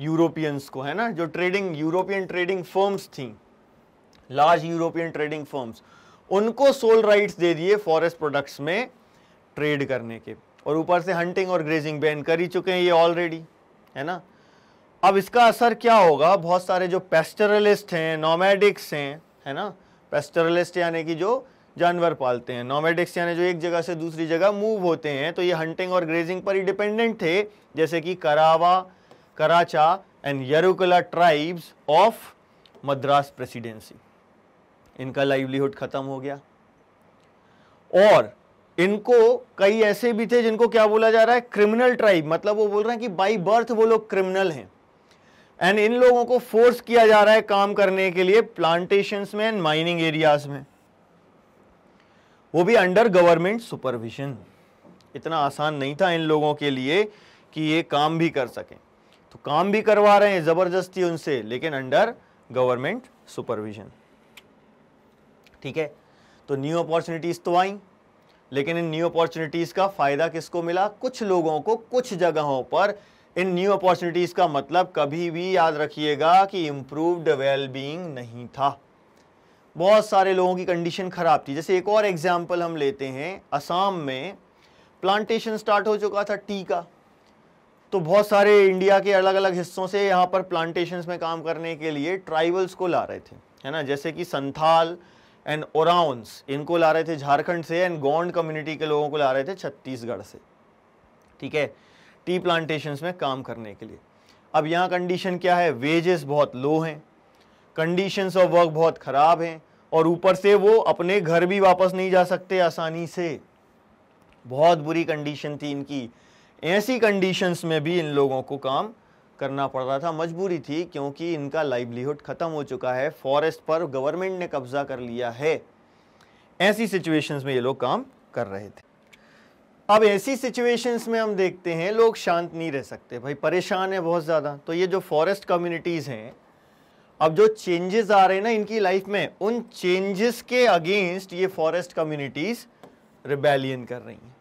यूरोपियंस को है ना जो ट्रेडिंग यूरोपियन ट्रेडिंग फर्म्स थी लार्ज यूरोपियन ट्रेडिंग फर्म्स उनको सोल राइट्स दे दिए फॉरेस्ट प्रोडक्ट्स में ट्रेड करने के और ऊपर से हंटिंग और ग्रेजिंग बैन कर ही चुके हैं ये ऑलरेडी है ना अब इसका असर क्या होगा बहुत सारे जो पेस्टरलिस्ट हैं नोमैडिक्स हैं है ना पेस्टरलिस्ट यानी कि जो जानवर पालते हैं नोमेडिक्स यानी जो एक जगह से दूसरी जगह मूव होते हैं तो ये हंटिंग और ग्रेजिंग पर ही डिपेंडेंट थे जैसे कि Korava Karacha and Yerukula tribes of Madras Presidency इनका लाइवलीहुड खत्म हो गया और इनको कई ऐसे भी थे जिनको क्या बोला जा रहा है क्रिमिनल ट्राइब मतलब वो बोल रहे हैं कि बाई बर्थ वो लोग क्रिमिनल हैं एंड इन लोगों को फोर्स किया जा रहा है काम करने के लिए प्लांटेशंस में एंड माइनिंग एरियाज में वो भी अंडर गवर्नमेंट सुपरविजन इतना आसान नहीं था इन लोगों के लिए कि ये काम भी कर सकें तो काम भी करवा रहे हैं ज़बरदस्ती उनसे लेकिन अंडर गवर्नमेंट सुपरविजन ठीक है तो न्यू अपॉर्चुनिटीज़ तो आई लेकिन इन न्यू अपॉर्चुनिटीज़ का फ़ायदा किसको मिला कुछ लोगों को कुछ जगहों पर इन न्यू अपॉर्चुनिटीज़ का मतलब कभी भी याद रखिएगा कि इम्प्रूव्ड वेलबींग नहीं था बहुत सारे लोगों की कंडीशन ख़राब थी जैसे एक और एग्जाम्पल हम लेते हैं असम में प्लांटेशन स्टार्ट हो चुका था टी का तो बहुत सारे इंडिया के अलग अलग हिस्सों से यहाँ पर प्लांटेशन में काम करने के लिए ट्राइबल्स को ला रहे थे है ना जैसे कि संथाल एंड ओराउंस इनको ला रहे थे झारखंड से एंड गोंड कम्युनिटी के लोगों को ला रहे थे छत्तीसगढ़ से ठीक है टी प्लांटेशंस में काम करने के लिए अब यहाँ कंडीशन क्या है वेजेस बहुत लो हैं कंडीशंस ऑफ वर्क बहुत ख़राब हैं और ऊपर से वो अपने घर भी वापस नहीं जा सकते आसानी से बहुत बुरी कंडीशन थी इनकी ऐसी कंडीशंस में भी इन लोगों को काम करना पड़ रहा था मजबूरी थी क्योंकि इनका लाइवलीहुड ख़त्म हो चुका है फॉरेस्ट पर गवर्नमेंट ने कब्ज़ा कर लिया है ऐसी सिचुएशंस में ये लोग काम कर रहे थे अब ऐसी सिचुएशंस में हम देखते हैं लोग शांत नहीं रह सकते भाई परेशान है बहुत ज़्यादा तो ये जो फॉरेस्ट कम्युनिटीज़ हैं अब जो चेंजेस आ रहे हैं ना इनकी लाइफ में उन चेंजेस के अगेंस्ट ये फॉरेस्ट कम्युनिटीज रिबेलियन कर रही हैं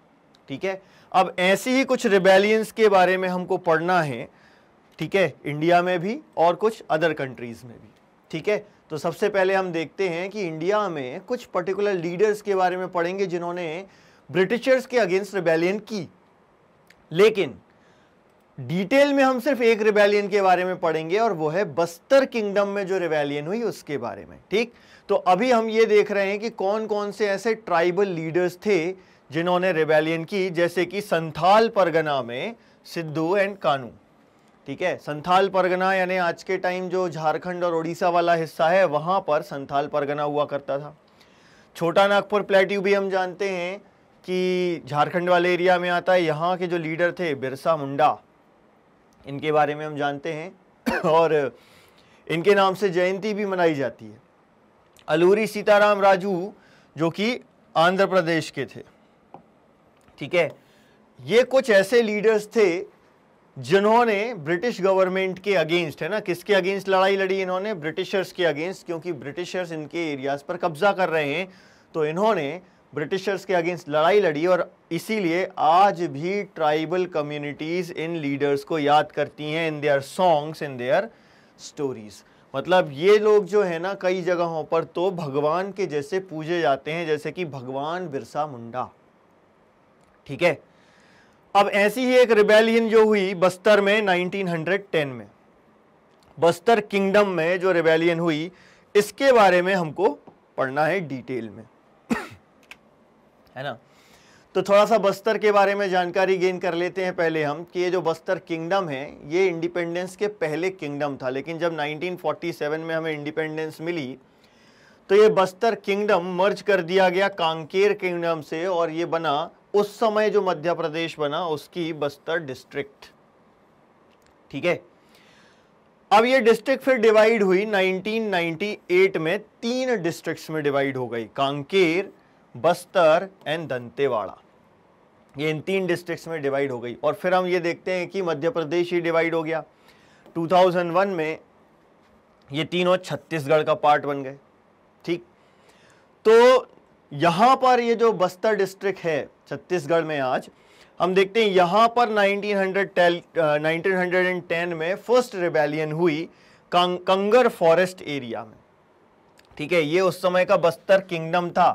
ठीक है अब ऐसी ही कुछ रिबेलियंस के बारे में हमको पढ़ना है ठीक है इंडिया में भी और कुछ अदर कंट्रीज में भी ठीक है तो सबसे पहले हम देखते हैं कि इंडिया में कुछ पर्टिकुलर लीडर्स के बारे में पढ़ेंगे जिन्होंने ब्रिटिशर्स के अगेंस्ट रिबेलियन की लेकिन डिटेल में हम सिर्फ एक रिवेलियन के बारे में पढ़ेंगे और वो है बस्तर किंगडम में जो रिवेलियन हुई उसके बारे में ठीक तो अभी हम ये देख रहे हैं कि कौन कौन से ऐसे ट्राइबल लीडर्स थे जिन्होंने रिवेलियन की जैसे कि संथाल परगना में सिद्धू एंड कानू ठीक है संथाल परगना यानी आज के टाइम जो झारखंड और उड़ीसा वाला हिस्सा है वहां पर संथाल परगना हुआ करता था छोटा नागपुर प्लेट्यू भी हम जानते हैं कि झारखंड वाले एरिया में आता है यहाँ के जो लीडर थे बिरसा मुंडा इनके बारे में हम जानते हैं <coughs> और इनके नाम से जयंती भी मनाई जाती है अलूरी सीताराम राजू जो कि आंध्र प्रदेश के थे ठीक है ये कुछ ऐसे लीडर्स थे जिन्होंने ब्रिटिश गवर्नमेंट के अगेंस्ट है ना किसके अगेंस्ट लड़ाई लड़ी इन्होंने ब्रिटिशर्स के अगेंस्ट क्योंकि ब्रिटिशर्स इनके एरियाज पर कब्जा कर रहे हैं तो इन्होंने ब्रिटिशर्स के अगेंस्ट लड़ाई लड़ी और इसीलिए आज भी ट्राइबल कम्युनिटीज़ इन लीडर्स को याद करती हैं in their songs in their stories मतलब ये लोग जो है ना कई जगहों पर तो भगवान के जैसे पूजे जाते हैं जैसे कि भगवान बिरसा मुंडा ठीक है अब ऐसी ही एक रिबेलियन जो हुई बस्तर में 1910 में बस्तर किंगडम में जो रिबेलियन हुई इसके बारे में हमको पढ़ना है डिटेल में है ना तो थोड़ा सा बस्तर के बारे में जानकारी गेन कर लेते हैं पहले हम कि ये जो बस्तर किंगडम है ये इंडिपेंडेंस के पहले किंगडम था लेकिन जब 1947 में हमें इंडिपेंडेंस मिली तो ये बस्तर किंगडम मर्ज कर दिया गया कांकेर किंगडम से और ये बना उस समय जो मध्य प्रदेश बना उसकी बस्तर डिस्ट्रिक्ट ठीक है अब ये डिस्ट्रिक्ट फिर डिवाइड हुई 1998 में तीन डिस्ट्रिक्ट्स में डिवाइड हो गई कांकेर बस्तर एंड दंतेवाड़ा ये इन तीन डिस्ट्रिक्ट्स में डिवाइड हो गई और फिर हम ये देखते हैं कि मध्य प्रदेश ही डिवाइड हो गया 2001 में ये तीनों छत्तीसगढ़ का पार्ट बन गए ठीक तो यहाँ पर ये जो बस्तर डिस्ट्रिक्ट है छत्तीसगढ़ में आज हम देखते हैं यहाँ पर 1910 1910 में फर्स्ट रिबेलियन हुई कंगर फॉरेस्ट एरिया में ठीक है ये उस समय का बस्तर किंगडम था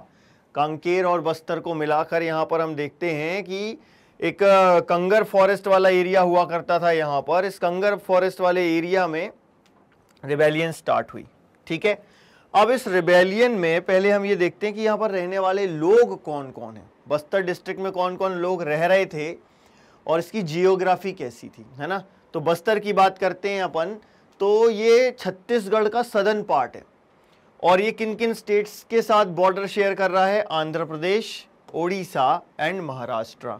कांकेर और बस्तर को मिलाकर यहाँ पर हम देखते हैं कि एक कंगर फॉरेस्ट वाला एरिया हुआ करता था यहाँ पर इस कंगर फॉरेस्ट वाले एरिया में रिबेलियन स्टार्ट हुई ठीक है अब इस रिबेलियन में पहले हम ये देखते हैं कि यहाँ पर रहने वाले लोग कौन कौन हैं बस्तर डिस्ट्रिक्ट में कौन कौन लोग रह रहे थे और इसकी जियोग्राफी कैसी थी है ना तो बस्तर की बात करते हैं अपन तो ये छत्तीसगढ़ का सदन पार्ट है और ये किन किन स्टेट्स के साथ बॉर्डर शेयर कर रहा है आंध्र प्रदेश ओडिशा एंड महाराष्ट्र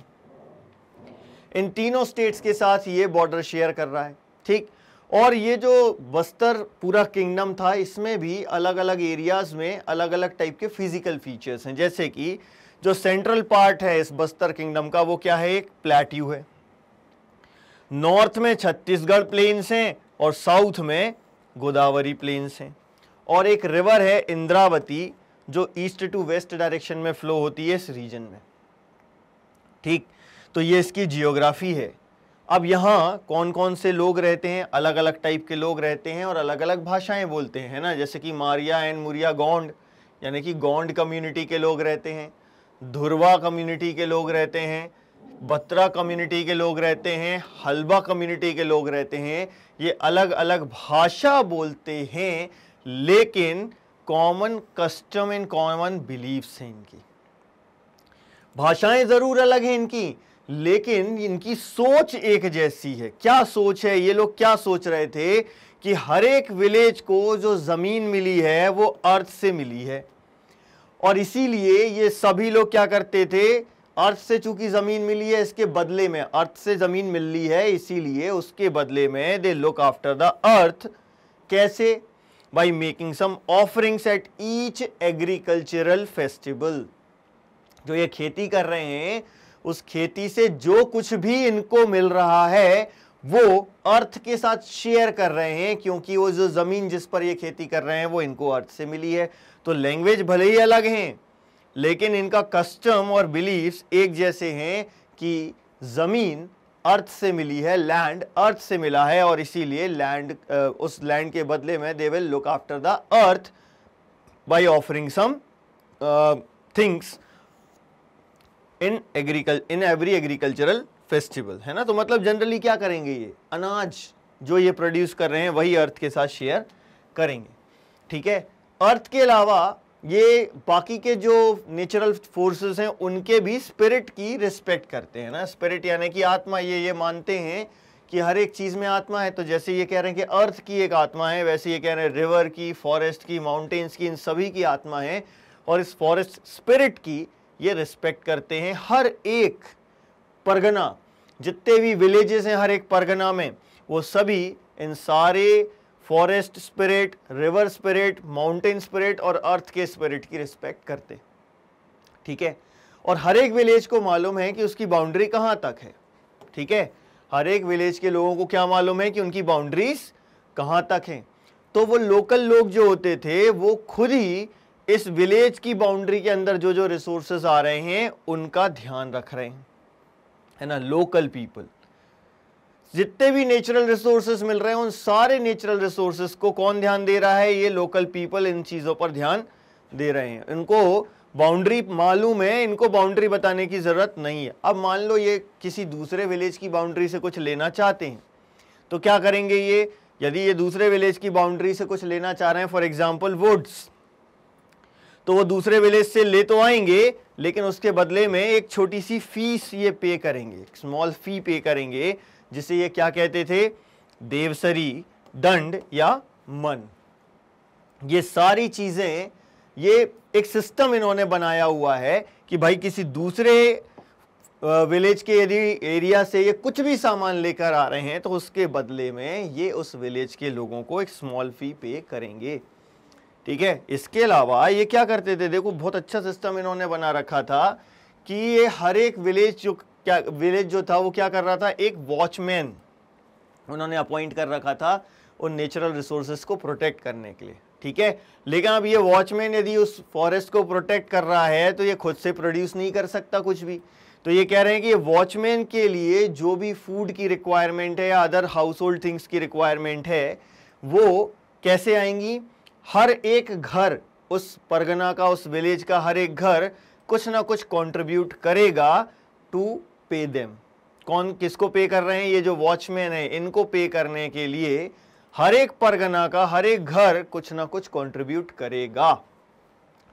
इन तीनों स्टेट्स के साथ ये बॉर्डर शेयर कर रहा है ठीक और ये जो बस्तर पूरा किंगडम था इसमें भी अलग अलग एरियाज में अलग अलग टाइप के फिजिकल फीचर्स हैं जैसे कि जो सेंट्रल पार्ट है इस बस्तर किंगडम का वो क्या है एक प्लेट्यू है नॉर्थ में छत्तीसगढ़ प्लेन्स हैं और साउथ में गोदावरी प्लेन्स हैं और एक रिवर है इंद्रावती जो ईस्ट टू वेस्ट डायरेक्शन में फ्लो होती है इस रीजन में ठीक तो ये इसकी जियोग्राफी है अब यहाँ कौन कौन से लोग रहते हैं अलग अलग टाइप के लोग रहते हैं और अलग अलग भाषाएं बोलते हैं ना जैसे कि मारिया एंड मुरिया गोंड यानी कि गोंड कम्युनिटी के लोग रहते हैं धुरवा कम्युनिटी के लोग रहते हैं बत्रा कम्युनिटी के लोग रहते हैं हलवा कम्युनिटी के लोग रहते हैं ये अलग अलग भाषा बोलते हैं लेकिन common custom and common belief हैं इनकी भाषाएं ज़रूर अलग हैं इनकी लेकिन इनकी सोच एक जैसी है क्या सोच है ये लोग क्या सोच रहे थे कि हर एक विलेज को जो ज़मीन मिली है वो अर्थ से मिली है और इसीलिए ये सभी लोग क्या करते थे अर्थ से चूंकि ज़मीन मिली है इसके बदले में अर्थ से ज़मीन मिली है इसीलिए उसके बदले में they look after the earth कैसे by making some offerings at each agricultural festival. जो ये खेती कर रहे हैं उस खेती से जो कुछ भी इनको मिल रहा है वो अर्थ के साथ शेयर कर रहे हैं क्योंकि वो जो ज़मीन जिस पर ये खेती कर रहे हैं वो इनको अर्थ से मिली है तो लैंग्वेज भले ही अलग हैं लेकिन इनका कस्टम और बिलीफ एक जैसे हैं कि ज़मीन अर्थ से मिली है लैंड अर्थ से मिला है और इसीलिए लैंड उस लैंड के बदले में they will look after the earth by offering some things in एग्रीकल इन एवरी एग्रीकल्चरल फेस्टिवल है ना तो मतलब जनरली क्या करेंगे ये अनाज जो ये प्रोड्यूस कर रहे हैं वही अर्थ के साथ शेयर करेंगे ठीक है अर्थ के अलावा ये बाकी के जो नेचुरल फोर्सेस हैं उनके भी स्पिरिट की रिस्पेक्ट करते हैं ना स्पिरिट यानी कि आत्मा ये ये मानते हैं कि हर एक चीज़ में आत्मा है तो जैसे ये कह रहे हैं कि अर्थ की एक आत्मा है वैसे ये कह रहे हैं रिवर की फॉरेस्ट की माउंटेन्स की इन सभी की आत्मा है और इस फॉरेस्ट स्पिरिट की ये रिस्पेक्ट करते हैं हर एक परगना जितने भी विलेजेस हैं हर एक परगना में वो सभी इन सारे forest spirit river spirit mountain spirit और अर्थ के स्पिरिट की रिस्पेक्ट करते ठीक है और हर एक विलेज को मालूम है कि उसकी बाउंड्री कहाँ तक है ठीक है हर एक विलेज के लोगों को क्या मालूम है कि उनकी बाउंड्रीज कहाँ तक हैं तो वो लोकल लोग जो होते थे वो खुद ही इस विलेज की बाउंड्री के अंदर जो जो रिसोर्सेज आ रहे हैं उनका ध्यान रख रहे हैं है ना लोकल पीपल जितने भी नेचुरल रिसोर्सेज मिल रहे हैं उन सारे नेचुरल रिसोर्सेज को कौन ध्यान दे रहा है ये लोकल पीपल इन चीज़ों पर ध्यान दे रहे हैं इनको बाउंड्री मालूम है इनको बाउंड्री बताने की ज़रूरत नहीं है अब मान लो ये किसी दूसरे विलेज की बाउंड्री से कुछ लेना चाहते हैं तो क्या करेंगे ये यदि ये दूसरे विलेज की बाउंड्री से कुछ लेना चाह रहे हैं फॉर एग्जाम्पल वुड्स तो वो दूसरे विलेज से ले तो आएंगे लेकिन उसके बदले में एक छोटी सी फीस ये पे करेंगे स्मॉल फी पे करेंगे जिसे ये क्या कहते थे देवसरी दंड या मन ये सारी चीज़ें ये एक सिस्टम इन्होंने बनाया हुआ है कि भाई किसी दूसरे विलेज के यदि एरिया से ये कुछ भी सामान लेकर आ रहे हैं तो उसके बदले में ये उस विलेज के लोगों को एक स्मॉल फी पे करेंगे ठीक है इसके अलावा ये क्या करते थे देखो बहुत अच्छा सिस्टम इन्होंने बना रखा था कि ये हर एक विलेज जो क्या विलेज जो था वो क्या कर रहा था एक वॉचमैन उन्होंने अपॉइंट कर रखा था उन नेचुरल रिसोर्सेस को प्रोटेक्ट करने के लिए ठीक है लेकिन अब ये वॉचमैन यदि उस फॉरेस्ट को प्रोटेक्ट कर रहा है तो ये खुद से प्रोड्यूस नहीं कर सकता कुछ भी तो ये कह रहे हैं कि वॉचमैन के लिए जो भी फूड की रिक्वायरमेंट है या अदर हाउस होल्ड थिंग्स की रिक्वायरमेंट है वो कैसे आएंगी हर एक घर उस परगना का उस विलेज का हर एक घर कुछ ना कुछ कंट्रीब्यूट करेगा टू पे देम कौन किसको पे कर रहे हैं ये जो वॉचमैन है इनको पे करने के लिए हर एक परगना का हर एक घर कुछ ना कुछ कंट्रीब्यूट करेगा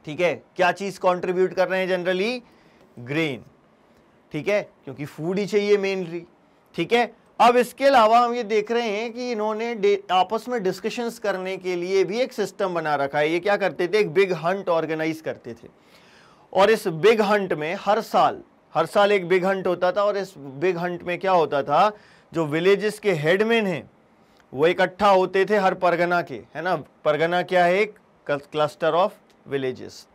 ठीक है क्या चीज कंट्रीब्यूट कर रहे हैं जनरली ग्रेन ठीक है क्योंकि फूड ही चाहिए मेनली ठीक है अब इसके अलावा हम ये देख रहे हैं कि इन्होंने आपस में डिस्कशंस करने के लिए भी एक सिस्टम बना रखा है ये क्या करते थे एक बिग हंट ऑर्गेनाइज करते थे और इस बिग हंट में हर साल हर साल एक बिग हंट होता था और इस बिग हंट में क्या होता था जो विलेजेस के हेडमैन हैं वो इकट्ठा होते थे हर परगना के है ना परगना क्या है एक क्लस्टर ऑफ विलेजेस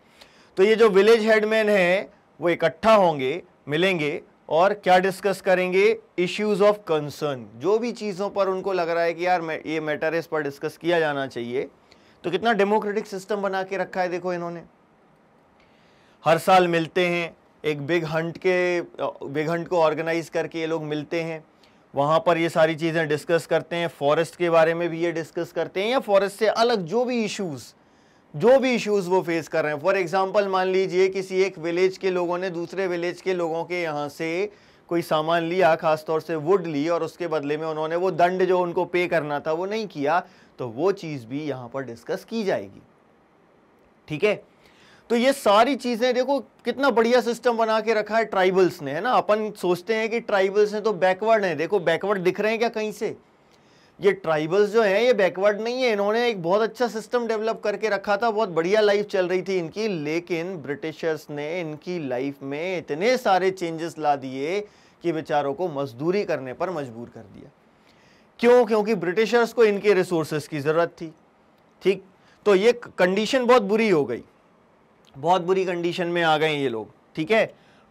तो ये जो विलेज हेडमैन हैं वो इकट्ठा होंगे मिलेंगे और क्या डिस्कस करेंगे इश्यूज ऑफ कंसर्न जो भी चीज़ों पर उनको लग रहा है कि यार ये मैटर इस पर डिस्कस किया जाना चाहिए तो कितना डेमोक्रेटिक सिस्टम बना के रखा है देखो इन्होंने हर साल मिलते हैं एक बिग हंट के बिग हंट को ऑर्गेनाइज़ करके ये लोग मिलते हैं वहाँ पर ये सारी चीज़ें डिस्कस करते हैं फॉरेस्ट के बारे में भी ये डिस्कस करते हैं या फॉरेस्ट से अलग जो भी इश्यूज़ जो भी इश्यूज़ वो फेस कर रहे हैं फॉर एग्जांपल मान लीजिए किसी एक विलेज के लोगों ने दूसरे विलेज के लोगों के यहाँ से कोई सामान लिया खासतौर से वुड ली और उसके बदले में उन्होंने वो दंड जो उनको पे करना था वो नहीं किया तो वो चीज़ भी यहाँ पर डिस्कस की जाएगी ठीक है तो ये सारी चीज़ें देखो कितना बढ़िया सिस्टम बना के रखा है ट्राइबल्स ने है ना अपन सोचते हैं कि ट्राइबल्स हैं तो बैकवर्ड हैं देखो बैकवर्ड दिख रहे हैं क्या कहीं से ये ट्राइबल्स जो हैं ये बैकवर्ड नहीं है इन्होंने एक बहुत अच्छा सिस्टम डेवलप करके रखा था बहुत बढ़िया लाइफ चल रही थी इनकी लेकिन ब्रिटिशर्स ने इनकी लाइफ में इतने सारे चेंजेस ला दिए कि बेचारों को मजदूरी करने पर मजबूर कर दिया क्यों क्योंकि ब्रिटिशर्स को इनके रिसोर्सेस की ज़रूरत थी ठीक तो ये कंडीशन बहुत बुरी हो गई बहुत बुरी कंडीशन में आ गए ये लोग ठीक है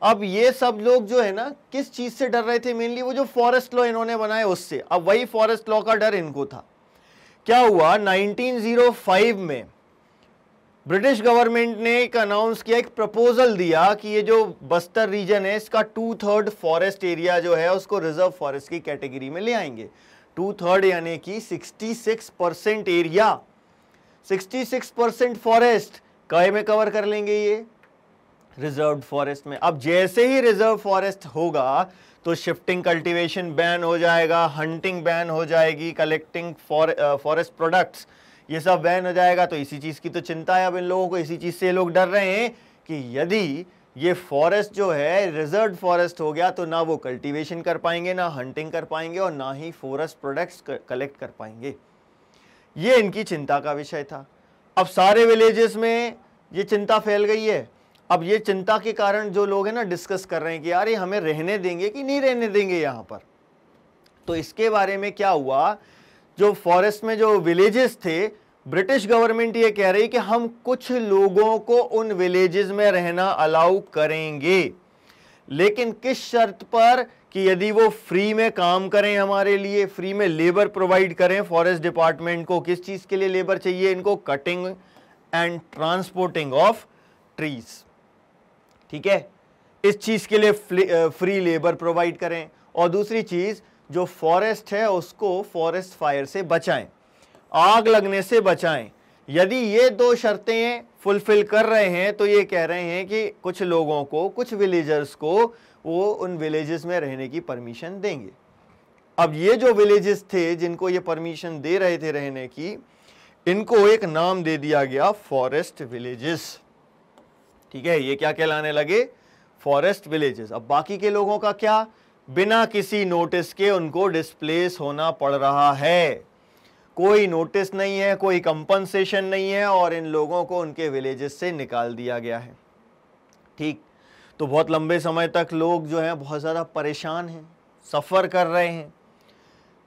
अब ये सब लोग जो है ना किस चीज़ से डर रहे थे मेनली वो जो फॉरेस्ट लॉ इन्होंने बनाए उससे अब वही फॉरेस्ट लॉ का डर इनको था क्या हुआ 1905 में ब्रिटिश गवर्नमेंट ने एक अनाउंस किया एक प्रपोजल दिया कि ये जो बस्तर रीजन है इसका टू थर्ड फॉरेस्ट एरिया जो है उसको रिजर्व फॉरेस्ट की कैटेगरी में ले आएंगे टू थर्ड यानी कि 66 परसेंट एरिया 66 परसेंट फॉरेस्ट कई में कवर कर लेंगे ये रिजर्व फॉरेस्ट में अब जैसे ही रिजर्व फॉरेस्ट होगा तो शिफ्टिंग कल्टीवेशन बैन हो जाएगा हंटिंग बैन हो जाएगी कलेक्टिंग फॉरेस्ट प्रोडक्ट्स ये सब बैन हो जाएगा तो इसी चीज़ की तो चिंता है अब इन लोगों को इसी चीज़ से लोग डर रहे हैं कि यदि ये फॉरेस्ट जो है रिजर्व फॉरेस्ट हो गया तो ना वो कल्टीवेशन कर पाएंगे ना हंटिंग कर पाएंगे और ना ही फॉरेस्ट प्रोडक्ट्स कलेक्ट कर पाएंगे ये इनकी चिंता का विषय था अब सारे विलेजेस में ये चिंता फैल गई है अब ये चिंता के कारण जो लोग हैं ना डिस्कस कर रहे हैं कि यार ये हमें रहने देंगे कि नहीं रहने देंगे यहाँ पर तो इसके बारे में क्या हुआ जो फॉरेस्ट में जो विलेजेस थे ब्रिटिश गवर्नमेंट ये कह रही कि हम कुछ लोगों को उन विलेजेस में रहना अलाउ करेंगे लेकिन किस शर्त पर कि यदि वो फ्री में काम करें हमारे लिए फ्री में लेबर प्रोवाइड करें फॉरेस्ट डिपार्टमेंट को किस चीज़ के लिए लेबर चाहिए इनको cutting and transporting of trees ठीक है इस चीज़ के लिए फ्री लेबर प्रोवाइड करें और दूसरी चीज़ जो फॉरेस्ट है उसको फॉरेस्ट फायर से बचाएं आग लगने से बचाएं यदि ये दो शर्तें फुलफिल कर रहे हैं तो ये कह रहे हैं कि कुछ लोगों को कुछ विलेजर्स को वो उन विलेजेस में रहने की परमिशन देंगे अब ये जो विलेजेस थे जिनको ये परमिशन दे रहे थे रहने की इनको एक नाम दे दिया गया फॉरेस्ट विलेजेस ठीक है ये क्या कहलाने लगे फॉरेस्ट विलेजेस अब बाकी के लोगों का क्या बिना किसी नोटिस के उनको डिस्प्लेस होना पड़ रहा है कोई नोटिस नहीं है कोई कंपनसेशन नहीं है और इन लोगों को उनके विलेजेस से निकाल दिया गया है ठीक तो बहुत लंबे समय तक लोग जो हैं बहुत ज़्यादा परेशान हैं सफ़र कर रहे हैं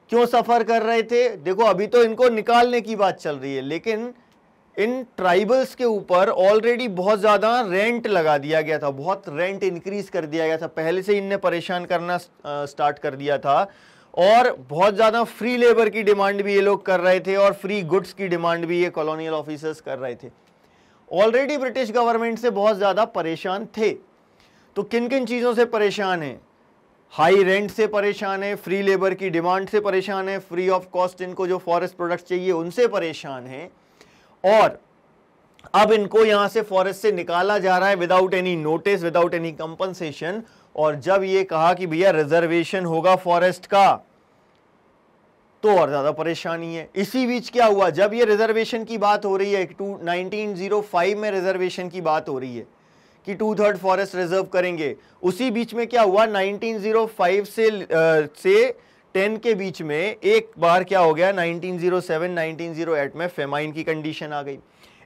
क्यों सफ़र कर रहे थे देखो अभी तो इनको निकालने की बात चल रही है लेकिन इन ट्राइबल्स के ऊपर ऑलरेडी बहुत ज़्यादा रेंट लगा दिया गया था बहुत रेंट इंक्रीज कर दिया गया था पहले से इनने परेशान करना स्टार्ट कर दिया था और बहुत ज़्यादा फ्री लेबर की डिमांड भी ये लोग कर रहे थे और फ्री गुड्स की डिमांड भी ये कॉलोनियल ऑफिसर्स कर रहे थे ऑलरेडी ब्रिटिश गवर्नमेंट से बहुत ज़्यादा परेशान थे तो किन किन चीज़ों से परेशान हैं हाई रेंट से परेशान है फ्री लेबर की डिमांड से परेशान है फ्री ऑफ कॉस्ट इनको जो फॉरेस्ट प्रोडक्ट्स चाहिए उनसे परेशान है और अब इनको यहाँ से फॉरेस्ट से निकाला जा रहा है without any notice without any compensation और जब ये कहा कि भैया रिजर्वेशन होगा फॉरेस्ट का तो और ज़्यादा परेशानी है इसी बीच क्या हुआ जब ये रिजर्वेशन की बात हो रही है टू 1905 में रिजर्वेशन की बात हो रही है कि टू थर्ड फॉरेस्ट रिजर्व करेंगे उसी बीच में क्या हुआ 1905 से आ, से 10 के बीच में एक बार क्या हो गया 1907 1908 में फेमाइन की कंडीशन आ गई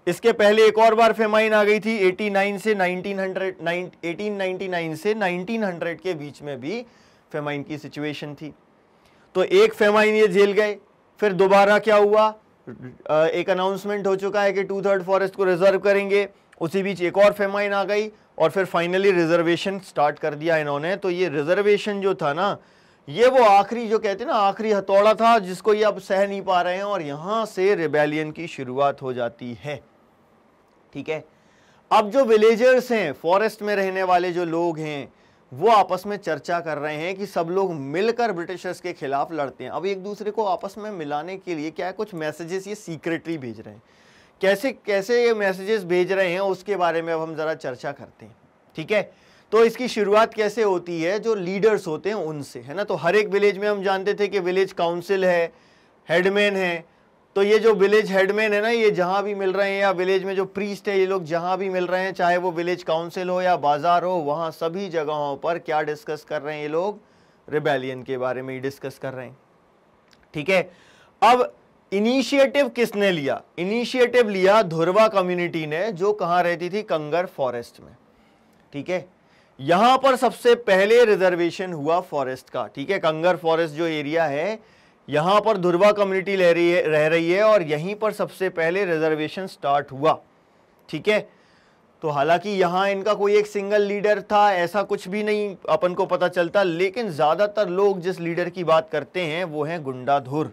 इसके पहले एक और बार फेमाइन आ गई थी 89 से 1900 1899 से 1900 के बीच में भी फेमाइन की सिचुएशन थी तो एक फेमाइन ये झेल गए फिर दोबारा क्या हुआ एक अनाउंसमेंट हो चुका है कि टू थर्ड फॉरेस्ट को रिजर्व करेंगे उसी बीच एक और फेमाइन आ गई और फिर फाइनली रिजर्वेशन स्टार्ट कर दिया इन्होंने तो ये रिजर्वेशन जो था ना ये वो आखिरी जो कहते हैं ना आखिरी हथौड़ा था जिसको ये अब सह नहीं पा रहे हैं और यहां से रिबेलियन की शुरुआत हो जाती है ठीक है अब जो विलेजर्स हैं फॉरेस्ट में रहने वाले जो लोग हैं वो आपस में चर्चा कर रहे हैं कि सब लोग मिलकर ब्रिटिशर्स के खिलाफ लड़ते हैं अब एक दूसरे को आपस में मिलाने के लिए क्या है कुछ मैसेजेस ये सीक्रेटली भेज रहे हैं कैसे कैसे ये मैसेजेस भेज रहे हैं उसके बारे में अब हम ज़रा चर्चा करते हैं ठीक है तो इसकी शुरुआत कैसे होती है जो लीडर्स होते हैं उनसे है ना तो हर एक विलेज में हम जानते थे कि विलेज काउंसिल है हेडमैन है तो ये जो विलेज हेडमैन है ना ये जहाँ भी मिल रहे हैं या विलेज में जो प्रीस्ट है ये लोग जहाँ भी मिल रहे हैं चाहे वो विलेज काउंसिल हो या बाजार हो वहाँ सभी जगहों पर क्या डिस्कस कर रहे हैं ये लोग रिबेलियन के बारे में ही डिस्कस कर रहे हैं ठीक है अब इनिशिएटिव किसने लिया इनिशिएटिव लिया धुरवा कम्युनिटी ने जो कहां रहती थी कंगर फॉरेस्ट में ठीक है यहां पर सबसे पहले रिजर्वेशन हुआ फॉरेस्ट का ठीक है कंगर फॉरेस्ट जो एरिया है यहां पर धुरवा कम्युनिटी रह रही है रह रही है और यहीं पर सबसे पहले रिजर्वेशन स्टार्ट हुआ ठीक है तो हालांकि यहां इनका कोई एक सिंगल लीडर था ऐसा कुछ भी नहीं अपन को पता चलता लेकिन ज़्यादातर लोग जिस लीडर की बात करते हैं वो है गुंडाधुर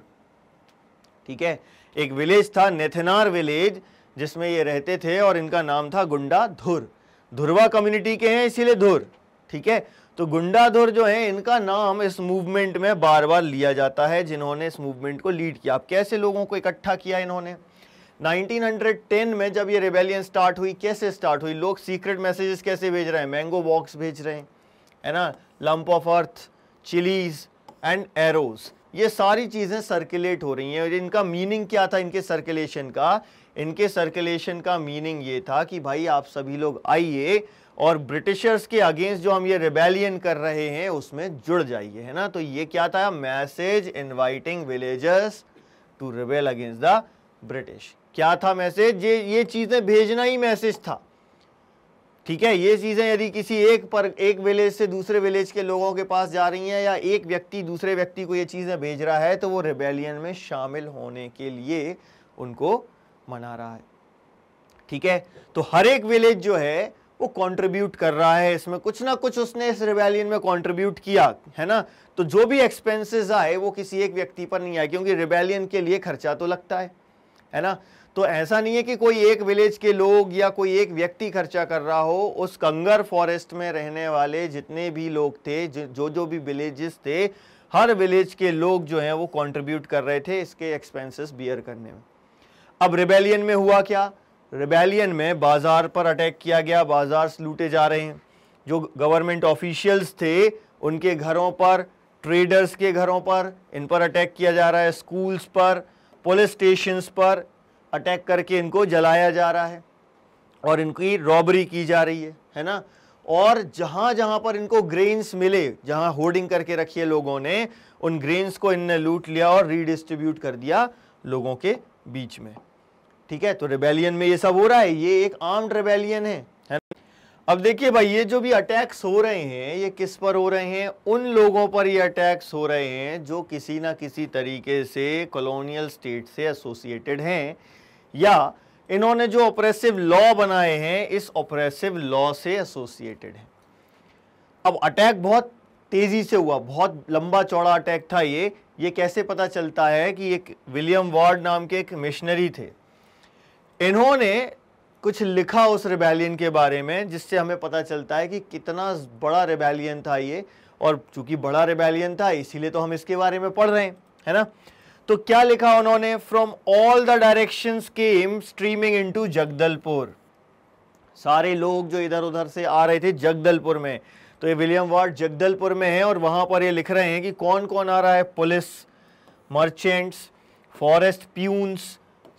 ठीक है एक विलेज था नेथेनार विलेज जिसमें ये रहते थे और इनका नाम था गुंडा धुर धुरवा कम्युनिटी के हैं इसीलिए धुर ठीक है तो गुंडा धुर जो है इनका नाम इस मूवमेंट में बार बार लिया जाता है जिन्होंने इस मूवमेंट को लीड किया आप कैसे लोगों को इकट्ठा किया इन्होंने 1910 में जब ये रिबेलियन स्टार्ट हुई कैसे स्टार्ट हुई लोग सीक्रेट मैसेजेस कैसे भेज रहे हैं मैंगो बॉक्स भेज रहे हैं है ना lump of earth chillies and arrows ये सारी चीज़ें सर्कुलेट हो रही हैं और इनका मीनिंग क्या था इनके सर्कुलेशन का इनके सर्कुलेशन का मीनिंग ये था कि भाई आप सभी लोग आइए और ब्रिटिशर्स के अगेंस्ट जो हम ये रिबेलियन कर रहे हैं उसमें जुड़ जाइए है ना तो ये क्या था message inviting villagers to rebel against the British क्या था मैसेज ये ये चीज़ें भेजना ही मैसेज था ठीक है ये चीज़ें यदि किसी एक पर एक विलेज से दूसरे विलेज के लोगों के पास जा रही हैं या एक व्यक्ति दूसरे व्यक्ति को ये चीज़ें भेज रहा है तो वो रिबेलियन में शामिल होने के लिए उनको मना रहा है ठीक है तो हर एक विलेज जो है वो कंट्रीब्यूट कर रहा है इसमें कुछ ना कुछ उसने इस रिबेलियन में कॉन्ट्रीब्यूट किया है ना तो जो भी एक्सपेंसिस आए वो किसी एक व्यक्ति पर नहीं आए क्योंकि रिबेलियन के लिए खर्चा तो लगता है है ना तो ऐसा नहीं है कि कोई एक विलेज के लोग या कोई एक व्यक्ति खर्चा कर रहा हो उस कंगर फॉरेस्ट में रहने वाले जितने भी लोग थे जो जो भी विलेजेस थे हर विलेज के लोग जो हैं वो कंट्रीब्यूट कर रहे थे इसके एक्सपेंसेस बियर करने में अब रिबेलियन में हुआ क्या रिबेलियन में बाज़ार पर अटैक किया गया बाजार लूटे जा रहे हैं जो गवर्नमेंट ऑफिशियल्स थे उनके घरों पर ट्रेडर्स के घरों पर इन पर अटैक किया जा रहा है स्कूल्स पर पुलिस स्टेशंस पर अटैक करके इनको जलाया जा रहा है और इनकी रॉबरी की जा रही है है ना और जहाँ जहाँ पर इनको ग्रेन्स मिले जहाँ होर्डिंग करके रखी है लोगों ने उन ग्रेन्स को इनने लूट लिया और रीडिस्ट्रीब्यूट कर दिया लोगों के बीच में ठीक है तो रेबेलियन में ये सब हो रहा है ये एक आर्म्ड रिबेलियन है है अब देखिए भाई ये जो भी अटैक्स हो रहे हैं ये किस पर हो रहे हैं उन लोगों पर ये अटैक्स हो रहे हैं जो किसी ना किसी तरीके से कॉलोनियल स्टेट से एसोसिएटेड हैं या इन्होंने जो ऑपरेसिव लॉ बनाए हैं इस ऑपरेसिव लॉ से एसोसिएटेड है अब अटैक बहुत तेज़ी से हुआ बहुत लंबा चौड़ा अटैक था ये ये कैसे पता चलता है कि एक विलियम वार्ड नाम के एक मिशनरी थे इन्होंने कुछ लिखा उस रिबेलियन के बारे में जिससे हमें पता चलता है कि कितना बड़ा रिबेलियन था ये और चूंकि बड़ा रिबेलियन था इसीलिए तो हम इसके बारे में पढ़ रहे हैं है ना तो क्या लिखा उन्होंने from all the direction came streaming to Jagdalpur सारे लोग जो इधर उधर से आ रहे थे जगदलपुर में तो ये विलियम वार्ड जगदलपुर में है और वहां पर ये लिख रहे हैं कि कौन कौन आ रहा है police merchants forest peons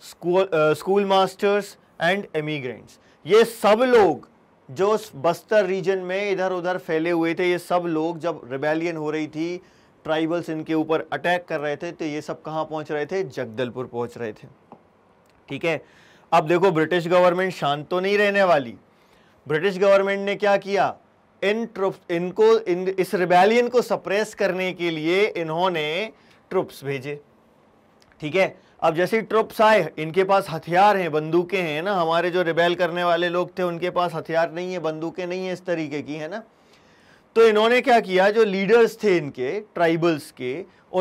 school school masters and emigrants ये सब लोग जो बस्तर रीजन में इधर उधर फैले हुए थे ये सब लोग जब रिबेलियन हो रही थी ट्राइबल्स इनके ऊपर अटैक कर रहे थे तो ये सब कहाँ पहुँच रहे थे जगदलपुर पहुँच रहे थे ठीक है अब देखो ब्रिटिश गवर्नमेंट शांत तो नहीं रहने वाली ब्रिटिश गवर्नमेंट ने क्या किया इन ट्रुप इनको इन इस रिबेलियन को सप्रेस करने के लिए इन्होंने ट्रुप्स भेजे ठीक है अब जैसे ट्रुप्स आए इनके पास हथियार हैं बंदूकें हैं ना हमारे जो रिबेल करने वाले लोग थे उनके पास हथियार नहीं है बंदूकें नहीं है इस तरीके की है ना तो इन्होंने क्या किया जो लीडर्स थे इनके ट्राइबल्स के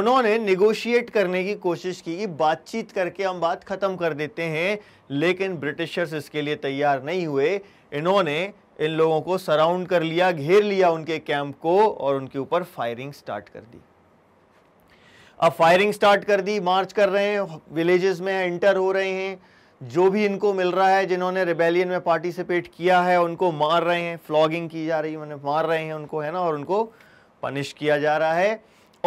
उन्होंने नेगोशिएट करने की कोशिश की कि बातचीत करके हम बात ख़त्म कर देते हैं लेकिन ब्रिटिशर्स इसके लिए तैयार नहीं हुए इन्होंने इन लोगों को सराउंड कर लिया घेर लिया उनके कैंप को और उनके ऊपर फायरिंग स्टार्ट कर दी अब फायरिंग स्टार्ट कर दी मार्च कर रहे हैं विलेजेस में एंटर हो रहे हैं जो भी इनको मिल रहा है जिन्होंने रिबेलियन में पार्टिसिपेट किया है उनको मार रहे हैं फ्लॉगिंग की जा रही है उन्हें मार रहे हैं उनको है ना और उनको पनिश किया जा रहा है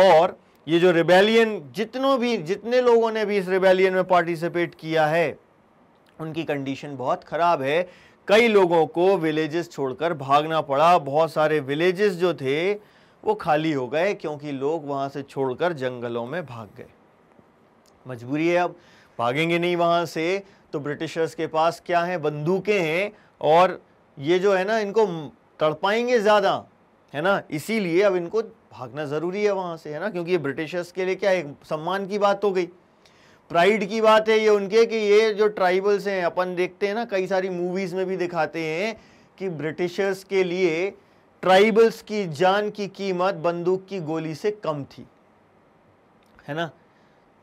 और ये जो रिबेलियन जितनों भी जितने लोगों ने भी इस रिबेलियन में पार्टिसिपेट किया है उनकी कंडीशन बहुत ख़राब है कई लोगों को विलेजेस छोड़कर भागना पड़ा बहुत सारे विलेजेस जो थे वो खाली हो गए क्योंकि लोग वहाँ से छोड़कर जंगलों में भाग गए मजबूरी है अब भागेंगे नहीं वहाँ से तो ब्रिटिशर्स के पास क्या है बंदूकें हैं और ये जो है ना इनको तड़पाएंगे ज़्यादा है ना इसीलिए अब इनको भागना ज़रूरी है वहाँ से है ना क्योंकि ये ब्रिटिशर्स के लिए क्या एक सम्मान की बात हो गई प्राइड की बात है ये उनके कि ये जो ट्राइबल्स हैं अपन देखते हैं ना कई सारी मूवीज़ में भी दिखाते हैं कि ब्रिटिशर्स के लिए ट्राइबल्स की जान की कीमत बंदूक की गोली से कम थी है ना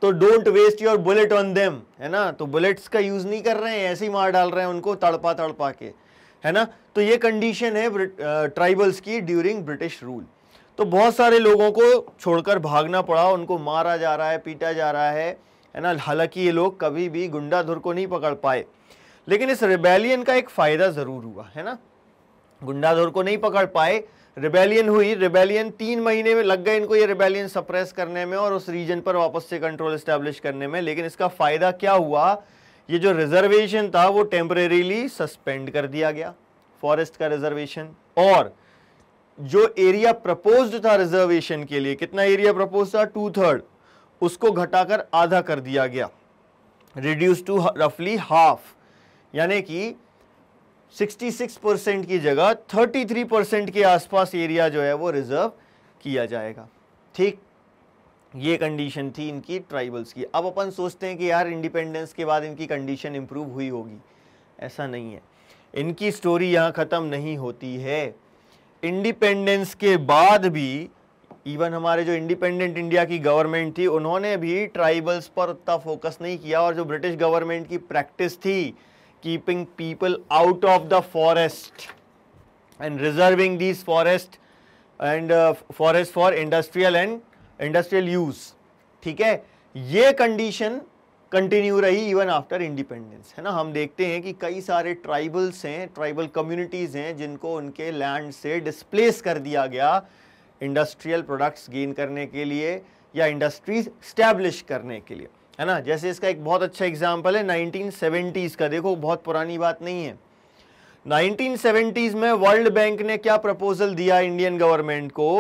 तो don't waste your bullet on them है ना तो बुलेट्स का यूज़ नहीं कर रहे हैं ऐसे ही मार डाल रहे हैं उनको तड़पा तड़पा के है ना तो ये कंडीशन है ट्राइबल्स की ड्यूरिंग ब्रिटिश रूल तो बहुत सारे लोगों को छोड़कर भागना पड़ा उनको मारा जा रहा है पीटा जा रहा है है ना हालांकि ये लोग कभी भी गुंडा धुर को नहीं पकड़ पाए लेकिन इस रिबेलियन का एक फ़ायदा ज़रूर हुआ है ना गुंडाधुर को नहीं पकड़ पाए रिबेलियन हुई रिबेलियन तीन महीने में लग गए इनको ये रिबेलियन सप्रेस करने में और उस रीजन पर वापस से कंट्रोल इस्टेब्लिश करने में लेकिन इसका फ़ायदा क्या हुआ ये जो रिजर्वेशन था वो टेम्परेरीली सस्पेंड कर दिया गया फॉरेस्ट का रिजर्वेशन और जो एरिया प्रपोज्ड था रिजर्वेशन के लिए कितना एरिया प्रपोज था टू थर्ड उसको घटाकर आधा कर दिया गया रिड्यूस टू रफली हाफ यानी कि 66 परसेंट की जगह 33 परसेंट के आसपास एरिया जो है वो रिजर्व किया जाएगा ठीक ये कंडीशन थी इनकी ट्राइबल्स की अब अपन सोचते हैं कि यार इंडिपेंडेंस के बाद इनकी कंडीशन इम्प्रूव हुई होगी ऐसा नहीं है इनकी स्टोरी यहाँ ख़त्म नहीं होती है इंडिपेंडेंस के बाद भी इवन हमारे जो इंडिपेंडेंट इंडिया की गवर्नमेंट थी उन्होंने भी ट्राइबल्स पर उतना फोकस नहीं किया और जो ब्रिटिश गवर्नमेंट की प्रैक्टिस थी keeping people out of the forest and reserving these forest and uh, forest for industrial and industrial use ठीक है ये कंडीशन कंटिन्यू रही इवन आफ्टर इंडिपेंडेंस है ना हम देखते हैं कि कई सारे ट्राइबल्स हैं ट्राइबल कम्युनिटीज़ हैं जिनको उनके लैंड से डिस्प्लेस कर दिया गया इंडस्ट्रियल प्रोडक्ट्स गेन करने के लिए या इंडस्ट्रीज स्टैब्लिश करने के लिए है ना जैसे इसका एक बहुत अच्छा एग्जाम्पल है 1970s का देखो बहुत पुरानी बात नहीं है 1970s में वर्ल्ड बैंक ने क्या प्रपोजल दिया इंडियन गवर्नमेंट को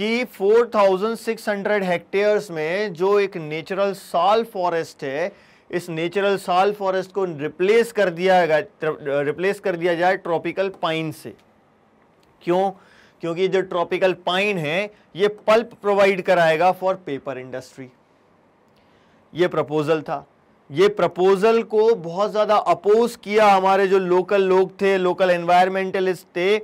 कि 4600 हेक्टेयर्स में जो एक नेचुरल साल फॉरेस्ट है इस नेचुरल साल फॉरेस्ट को रिप्लेस कर दिया रिप्लेस कर दिया जाए ट्रॉपिकल पाइन से क्यों क्योंकि जो ट्रॉपिकल पाइन है ये पल्प प्रोवाइड कराएगा फॉर पेपर इंडस्ट्री ये प्रपोज़ल था ये प्रपोज़ल को बहुत ज़्यादा अपोज किया हमारे जो लोकल लोग थे लोकल एनवायरमेंटलिस्ट थे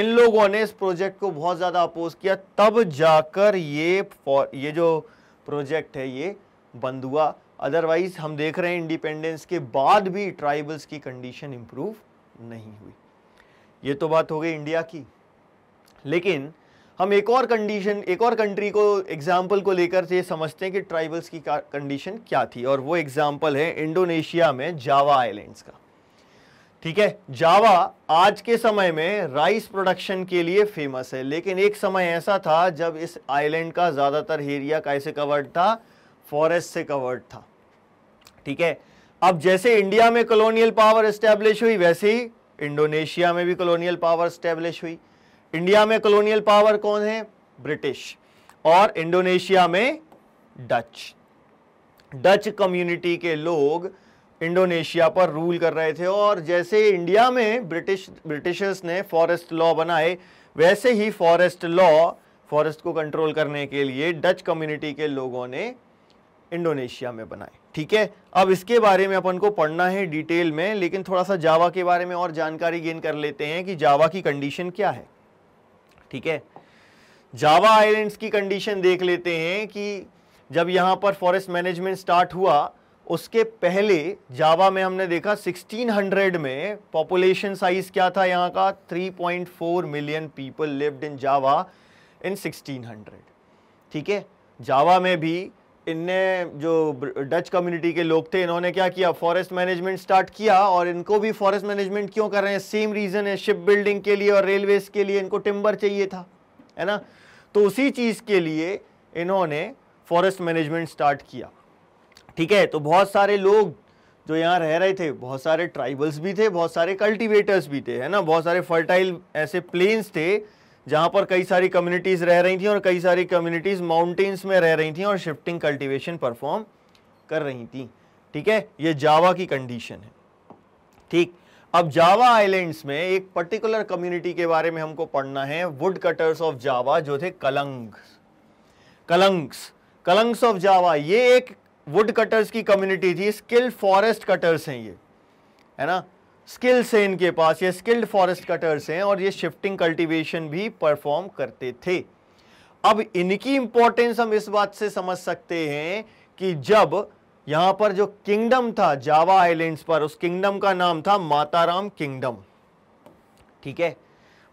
इन लोगों ने इस प्रोजेक्ट को बहुत ज़्यादा अपोज किया तब जाकर ये ये जो प्रोजेक्ट है ये बंद हुआ अदरवाइज हम देख रहे हैं इंडिपेंडेंस के बाद भी ट्राइबल्स की कंडीशन इम्प्रूव नहीं हुई ये तो बात हो गई इंडिया की लेकिन हम एक और कंडीशन एक और कंट्री को एग्जाम्पल को लेकर ये समझते हैं कि ट्राइबल्स की कंडीशन क्या थी और वो एग्जाम्पल है इंडोनेशिया में जावा आइलैंड्स का ठीक है जावा आज के समय में राइस प्रोडक्शन के लिए फेमस है लेकिन एक समय ऐसा था जब इस आइलैंड का ज़्यादातर एरिया कैसे कवर्ड था फॉरेस्ट से कवर्ड था ठीक है अब जैसे इंडिया में कॉलोनियल पावर स्टैब्लिश हुई वैसे ही इंडोनेशिया में भी कॉलोनियल पावर स्टैब्लिश हुई इंडिया में कॉलोनियल पावर कौन है ब्रिटिश और इंडोनेशिया में डच डच कम्युनिटी के लोग इंडोनेशिया पर रूल कर रहे थे और जैसे इंडिया में ब्रिटिश ब्रिटिशर्स ने फॉरेस्ट लॉ बनाए वैसे ही फॉरेस्ट लॉ फॉरेस्ट को कंट्रोल करने के लिए डच कम्युनिटी के लोगों ने इंडोनेशिया में बनाए ठीक है अब इसके बारे में अपन को पढ़ना है डिटेल में लेकिन थोड़ा सा जावा के बारे में और जानकारी गेन कर लेते हैं कि जावा की कंडीशन क्या है ठीक है जावा आइलैंड्स की कंडीशन देख लेते हैं कि जब यहाँ पर फॉरेस्ट मैनेजमेंट स्टार्ट हुआ उसके पहले जावा में हमने देखा 1600 में पॉपुलेशन साइज क्या था यहाँ का 3.4 million people lived in Java in 1600 ठीक है जावा में भी इनने जो डच कम्युनिटी के लोग थे इन्होंने क्या किया फॉरेस्ट मैनेजमेंट स्टार्ट किया और इनको भी फॉरेस्ट मैनेजमेंट क्यों कर रहे हैं सेम रीज़न है शिप बिल्डिंग के लिए और रेलवेज के लिए इनको टिम्बर चाहिए था है ना तो उसी चीज़ के लिए इन्होंने फॉरेस्ट मैनेजमेंट स्टार्ट किया ठीक है तो बहुत सारे लोग जो यहाँ रह रहे थे बहुत सारे ट्राइबल्स भी थे बहुत सारे कल्टिवेटर्स भी थे है ना बहुत सारे फर्टाइल ऐसे प्लेन्स थे जहां पर कई सारी कम्युनिटीज़ रह रही थी और कई सारी कम्युनिटीज़ माउंटेन्स में रह रही थी और शिफ्टिंग कल्टिवेशन परफॉर्म कर रही थी ठीक है ये जावा की कंडीशन है ठीक अब जावा आइलैंड्स में एक पर्टिकुलर कम्युनिटी के बारे में हमको पढ़ना है वुड कटर्स ऑफ जावा जो थे कलंग कलंग्स कलंग्स ऑफ जावा ये एक वुड कटर्स की कम्युनिटी थी स्किल फॉरेस्ट कटर्स हैं ये है ना स्किल्स है इनके पास ये स्किल्ड फॉरेस्ट कटर्स हैं और ये शिफ्टिंग कल्टीवेशन भी परफॉर्म करते थे अब इनकी इंपॉर्टेंस हम इस बात से समझ सकते हैं कि जब यहां पर जो किंगडम था जावा आइलैंड्स पर उस किंगडम का नाम था माताराम किंगडम ठीक है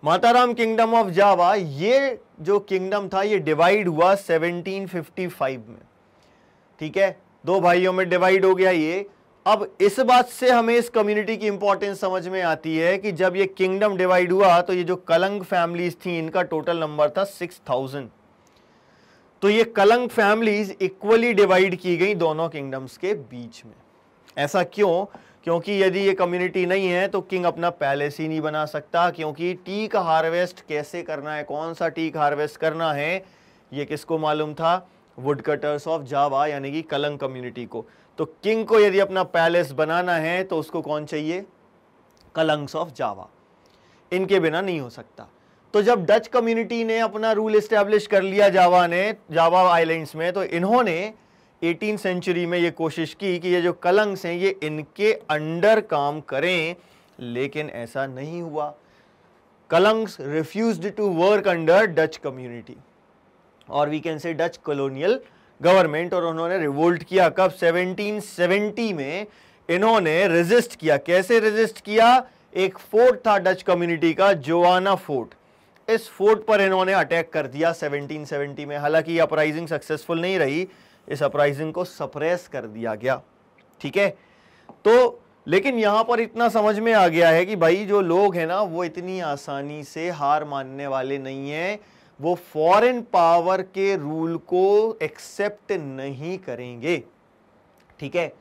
माताराम किंगडम ऑफ जावा ये जो किंगडम था ये डिवाइड हुआ 1755 में ठीक है दो भाइयों में डिवाइड हो गया ये अब इस बात से हमें इस कम्युनिटी की इंपॉर्टेंस समझ में आती है कि जब ये किंगडम डिवाइड हुआ तो ये जो कलंग फैमिलीज थी इनका टोटल नंबर था सिक्स थाउजेंड तो ये कलंग फैमिलीज इक्वली डिवाइड की गई दोनों किंगडम्स के बीच में ऐसा क्यों क्योंकि यदि ये कम्युनिटी नहीं है तो किंग अपना पैलेस ही नहीं बना सकता क्योंकि टीक हार्वेस्ट कैसे करना है कौन सा टीक हार्वेस्ट करना है ये किसको मालूम था वुड कटर्स ऑफ जावा यानी कि कलंग कम्युनिटी को तो किंग को यदि अपना पैलेस बनाना है तो उसको कौन चाहिए कलंग्स ऑफ जावा इनके बिना नहीं हो सकता तो जब डच कम्युनिटी ने अपना रूल एस्टेब्लिश कर लिया जावा ने जावा आइलैंड्स में तो इन्होंने 18 सेंचुरी में ये कोशिश की कि ये जो कलंग्स हैं ये इनके अंडर काम करें लेकिन ऐसा नहीं हुआ Kalangs refuse to work under Dutch community और we can say Dutch colonial government और उन्होंने रिवोल्ट किया कब 1770 में इन्होंने रेजिस्ट किया कैसे रेजिस्ट किया एक फोर्ट था डच कम्युनिटी का जोआना फोर्ट इस फोर्ट पर इन्होंने अटैक कर दिया 1770 में हालांकि ये अपराइजिंग सक्सेसफुल नहीं रही इस अपराइजिंग को सप्रेस कर दिया गया ठीक है तो लेकिन यहां पर इतना समझ में आ गया है कि भाई जो लोग हैं ना वो इतनी आसानी से हार मानने वाले नहीं हैं वो फॉरेन पावर के रूल को एक्सेप्ट नहीं करेंगे ठीक है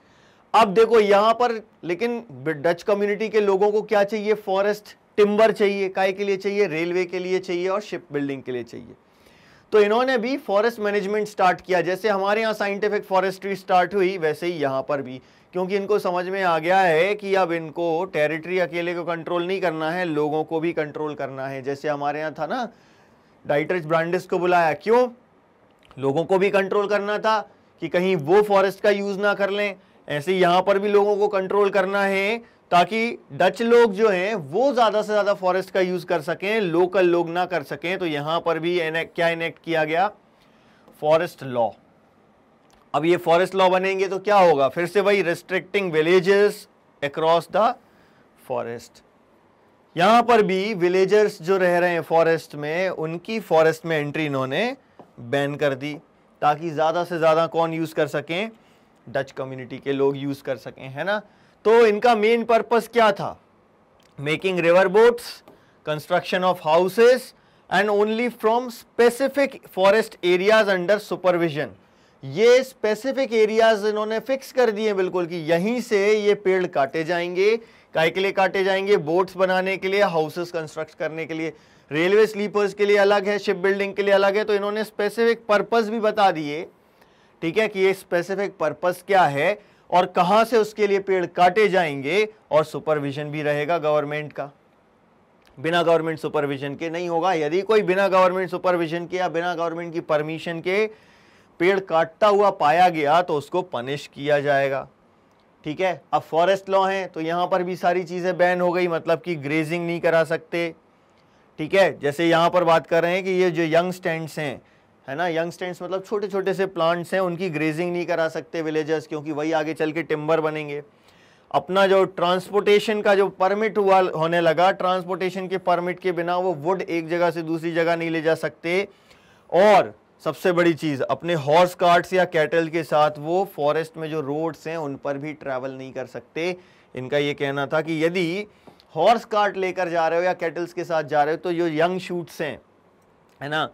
अब देखो यहां पर लेकिन डच कम्युनिटी के लोगों को क्या चाहिए फॉरेस्ट टिम्बर चाहिए काय के लिए चाहिए रेलवे के लिए चाहिए और शिप बिल्डिंग के लिए चाहिए तो इन्होंने भी फॉरेस्ट मैनेजमेंट स्टार्ट किया जैसे हमारे यहाँ साइंटिफिक फॉरेस्ट्री स्टार्ट हुई वैसे ही यहाँ पर भी क्योंकि इनको समझ में आ गया है कि अब इनको टेरिटरी अकेले को कंट्रोल नहीं करना है लोगों को भी कंट्रोल करना है जैसे हमारे यहाँ था ना डाइटरिच ब्रांडिस को बुलाया क्यों लोगों को भी कंट्रोल करना था कि कहीं वो फॉरेस्ट का यूज़ ना कर लें ऐसे यहां पर भी लोगों को कंट्रोल करना है ताकि डच लोग जो हैं वो ज़्यादा से ज़्यादा फॉरेस्ट का यूज़ कर सकें लोकल लोग ना कर सकें तो यहां पर भी क्या इनेक्ट किया गया फॉरेस्ट लॉ अब ये फॉरेस्ट लॉ बनेंगे तो क्या होगा फिर से वही restricting villages across the forest यहां पर भी विलेजर्स जो रह रहे हैं फॉरेस्ट में उनकी फॉरेस्ट में एंट्री इन्होंने बैन कर दी ताकि ज़्यादा से ज़्यादा कौन यूज़ कर सकें डच कम्युनिटी के लोग यूज़ कर सकें है ना तो इनका मेन पर्पज़ क्या था making river boats construction of houses and only from specific forest areas under supervision ये स्पेसिफिक एरियाज इन्होंने फिक्स कर दिए बिल्कुल कि यहीं से ये पेड़ काटे जाएंगे काय के लिए काटे जाएंगे बोट्स बनाने के लिए हाउसेस कंस्ट्रक्ट करने के लिए रेलवे स्लीपर्स के लिए अलग है शिप बिल्डिंग के लिए अलग है तो इन्होंने स्पेसिफिक पर्पज़ भी बता दिए ठीक है कि ये स्पेसिफिक पर्पज़ क्या है और कहां से उसके लिए पेड़ काटे जाएंगे और सुपरविजन भी रहेगा गवर्नमेंट का बिना गवर्नमेंट सुपरविजन के नहीं होगा यदि कोई बिना गवर्नमेंट सुपरविजन के या बिना गवर्नमेंट की परमिशन के पेड़ काटता हुआ पाया गया तो उसको पनिश किया जाएगा ठीक है अब फॉरेस्ट लॉ हैं तो यहाँ पर भी सारी चीज़ें बैन हो गई मतलब कि ग्रेजिंग नहीं करा सकते ठीक है जैसे यहाँ पर बात कर रहे हैं कि ये जो यंग स्टैंड्स हैं है ना यंग स्टैंड्स मतलब छोटे छोटे से प्लांट्स हैं उनकी ग्रेजिंग नहीं करा सकते विलेजर्स क्योंकि वही आगे चल के टिम्बर बनेंगे अपना जो ट्रांसपोर्टेशन का जो परमिट हुआ होने लगा ट्रांसपोर्टेशन के परमिट के बिना वो वुड एक जगह से दूसरी जगह नहीं ले जा सकते और सबसे बड़ी चीज़ अपने हॉर्स कार्ट्स या कैटल के साथ वो फॉरेस्ट में जो रोड्स हैं उन पर भी ट्रैवल नहीं कर सकते इनका ये कहना था कि यदि हॉर्स कार्ट लेकर जा रहे हो या कैटल्स के साथ जा रहे हो तो जो यंग शूट्स हैं है ना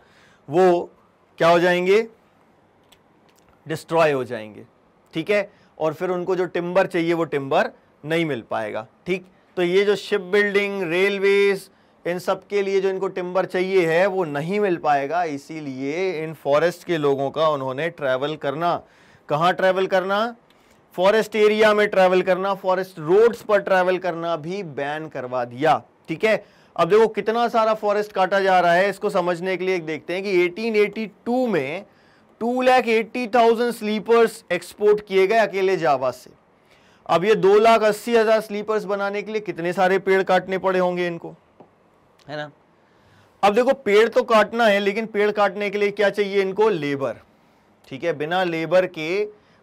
वो क्या हो जाएंगे डिस्ट्रॉय हो जाएंगे ठीक है और फिर उनको जो टिम्बर चाहिए वो टिम्बर नहीं मिल पाएगा ठीक तो ये जो शिप बिल्डिंग रेलवेज़ इन सब के लिए जो इनको टिम्बर चाहिए है वो नहीं मिल पाएगा इसीलिए इन फॉरेस्ट के लोगों का उन्होंने ट्रैवल करना कहाँ ट्रैवल करना फॉरेस्ट एरिया में ट्रैवल करना फॉरेस्ट रोड्स पर ट्रैवल करना भी बैन करवा दिया ठीक है अब देखो कितना सारा फॉरेस्ट काटा जा रहा है इसको समझने के लिए देखते हैं कि 1882 में two lakh eighty thousand sleepers export किए गए अकेले जावा से अब ये दो लाख अस्सी हज़ार स्लीपर्स बनाने के लिए कितने सारे पेड़ काटने पड़े होंगे इनको है ना अब देखो पेड़ तो काटना है लेकिन पेड़ काटने के लिए क्या चाहिए इनको लेबर ठीक है बिना लेबर के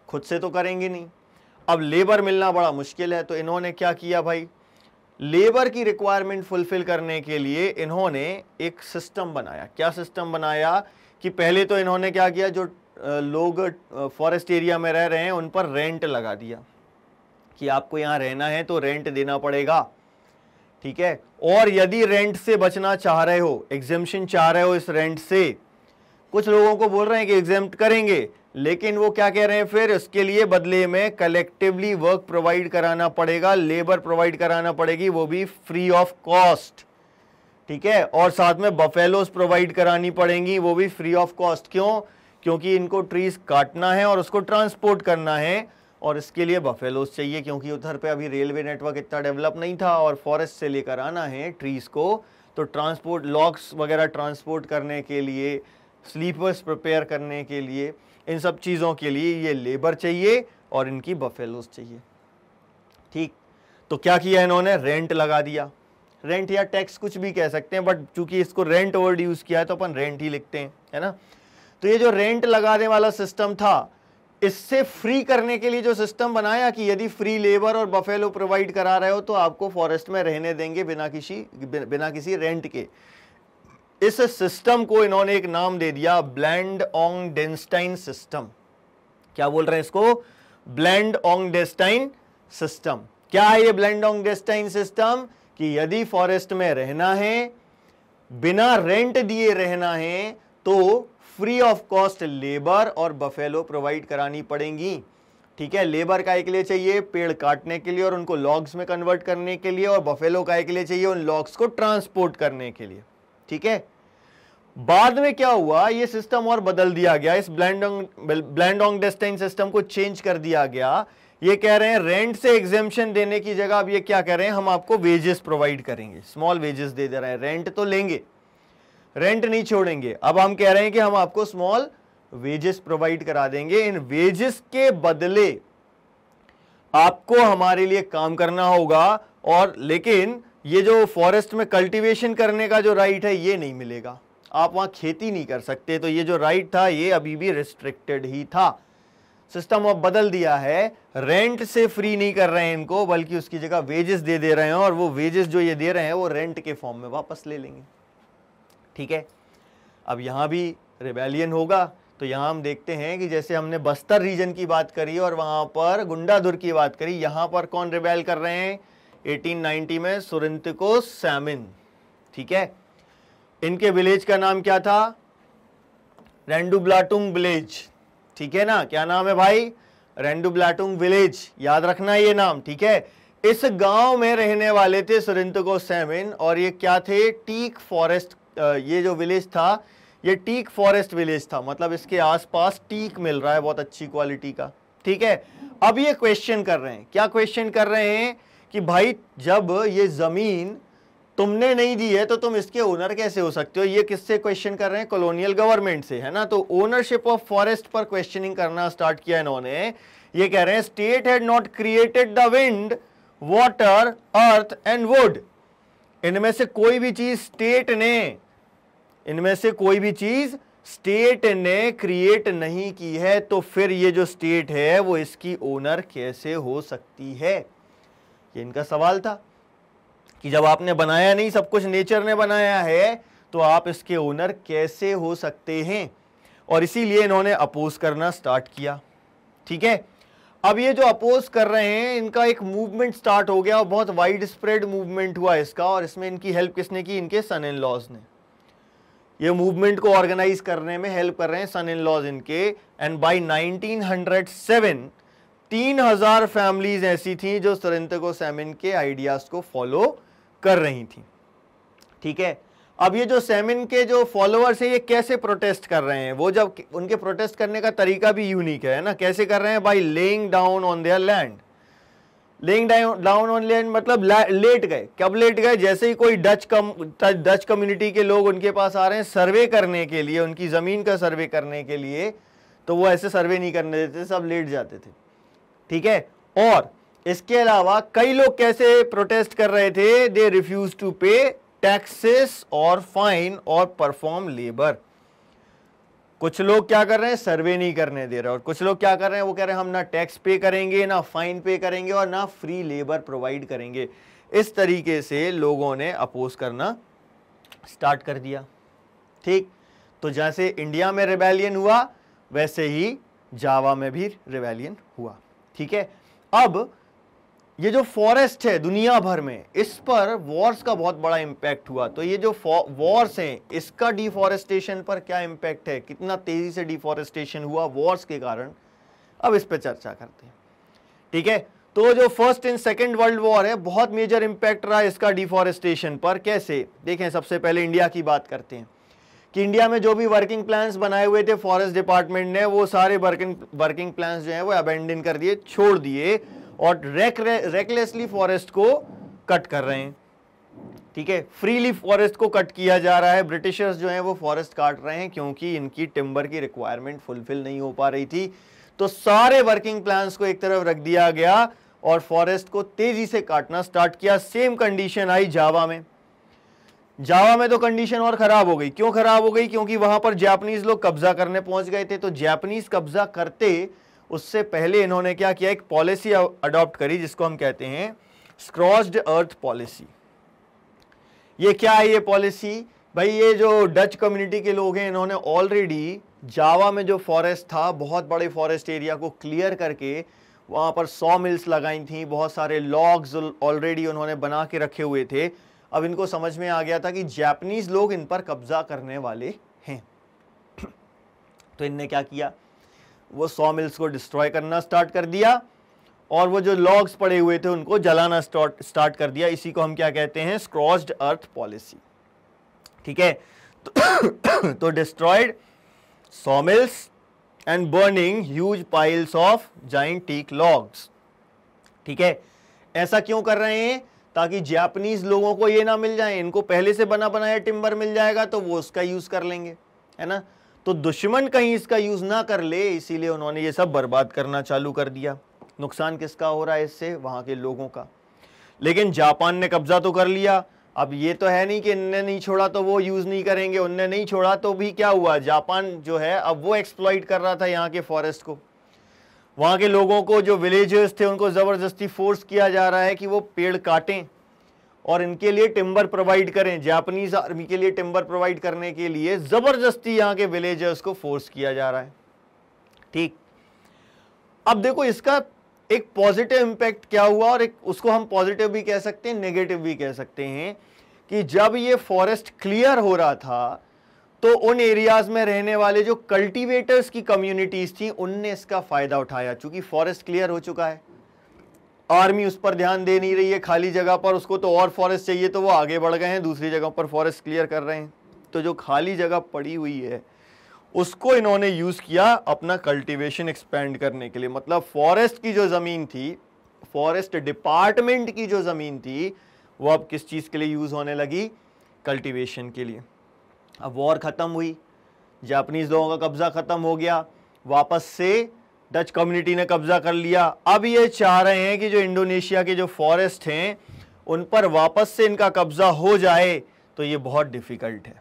खुद से तो करेंगे नहीं अब लेबर मिलना बड़ा मुश्किल है तो इन्होंने क्या किया भाई लेबर की रिक्वायरमेंट फुलफिल करने के लिए इन्होंने एक सिस्टम बनाया क्या सिस्टम बनाया कि पहले तो इन्होंने क्या किया जो लोग फॉरेस्ट एरिया में रह रहे हैं उन पर रेंट लगा दिया कि आपको यहाँ रहना है तो रेंट देना पड़ेगा ठीक है और यदि रेंट से बचना चाह रहे हो एग्जेम्पन चाह रहे हो इस रेंट से कुछ लोगों को बोल रहे हैं कि एग्जेम करेंगे लेकिन वो क्या कह रहे हैं फिर इसके लिए बदले में कलेक्टिवली वर्क प्रोवाइड कराना पड़ेगा लेबर प्रोवाइड कराना पड़ेगी वो भी फ्री ऑफ कॉस्ट ठीक है और साथ में बफेलोस प्रोवाइड करानी पड़ेंगी वो भी फ्री ऑफ कॉस्ट क्यों क्योंकि इनको ट्रीज काटना है और उसको ट्रांसपोर्ट करना है और इसके लिए बफेलोज चाहिए क्योंकि उधर पे अभी रेलवे नेटवर्क इतना डेवलप नहीं था और फॉरेस्ट से लेकर आना है ट्रीज़ को तो ट्रांसपोर्ट लॉक्स वगैरह ट्रांसपोर्ट करने के लिए स्लीपर्स प्रिपेयर करने के लिए इन सब चीज़ों के लिए ये लेबर चाहिए और इनकी बफेलोज चाहिए ठीक तो क्या किया इन्होंने रेंट लगा दिया रेंट या टैक्स कुछ भी कह सकते हैं बट चूंकि इसको रेंट ओवर यूज़ किया है तो अपन रेंट ही लिखते हैं है ना तो ये जो रेंट लगाने वाला सिस्टम था इससे फ्री करने के लिए जो सिस्टम बनाया कि यदि फ्री लेबर और बफेलो प्रोवाइड करा रहे हो तो आपको फॉरेस्ट में रहने देंगे बिना किसी बिना किसी रेंट के इस सिस्टम को इन्होंने एक नाम दे दिया ब्लैंड ऑंग डेंस्टाइन सिस्टम क्या बोल रहे हैं इसको ब्लैंड ऑंग डेस्टाइन सिस्टम क्या है ये ब्लैंड ऑंग डेस्टाइन सिस्टम कि यदि फॉरेस्ट में रहना है बिना रेंट दिए रहना है तो फ्री ऑफ कॉस्ट लेबर और बफेलो प्रोवाइड करानी पड़ेंगी ठीक है लेबर का एक लिए चाहिए पेड़ काटने के लिए और उनको लॉग्स में कन्वर्ट करने के लिए और बफेलो का एक लिए चाहिए उन लॉग्स को ट्रांसपोर्ट करने के लिए ठीक है बाद में क्या हुआ ये सिस्टम और बदल दिया गया इस ब्लैंडोंग ब्लैंडोंग डेस्टाइन सिस्टम को चेंज कर दिया गया ये कह रहे हैं रेंट से एग्जेम्पन देने की जगह अब ये क्या कह रहे हैं हम आपको वेजेस प्रोवाइड करेंगे स्मॉल वेजेस दे दे रहे हैं रेंट तो लेंगे रेंट नहीं छोड़ेंगे अब हम कह रहे हैं कि हम आपको स्मॉल वेजेस प्रोवाइड करा देंगे इन वेजेस के बदले आपको हमारे लिए काम करना होगा और लेकिन ये जो फॉरेस्ट में कल्टीवेशन करने का जो राइट है ये नहीं मिलेगा आप वहां खेती नहीं कर सकते तो ये जो राइट था ये अभी भी रिस्ट्रिक्टेड ही था सिस्टम अब बदल दिया है रेंट से फ्री नहीं कर रहे हैं इनको बल्कि उसकी जगह वेजेस दे दे रहे हैं और वो वेजेस जो ये दे रहे हैं वो रेंट के फॉर्म में वापस ले लेंगे ठीक है अब यहाँ भी रिबेलियन होगा तो यहाँ हम देखते हैं कि जैसे हमने बस्तर रीजन की बात करी और वहाँ पर गुंडाधुर की बात करी यहाँ पर कौन रिबेल कर रहे हैं 1890 में को सैमिन ठीक है इनके विलेज का नाम क्या था रेंडुब्लाटुंग विलेज ठीक है ना क्या नाम है भाई रेंडुब्लाटुंग विलेज याद रखना ये नाम ठीक है इस गांव में रहने वाले थे को सैमिन और ये क्या थे टीक फॉरेस्ट ये जो विलेज था ये टीक फॉरेस्ट विलेज था मतलब इसके आसपास टीक मिल रहा है बहुत अच्छी क्वालिटी का ठीक है अब ये क्वेश्चन कर रहे हैं क्या क्वेश्चन कर रहे हैं कि भाई जब ये ज़मीन तुमने नहीं दी है तो तुम इसके ओनर कैसे हो सकते हो ये किससे क्वेश्चन कर रहे हैं कॉलोनियल गवर्नमेंट से है ना तो ओनरशिप ऑफ फॉरेस्ट पर क्वेश्चनिंग करना स्टार्ट किया इन्होंने ये कह रहे हैं state had not created the wind water earth and wood इनमें से कोई भी चीज स्टेट ने इनमें से कोई भी चीज़ स्टेट ने क्रिएट नहीं की है तो फिर ये जो स्टेट है वो इसकी ओनर कैसे हो सकती है ये इनका सवाल था कि जब आपने बनाया नहीं सब कुछ नेचर ने बनाया है तो आप इसके ओनर कैसे हो सकते हैं और इसीलिए इन्होंने अपोज करना स्टार्ट किया ठीक है अब ये जो अपोज कर रहे हैं इनका एक मूवमेंट स्टार्ट हो गया और बहुत वाइड स्प्रेड मूवमेंट हुआ इसका और इसमें इनकी हेल्प किसने की इनके सन एंड लॉज ने ये मूवमेंट को ऑर्गेनाइज करने में हेल्प कर रहे हैं सन इन लॉज इनके एंड बाई 1907 3000 फैमिलीज ऐसी थी जो सरेंतको सैमिन के आइडियाज को फॉलो कर रही थी ठीक है अब ये जो सेमिन के जो फॉलोअर्स हैं ये कैसे प्रोटेस्ट कर रहे हैं वो जब उनके प्रोटेस्ट करने का तरीका भी यूनिक है ना कैसे कर रहे हैं by laying down on their land laying down on land मतलब लेट गए कब लेट गए जैसे ही कोई डच कम डच कम्युनिटी के लोग उनके पास आ रहे हैं सर्वे करने के लिए उनकी ज़मीन का सर्वे करने के लिए तो वो ऐसे सर्वे नहीं करने देते सब लेट जाते थे ठीक है और इसके अलावा कई लोग कैसे प्रोटेस्ट कर रहे थे they refuse to pay taxes और फाइन और परफॉर्म लेबर कुछ लोग क्या कर रहे हैं सर्वे नहीं करने दे रहे और कुछ लोग क्या कर रहे हैं वो कह रहे हैं हम ना टैक्स पे करेंगे ना फाइन पे करेंगे और ना फ्री लेबर प्रोवाइड करेंगे इस तरीके से लोगों ने अपोज करना स्टार्ट कर दिया ठीक तो जैसे इंडिया में रिवेलियन हुआ वैसे ही जावा में भी रिवेलियन हुआ ठीक है अब ये जो फॉरेस्ट है दुनिया भर में इस पर वॉर्स का बहुत बड़ा इम्पैक्ट हुआ तो ये जो वॉर्स हैं इसका डिफॉरेस्टेशन पर क्या इम्पैक्ट है कितना तेज़ी से डिफॉरेस्टेशन हुआ वॉर्स के कारण अब इस पर चर्चा करते हैं ठीक है तो जो first and second world war है बहुत मेजर इम्पैक्ट रहा इसका डिफॉरेस्टेशन पर कैसे देखें सबसे पहले इंडिया की बात करते हैं कि इंडिया में जो भी वर्किंग प्लान्स बनाए हुए थे फॉरेस्ट डिपार्टमेंट ने वो सारे वर्किंग वर्किंग प्लान्स जो हैं वो अबेंडन कर दिए छोड़ दिए और रेक रेकलेसली फॉरेस्ट को कट कर रहे हैं ठीक है फ्रीली फॉरेस्ट को कट किया जा रहा है ब्रिटिशर्स जो हैं वो फॉरेस्ट काट रहे हैं क्योंकि इनकी टिम्बर की रिक्वायरमेंट फुलफिल नहीं हो पा रही थी तो सारे वर्किंग प्लान्स को एक तरफ रख दिया गया और फॉरेस्ट को तेजी से काटना स्टार्ट किया सेम कंडीशन आई जावा में जावा में तो कंडीशन और खराब हो गई क्यों खराब हो गई क्योंकि वहां पर जापानीज लोग कब्जा करने पहुंच गए थे तो जापानीज कब्जा करते उससे पहले इन्होंने क्या किया एक पॉलिसी अडॉप्ट करी जिसको हम कहते हैं स्क्रॉस्ड अर्थ पॉलिसी ये क्या है ये पॉलिसी भाई ये जो डच कम्युनिटी के लोग हैं इन्होंने ऑलरेडी जावा में जो फॉरेस्ट था बहुत बड़े फॉरेस्ट एरिया को क्लियर करके वहाँ पर सौ मिल्स लगाई थी बहुत सारे लॉग्स ऑलरेडी उन्होंने बना के रखे हुए थे अब इनको समझ में आ गया था कि जापनीज लोग इन पर कब्जा करने वाले हैं <clears throat> तो इनने क्या किया वो सॉ मिल्स को डिस्ट्रॉय करना स्टार्ट कर दिया और वो जो लॉग्स पड़े हुए थे उनको जलाना स्टार्ट कर दिया इसी को हम क्या कहते हैं स्क्रॉस्ड अर्थ पॉलिसी ठीक है <coughs> तो, destroyed saw mills and burning huge piles of teak logs ठीक है ऐसा क्यों कर रहे हैं ताकि जापानीज लोगों को ये ना मिल जाए इनको पहले से बना बनाया टिम्बर मिल जाएगा तो वो उसका यूज़ कर लेंगे है ना तो दुश्मन कहीं इसका यूज़ ना कर ले इसीलिए उन्होंने ये सब बर्बाद करना चालू कर दिया नुकसान किसका हो रहा है इससे वहां के लोगों का लेकिन जापान ने कब्ज़ा तो कर लिया अब ये तो है नहीं कि इनने नहीं छोड़ा तो वो यूज़ नहीं करेंगे उनने नहीं छोड़ा तो भी क्या हुआ जापान जो है अब वो एक्सप्लॉइट कर रहा था यहाँ के फॉरेस्ट को वहां के लोगों को जो विलेजर्स थे उनको ज़बरदस्ती फोर्स किया जा रहा है कि वो पेड़ काटें और इनके लिए टिम्बर प्रोवाइड करें जापानीज आर्मी के लिए टिम्बर प्रोवाइड करने के लिए ज़बरदस्ती यहां के विलेजर्स को फोर्स किया जा रहा है ठीक अब देखो इसका एक पॉजिटिव इंपैक्ट क्या हुआ और एक उसको हम पॉजिटिव भी कह सकते हैं नेगेटिव भी कह सकते हैं कि जब ये फॉरेस्ट क्लियर हो रहा था तो उन एरियाज़ में रहने वाले जो कल्टीवेटर्स की कम्युनिटीज़ थी उनने इसका फ़ायदा उठाया चूंकि फॉरेस्ट क्लियर हो चुका है आर्मी उस पर ध्यान दे नहीं रही है खाली जगह पर उसको तो और फॉरेस्ट चाहिए तो वो आगे बढ़ गए हैं दूसरी जगह पर फॉरेस्ट क्लियर कर रहे हैं तो जो खाली जगह पड़ी हुई है उसको इन्होंने यूज़ किया अपना कल्टीवेशन एक्सपेंड करने के लिए मतलब फॉरेस्ट की जो ज़मीन थी फॉरेस्ट डिपार्टमेंट की जो ज़मीन थी वो अब किस चीज़ के लिए यूज़ होने लगी कल्टीवेशन के लिए अब वॉर ख़त्म हुई जापानीज़ लोगों का कब्ज़ा ख़त्म हो गया वापस से डच कम्युनिटी ने कब्जा कर लिया अब ये चाह रहे हैं कि जो इंडोनेशिया के जो फॉरेस्ट हैं उन पर वापस से इनका कब्जा हो जाए तो ये बहुत डिफ़िकल्ट है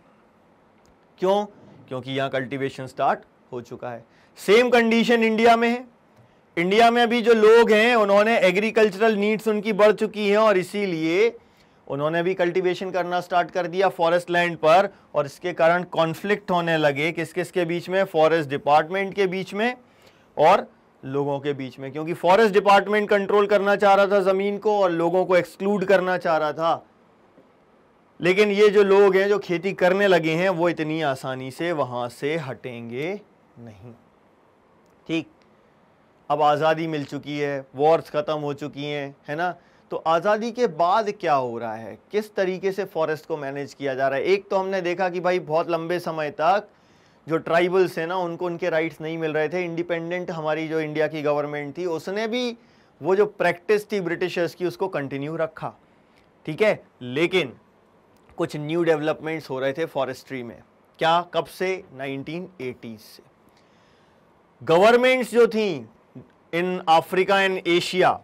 क्यों क्योंकि यहाँ कल्टीवेशन स्टार्ट हो चुका है सेम कंडीशन इंडिया में है इंडिया में अभी जो लोग हैं उन्होंने एग्रीकल्चरल नीड्स उनकी बढ़ चुकी हैं और इसीलिए उन्होंने भी कल्टीवेशन करना स्टार्ट कर दिया फॉरेस्ट लैंड पर और इसके कारण कॉन्फ्लिक्ट होने लगे किस किस के बीच में फॉरेस्ट डिपार्टमेंट के बीच में और लोगों के बीच में क्योंकि फॉरेस्ट डिपार्टमेंट कंट्रोल करना चाह रहा था ज़मीन को और लोगों को एक्सक्लूड करना चाह रहा था लेकिन ये जो लोग हैं जो खेती करने लगे हैं वो इतनी आसानी से वहां से हटेंगे नहीं ठीक अब आज़ादी मिल चुकी है वॉर्स ख़त्म हो चुकी हैं है ना तो आज़ादी के बाद क्या हो रहा है किस तरीके से फॉरेस्ट को मैनेज किया जा रहा है एक तो हमने देखा कि भाई बहुत लंबे समय तक जो ट्राइबल्स हैं ना उनको उनके राइट्स नहीं मिल रहे थे इंडिपेंडेंट हमारी जो इंडिया की गवर्नमेंट थी उसने भी वो जो प्रैक्टिस थी ब्रिटिशर्स की उसको कंटिन्यू रखा ठीक है लेकिन कुछ न्यू डेवलपमेंट्स हो रहे थे फॉरेस्ट्री में क्या कब से 1980s से गवर्नमेंट्स जो थी इन अफ्रीका एंड एशिया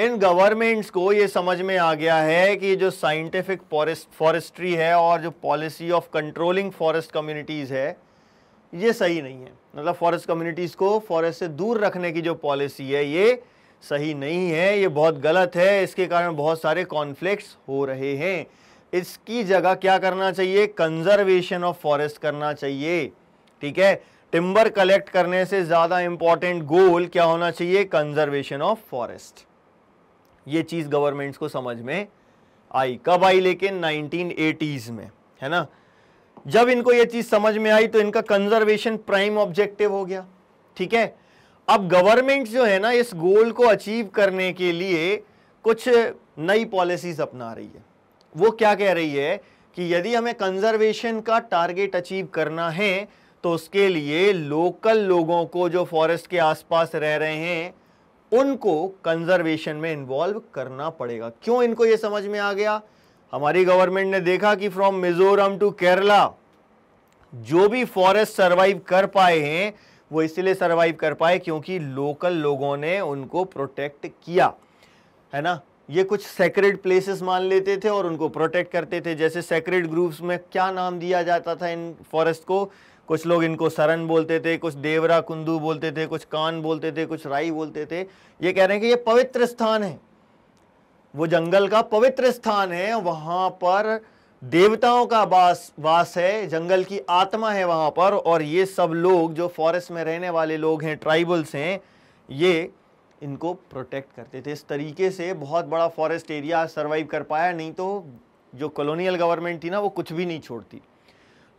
इन गवर्नमेंट्स को ये समझ में आ गया है कि जो साइंटिफिक फॉरेस्ट्री है और जो policy of controlling forest communities है ये सही नहीं है मतलब फॉरेस्ट कम्युनिटीज़ को फॉरेस्ट से दूर रखने की जो पॉलिसी है ये सही नहीं है ये बहुत गलत है इसके कारण बहुत सारे कॉन्फ्लिक्ट्स हो रहे हैं इसकी जगह क्या करना चाहिए कंजर्वेशन ऑफ फॉरेस्ट करना चाहिए ठीक है टिम्बर कलेक्ट करने से ज़्यादा इम्पॉर्टेंट गोल क्या होना चाहिए कंजर्वेशन ऑफ फॉरेस्ट ये चीज़ गवर्नमेंट्स को समझ में आई कब आई लेकिन 1980s में है ना जब इनको ये चीज समझ में आई तो इनका कंजर्वेशन प्राइम ऑब्जेक्टिव हो गया ठीक है अब गवर्नमेंट जो है ना इस गोल को अचीव करने के लिए कुछ नई पॉलिसीज अपना रही है वो क्या कह रही है कि यदि हमें कंजर्वेशन का टारगेट अचीव करना है तो उसके लिए लोकल लोगों को जो फॉरेस्ट के आसपास रह रहे हैं उनको कंजर्वेशन में इन्वॉल्व करना पड़ेगा क्यों इनको ये समझ में आ गया हमारी गवर्नमेंट ने देखा कि फ्रॉम मिजोरम टू केरला जो भी फॉरेस्ट सरवाइव कर पाए हैं वो इसलिए सरवाइव कर पाए क्योंकि लोकल लोगों ने उनको प्रोटेक्ट किया है ना ये कुछ सेक्रेट प्लेसेस मान लेते थे और उनको प्रोटेक्ट करते थे जैसे सेक्रेट ग्रुप्स में क्या नाम दिया जाता था इन फॉरेस्ट को कुछ लोग इनको सरन बोलते थे कुछ देवरा कुंदू बोलते थे कुछ कान बोलते थे कुछ राई बोलते थे ये कह रहे हैं कि ये पवित्र स्थान है वो जंगल का पवित्र स्थान है वहाँ पर देवताओं का वास वास है जंगल की आत्मा है वहाँ पर और ये सब लोग जो फॉरेस्ट में रहने वाले लोग हैं ट्राइबल्स हैं ये इनको प्रोटेक्ट करते थे इस तरीके से बहुत बड़ा फॉरेस्ट एरिया सर्वाइव कर पाया नहीं तो जो कॉलोनियल गवर्नमेंट थी ना वो कुछ भी नहीं छोड़ती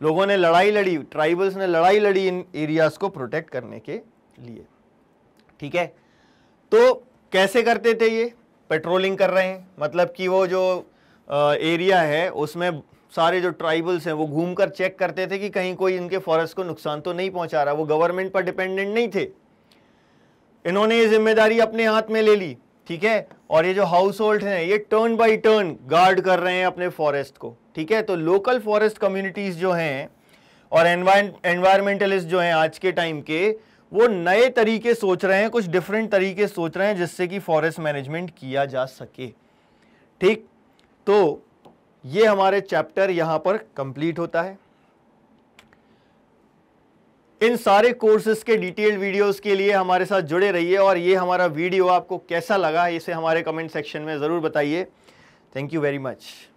लोगों ने लड़ाई लड़ी ट्राइबल्स ने लड़ाई लड़ी इन एरियाज़ को प्रोटेक्ट करने के लिए ठीक है तो कैसे करते थे ये पेट्रोलिंग कर रहे हैं मतलब कि वो जो एरिया है उसमें सारे जो ट्राइबल्स हैं वो घूमकर चेक करते थे कि कहीं कोई इनके फॉरेस्ट को नुकसान तो नहीं पहुंचा रहा वो गवर्नमेंट पर डिपेंडेंट नहीं थे इन्होंने ये जिम्मेदारी अपने हाथ में ले ली ठीक है और ये जो हाउस होल्ड हैं ये टर्न बाय टर्न गार्ड कर रहे हैं अपने फॉरेस्ट को ठीक है तो लोकल फॉरेस्ट कम्युनिटीज़ जो हैं और एनवायरमेंटलिस्ट जो हैं आज के टाइम के वो नए तरीके सोच रहे हैं कुछ डिफरेंट तरीके सोच रहे हैं जिससे कि फॉरेस्ट मैनेजमेंट किया जा सके ठीक तो ये हमारे चैप्टर यहां पर कंप्लीट होता है इन सारे कोर्सेज के डिटेल्ड वीडियोस के लिए हमारे साथ जुड़े रहिए और ये हमारा वीडियो आपको कैसा लगा इसे हमारे कमेंट सेक्शन में ज़रूर बताइए थैंक यू वेरी मच